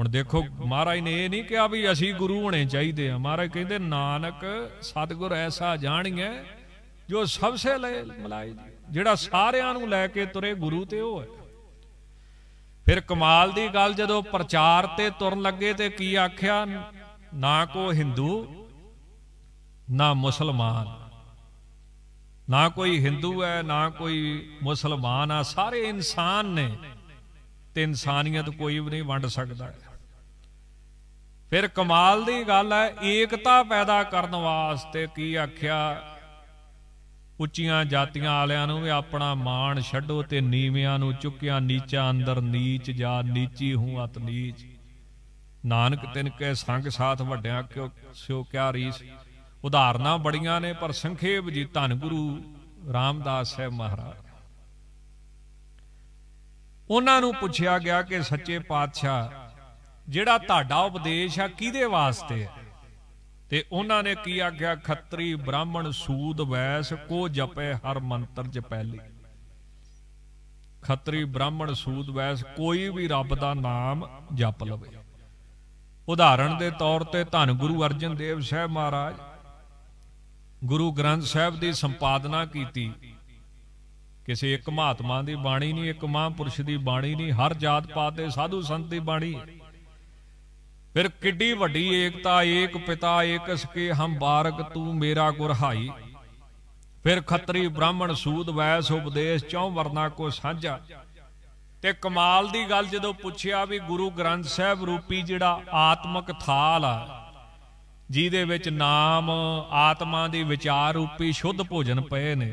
ਹੁਣ ਦੇਖੋ ਮਹਾਰਾਜ ਨੇ ਇਹ ਨਹੀਂ ਕਿਹਾ ਵੀ ਅਸੀਂ ਗੁਰੂ ਹੋਣੇ ਚਾਹੀਦੇ ਆ ਮਹਾਰਾਜ ਕਹਿੰਦੇ ਨਾਨਕ ਸਤਗੁਰ ਐਸਾ ਜਾਣੀਐ ਜੋ ਸਭ ਸੇ ਲੈ ਮਲਾਈ ਜਿਹੜਾ ਸਾਰਿਆਂ ਨੂੰ ਲੈ ਕੇ ਤੁਰੇ ਗੁਰੂ ਤੇ ਉਹ ਹੈ ਫਿਰ ਕਮਾਲ ਦੀ ਗੱਲ ਜਦੋਂ ਪ੍ਰਚਾਰ ਤੇ ਤੁਰਨ ਲੱਗੇ ਤੇ ਕੀ ਆਖਿਆ ਨਾ ਕੋ ਹਿੰਦੂ ਨਾ ਮੁਸਲਮਾਨ ਨਾ ਕੋਈ ਹਿੰਦੂ ਹੈ ਨਾ ਕੋਈ ਮੁਸਲਮਾਨ ਆ ਸਾਰੇ ਇਨਸਾਨ ਨੇ ਤੇ ਇਨਸਾਨੀਅਤ ਕੋਈ ਵੀ ਨਹੀਂ ਵੰਡ ਸਕਦਾ ਫਿਰ ਕਮਾਲ ਦੀ ਗੱਲ ਹੈ ਏਕਤਾ ਪੈਦਾ ਕਰਨ ਵਾਸਤੇ ਕੀ ਆਖਿਆ ਉੱਚੀਆਂ ਜਾਤੀਆਂ ਵਾਲਿਆਂ ਨੂੰ ਵੀ ਆਪਣਾ ਮਾਣ ਛੱਡੋ ਤੇ ਨੀਵਿਆਂ ਨੂੰ ਚੁੱਕਿਆ ਨੀਚਾ ਅੰਦਰ ਨੀਚ ਜਾ ਨੀਚੀ ਹੂੰ ਅਤ ਨੀਚ ਨਾਨਕ ਤਿਨ ਕੈ ਸੰਗ ਸਾਥ ਵੱਡਿਆਂ ਕਿਉ ਸੋ ਕਿਆ ਰੀਸ ਉਦਾਹਰਨਾਂ ਬੜੀਆਂ ਨੇ ਪਰ ਸੰਖੇਪ ਜੀ ਧੰਨ ਗੁਰੂ ਰਾਮਦਾਸ ਸਾਹਿਬ ਮਹਾਰਾਜ ਉਹਨਾਂ ਨੂੰ ਪੁੱਛਿਆ ਗਿਆ ਕਿ ਸੱਚੇ ਪਾਤਸ਼ਾਹ ਜਿਹੜਾ ਤੁਹਾਡਾ ਉਪਦੇਸ਼ ਆ ਕਿਹਦੇ ਵਾਸਤੇ ਹੈ ਤੇ ਉਹਨਾਂ ਨੇ ਕੀ ਆਖਿਆ ਖੱਤਰੀ ਬ੍ਰਾਹਮਣ ਸੂਦ ਵੈਸ ਕੋ ਜਪੇ ਹਰ ਮੰਤਰ ਚ ਪਹਿਲੀ ਖੱਤਰੀ ਬ੍ਰਾਹਮਣ ਸੂਦ ਵੈਸ ਕੋਈ ਵੀ ਰੱਬ ਦਾ ਨਾਮ ਜਪ ਲਵੇ ਉਦਾਹਰਣ ਦੇ ਤੌਰ ਤੇ ਧੰਨ ਗੁਰੂ ਅਰਜਨ ਦੇਵ ਸਾਹਿਬ ਮਹਾਰਾਜ ਗੁਰੂ ਗ੍ਰੰਥ ਸਾਹਿਬ ਦੀ ਸੰਪਾਦਨਾ ਕੀਤੀ ਕਿਸੇ ਇੱਕ ਮਹਾਤਮਾ ਦੀ ਬਾਣੀ ਨਹੀਂ ਇੱਕ ਮਹਾਂਪੁਰਸ਼ ਦੀ ਬਾਣੀ ਨਹੀਂ ਹਰ ਜਾਤ ਪਾਤ ਦੇ ਸਾਧੂ ਸੰਤ ਦੀ ਬਾਣੀ ਹੈ ਫਿਰ ਕਿੱਡੀ ਵੱਡੀ ਏਕਤਾ ਏਕ ਪਿਤਾ ਏਕ ਸਕੇ ਹਮ ਬਾਰਕ ਤੂੰ ਮੇਰਾ ਗੁਰਹਾਈ ਫਿਰ ਖੱਤਰੀ ਬ੍ਰਾਹਮਣ ਸੂਦ ਵੈਸ ਉਪਦੇਸ਼ ਚੌ ਵਰਨਾ ਕੋ ਸਾਂਝਾ ਤੇ ਕਮਾਲ ਦੀ ਗੱਲ ਜਦੋਂ ਪੁੱਛਿਆ ਵੀ ਗੁਰੂ ਗ੍ਰੰਥ ਸਾਹਿਬ ਰੂਪੀ ਜਿਹੜਾ ਆਤਮਕ ਥਾਲ ਆ ਜਿਹਦੇ ਵਿੱਚ ਨਾਮ ਆਤਮਾ ਦੀ ਵਿਚਾਰ ਰੂਪੀ ਸ਼ੁੱਧ ਭੋਜਨ ਪਏ ਨੇ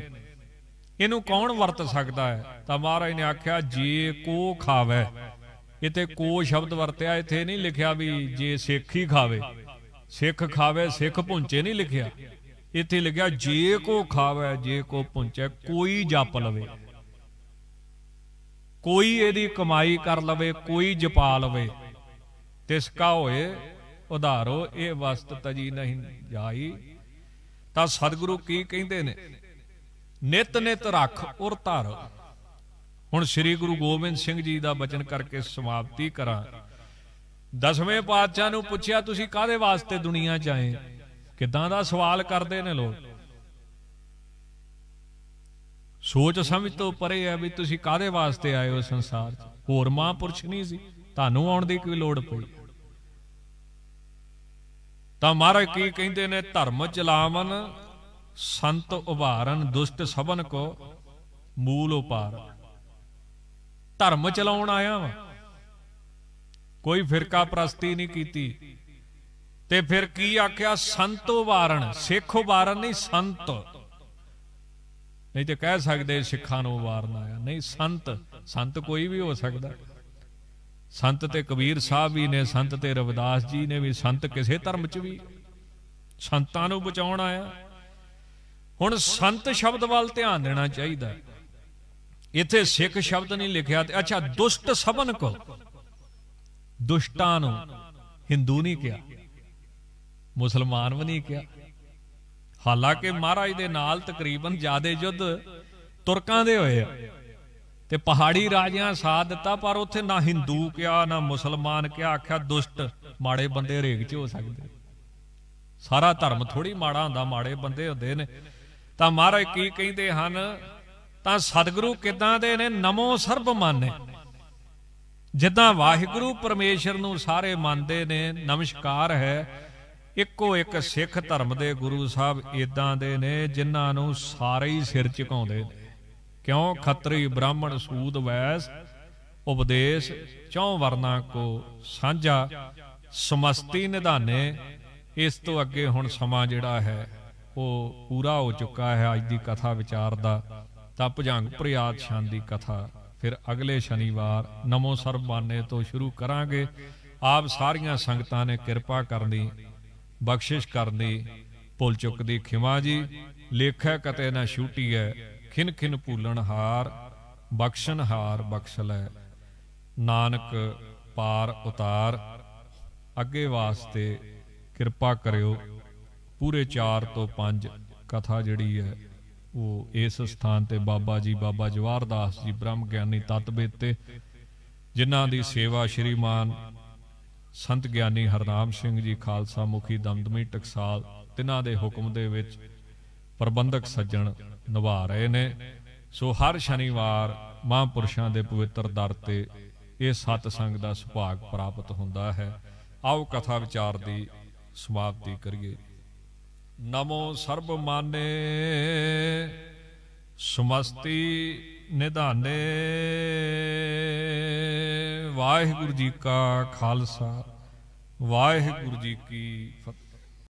ਇਹਨੂੰ ਕੌਣ ਵਰਤ ਸਕਦਾ ਹੈ ਤਾਂ ਮਹਾਰਾਜ ਨੇ ਆਖਿਆ ਜੇ ਕੋ ਖਾਵੇ ਇਥੇ ਕੋ ਸ਼ਬਦ ਵਰਤਿਆ ਇਥੇ ਨਹੀਂ ਲਿਖਿਆ ਵੀ ਜੇ ਸਿੱਖ ਹੀ ਖਾਵੇ ਸਿੱਖ ਖਾਵੇ ਸਿੱਖ ਪੁੰਚੇ ਨਹੀਂ ਲਿਖਿਆ ਇਥੇ ਲਿਖਿਆ ਜੇ ਕੋ ਖਾਵੇ ਜੇ ਕੋ ਪੁੰਚੇ ਕੋਈ ਜਪ ਲਵੇ ਕੋਈ ਇਹਦੀ ਕਮਾਈ ਕਰ ਲਵੇ ਕੋਈ ਜਪਾ ਲਵੇ ਤਿਸ ਕਾ ਹੋਏ ਉਧਾਰੋ ਇਹ ਵਸਤ ਤਜੀ ਨਹੀਂ ਜਾਈ ਤਾਂ ਸਤਿਗੁਰੂ ਕੀ ਕਹਿੰਦੇ ਨੇ ਨਿਤ ਨਿਤ ਰੱਖ ਉਰ ਧਰ ਹੁਣ ਸ੍ਰੀ ਗੁਰੂ ਗੋਬਿੰਦ ਸਿੰਘ ਜੀ ਦਾ ਬਚਨ ਕਰਕੇ ਸਮਾਪਤੀ ਕਰਾਂ ਦਸਵੇਂ ਪਾਤਸ਼ਾਹ ਨੂੰ ਪੁੱਛਿਆ ਤੁਸੀਂ ਕਾਦੇ ਵਾਸਤੇ ਦੁਨੀਆ 'ਚ ਆਏ ਕਿਦਾਂ ਦਾ ਸਵਾਲ ਕਰਦੇ ਨੇ ਲੋਕ ਸੋਚ ਸਮਝ ਤੋਂ ਪਰੇ ਹੈ ਵੀ ਤੁਸੀਂ ਕਾਦੇ ਵਾਸਤੇ ਆਏ ਹੋ ਸੰਸਾਰ 'ਚ ਹੋਰ ਮਹਾਂਪੁਰਸ਼ ਨਹੀਂ ਸੀ ਤੁਹਾਨੂੰ ਆਉਣ ਦੀ ਕੋਈ ਲੋੜ ਪਈ ਤਾਂ ਮਹਾਰਾਜ ਕੀ ਕਹਿੰਦੇ ਨੇ ਧਰਮ ਚਲਾਵਨ ਸੰਤ ਉਭਾਰਨ ਦੁਸ਼ਟ ਸਭਨ ਕੋ ਮੂਲ ਉਪਾਰ ਧਰਮ ਚਲਾਉਣ ਆਇਆ ਵਾ ਕੋਈ ਫਿਰਕਾ ਪ੍ਰਸਤੀ ਨਹੀਂ ਕੀਤੀ ਤੇ ਫਿਰ ਕੀ ਆਖਿਆ ਸੰਤੋ ਵਾਰਨ ਸੇਖੋ ਵਾਰਨ ਨਹੀਂ ਸੰਤ ਨਹੀਂ ਤੇ ਕਹਿ ਸਕਦੇ ਸਿੱਖਾਂ ਨੂੰ ਵਾਰਨ ਆਇਆ ਨਹੀਂ ਸੰਤ ਸੰਤ ਕੋਈ ਵੀ ਹੋ ਸਕਦਾ ਸੰਤ ਤੇ ਕਬੀਰ ਸਾਹਿਬ ਵੀ ਨੇ ਸੰਤ ਤੇ ਰਵਿਦਾਸ ਜੀ ਨੇ ਵੀ ਸੰਤ ਕਿਸੇ ਧਰਮ 'ਚ ਵੀ ਸੰਤਾਂ ਨੂੰ ਬਚਾਉਣ ਆਇਆ ਹੁਣ ਸੰਤ ਸ਼ਬਦ ਵੱਲ ਧਿਆਨ ਦੇਣਾ ਚਾਹੀਦਾ ਇੱਥੇ ਸਿੱਖ ਸ਼ਬਦ ਨਹੀਂ ਲਿਖਿਆ ਤੇ ਅੱਛਾ ਦੁਸ਼ਟ ਸਭਨ ਕੋ ਦੁਸ਼ਟਾਂ ਨੂੰ ਹਿੰਦੂ ਨਹੀਂ ਕਿਹਾ ਮੁਸਲਮਾਨ ਵੀ ਨਹੀਂ ਕਿਹਾ ਹਾਲਾਂਕਿ ਮਹਾਰਾਜ ਦੇ ਨਾਲ ਤਕਰੀਬਨ ਜਿਆਦੇ ਯੁੱਧ ਤੁਰਕਾਂ ਦੇ ਹੋਏ ਆ ਤੇ ਪਹਾੜੀ ਰਾਜਿਆਂ ਸਾਥ ਦਿੱਤਾ ਪਰ ਉੱਥੇ ਨਾ ਹਿੰਦੂ ਕਿਹਾ ਨਾ ਮੁਸਲਮਾਨ ਕਿਹਾ ਆਖਿਆ ਦੁਸ਼ਟ ਮਾੜੇ ਬੰਦੇ ਰੇਗ 'ਚ ਹੋ ਸਕਦੇ ਸਾਰਾ ਧਰਮ ਥੋੜੀ ਮਾੜਾ ਹੁੰਦਾ ਮਾੜੇ ਬੰਦੇ ਹੁੰਦੇ ਨੇ ਤਾਂ ਮਹਾਰਾਜ ਕੀ ਕਹਿੰਦੇ ਹਨ ਤਾਂ ਸਤਿਗੁਰੂ ਕਿਦਾਂ ਦੇ ਨੇ ਨਮੋ ਸਰਬ ਮਾਨੇ ਜਿੱਦਾਂ ਵਾਹਿਗੁਰੂ ਪਰਮੇਸ਼ਰ ਨੂੰ ਸਾਰੇ ਮੰਨਦੇ ਨੇ ਨਮਸਕਾਰ ਹੈ ਇੱਕੋ ਇੱਕ ਸਿੱਖ ਧਰਮ ਦੇ ਗੁਰੂ ਸਾਹਿਬ ਇਦਾਂ ਦੇ ਨੇ ਜਿਨ੍ਹਾਂ ਨੂੰ ਸਾਰੇ ਹੀ ਸਿਰ ਝੁਕਾਉਂਦੇ ਕਿਉਂ ਖੱਤਰੀ ਬ੍ਰਾਹਮਣ ਸੂਦ ਵੈਸ ਉਪਦੇਸ਼ ਚੌ ਵਰਨਾ ਕੋ ਸਾਂਝਾ ਸਮਸਤੀ ਨਿਧਾਨੇ ਇਸ ਤੋਂ ਅੱਗੇ ਹੁਣ ਸਮਾਂ ਜਿਹੜਾ ਹੈ ਉਹ ਪੂਰਾ ਹੋ ਚੁੱਕਾ ਹੈ ਅੱਜ ਦੀ ਕਥਾ ਵਿਚਾਰ ਦਾ ਤਾਂ ਭਜੰਗ ਪ੍ਰਿਆਤ ਛੰਨ ਦੀ ਕਥਾ ਫਿਰ ਅਗਲੇ ਸ਼ਨੀਵਾਰ ਨਮੋ ਸਰਬਾਨੇ ਤੋਂ ਸ਼ੁਰੂ ਕਰਾਂਗੇ ਆਪ ਸਾਰੀਆਂ ਸੰਗਤਾਂ ਨੇ ਕਿਰਪਾ ਕਰਨ ਦੀ ਬਖਸ਼ਿਸ਼ ਕਰਨ ਦੀ ਭੁੱਲ ਚੁੱਕ ਦੀ ਖਿਮਾ ਜੀ ਲੇਖਾ ਕਤੇ ਨਾ ਛੂਟੀ ਹੈ ਖਿਨ ਖਿਨ ਭੂਲਣ ਹਾਰ ਬਖਸ਼ਣ ਹਾਰ ਬਖਸ਼ ਲੈ ਨਾਨਕ ਪਾਰ ਉਤਾਰ ਅੱਗੇ ਵਾਸਤੇ ਕਿਰਪਾ ਕਰਿਓ ਪੂਰੇ 4 ਤੋਂ 5 ਕਥਾ ਜਿਹੜੀ ਹੈ ਉਹ ਇਸ ਸਥਾਨ ਤੇ ਬਾਬਾ ਜੀ ਬਾਬਾ ਜਵਾਰਦਾਸ ਜੀ ਬ੍ਰਹਮ ਗਿਆਨੀ ਤਤਵੇ ਤੇ ਜਿਨ੍ਹਾਂ ਦੀ ਸੇਵਾ ਸ਼੍ਰੀਮਾਨ ਸੰਤ ਗਿਆਨੀ ਹਰਨਾਮ ਸਿੰਘ ਜੀ ਖਾਲਸਾ ਮੁਖੀ ਦਮਦਮੀ ਟਕਸਾਲ ਤਿਨਾਂ ਦੇ ਹੁਕਮ ਦੇ ਵਿੱਚ ਪ੍ਰਬੰਧਕ ਸੱਜਣ ਨਿਭਾ ਰਹੇ ਨੇ ਸੋ ਹਰ ਸ਼ਨੀਵਾਰ ਮਹਾਂਪੁਰਸ਼ਾਂ ਦੇ ਪਵਿੱਤਰ ਦਰ ਤੇ ਇਹ ਸਤ ਸੰਗ ਦਾ ਸੁਭਾਗ ਪ੍ਰਾਪਤ ਹੁੰਦਾ ਹੈ ਆਓ ਕਥਾ ਵਿਚਾਰ ਦੀ ਸਮਾਪਤੀ ਕਰੀਏ ਨਮੋ ਸਰਬ ਮਾਨੇ ਸਮਸਤੀ ਨਿਧਾਨੇ ਵਾਹਿਗੁਰੂ ਜੀ ਕਾ ਖਾਲਸਾ ਵਾਹਿਗੁਰੂ ਜੀ ਕੀ ਫਤਿਹ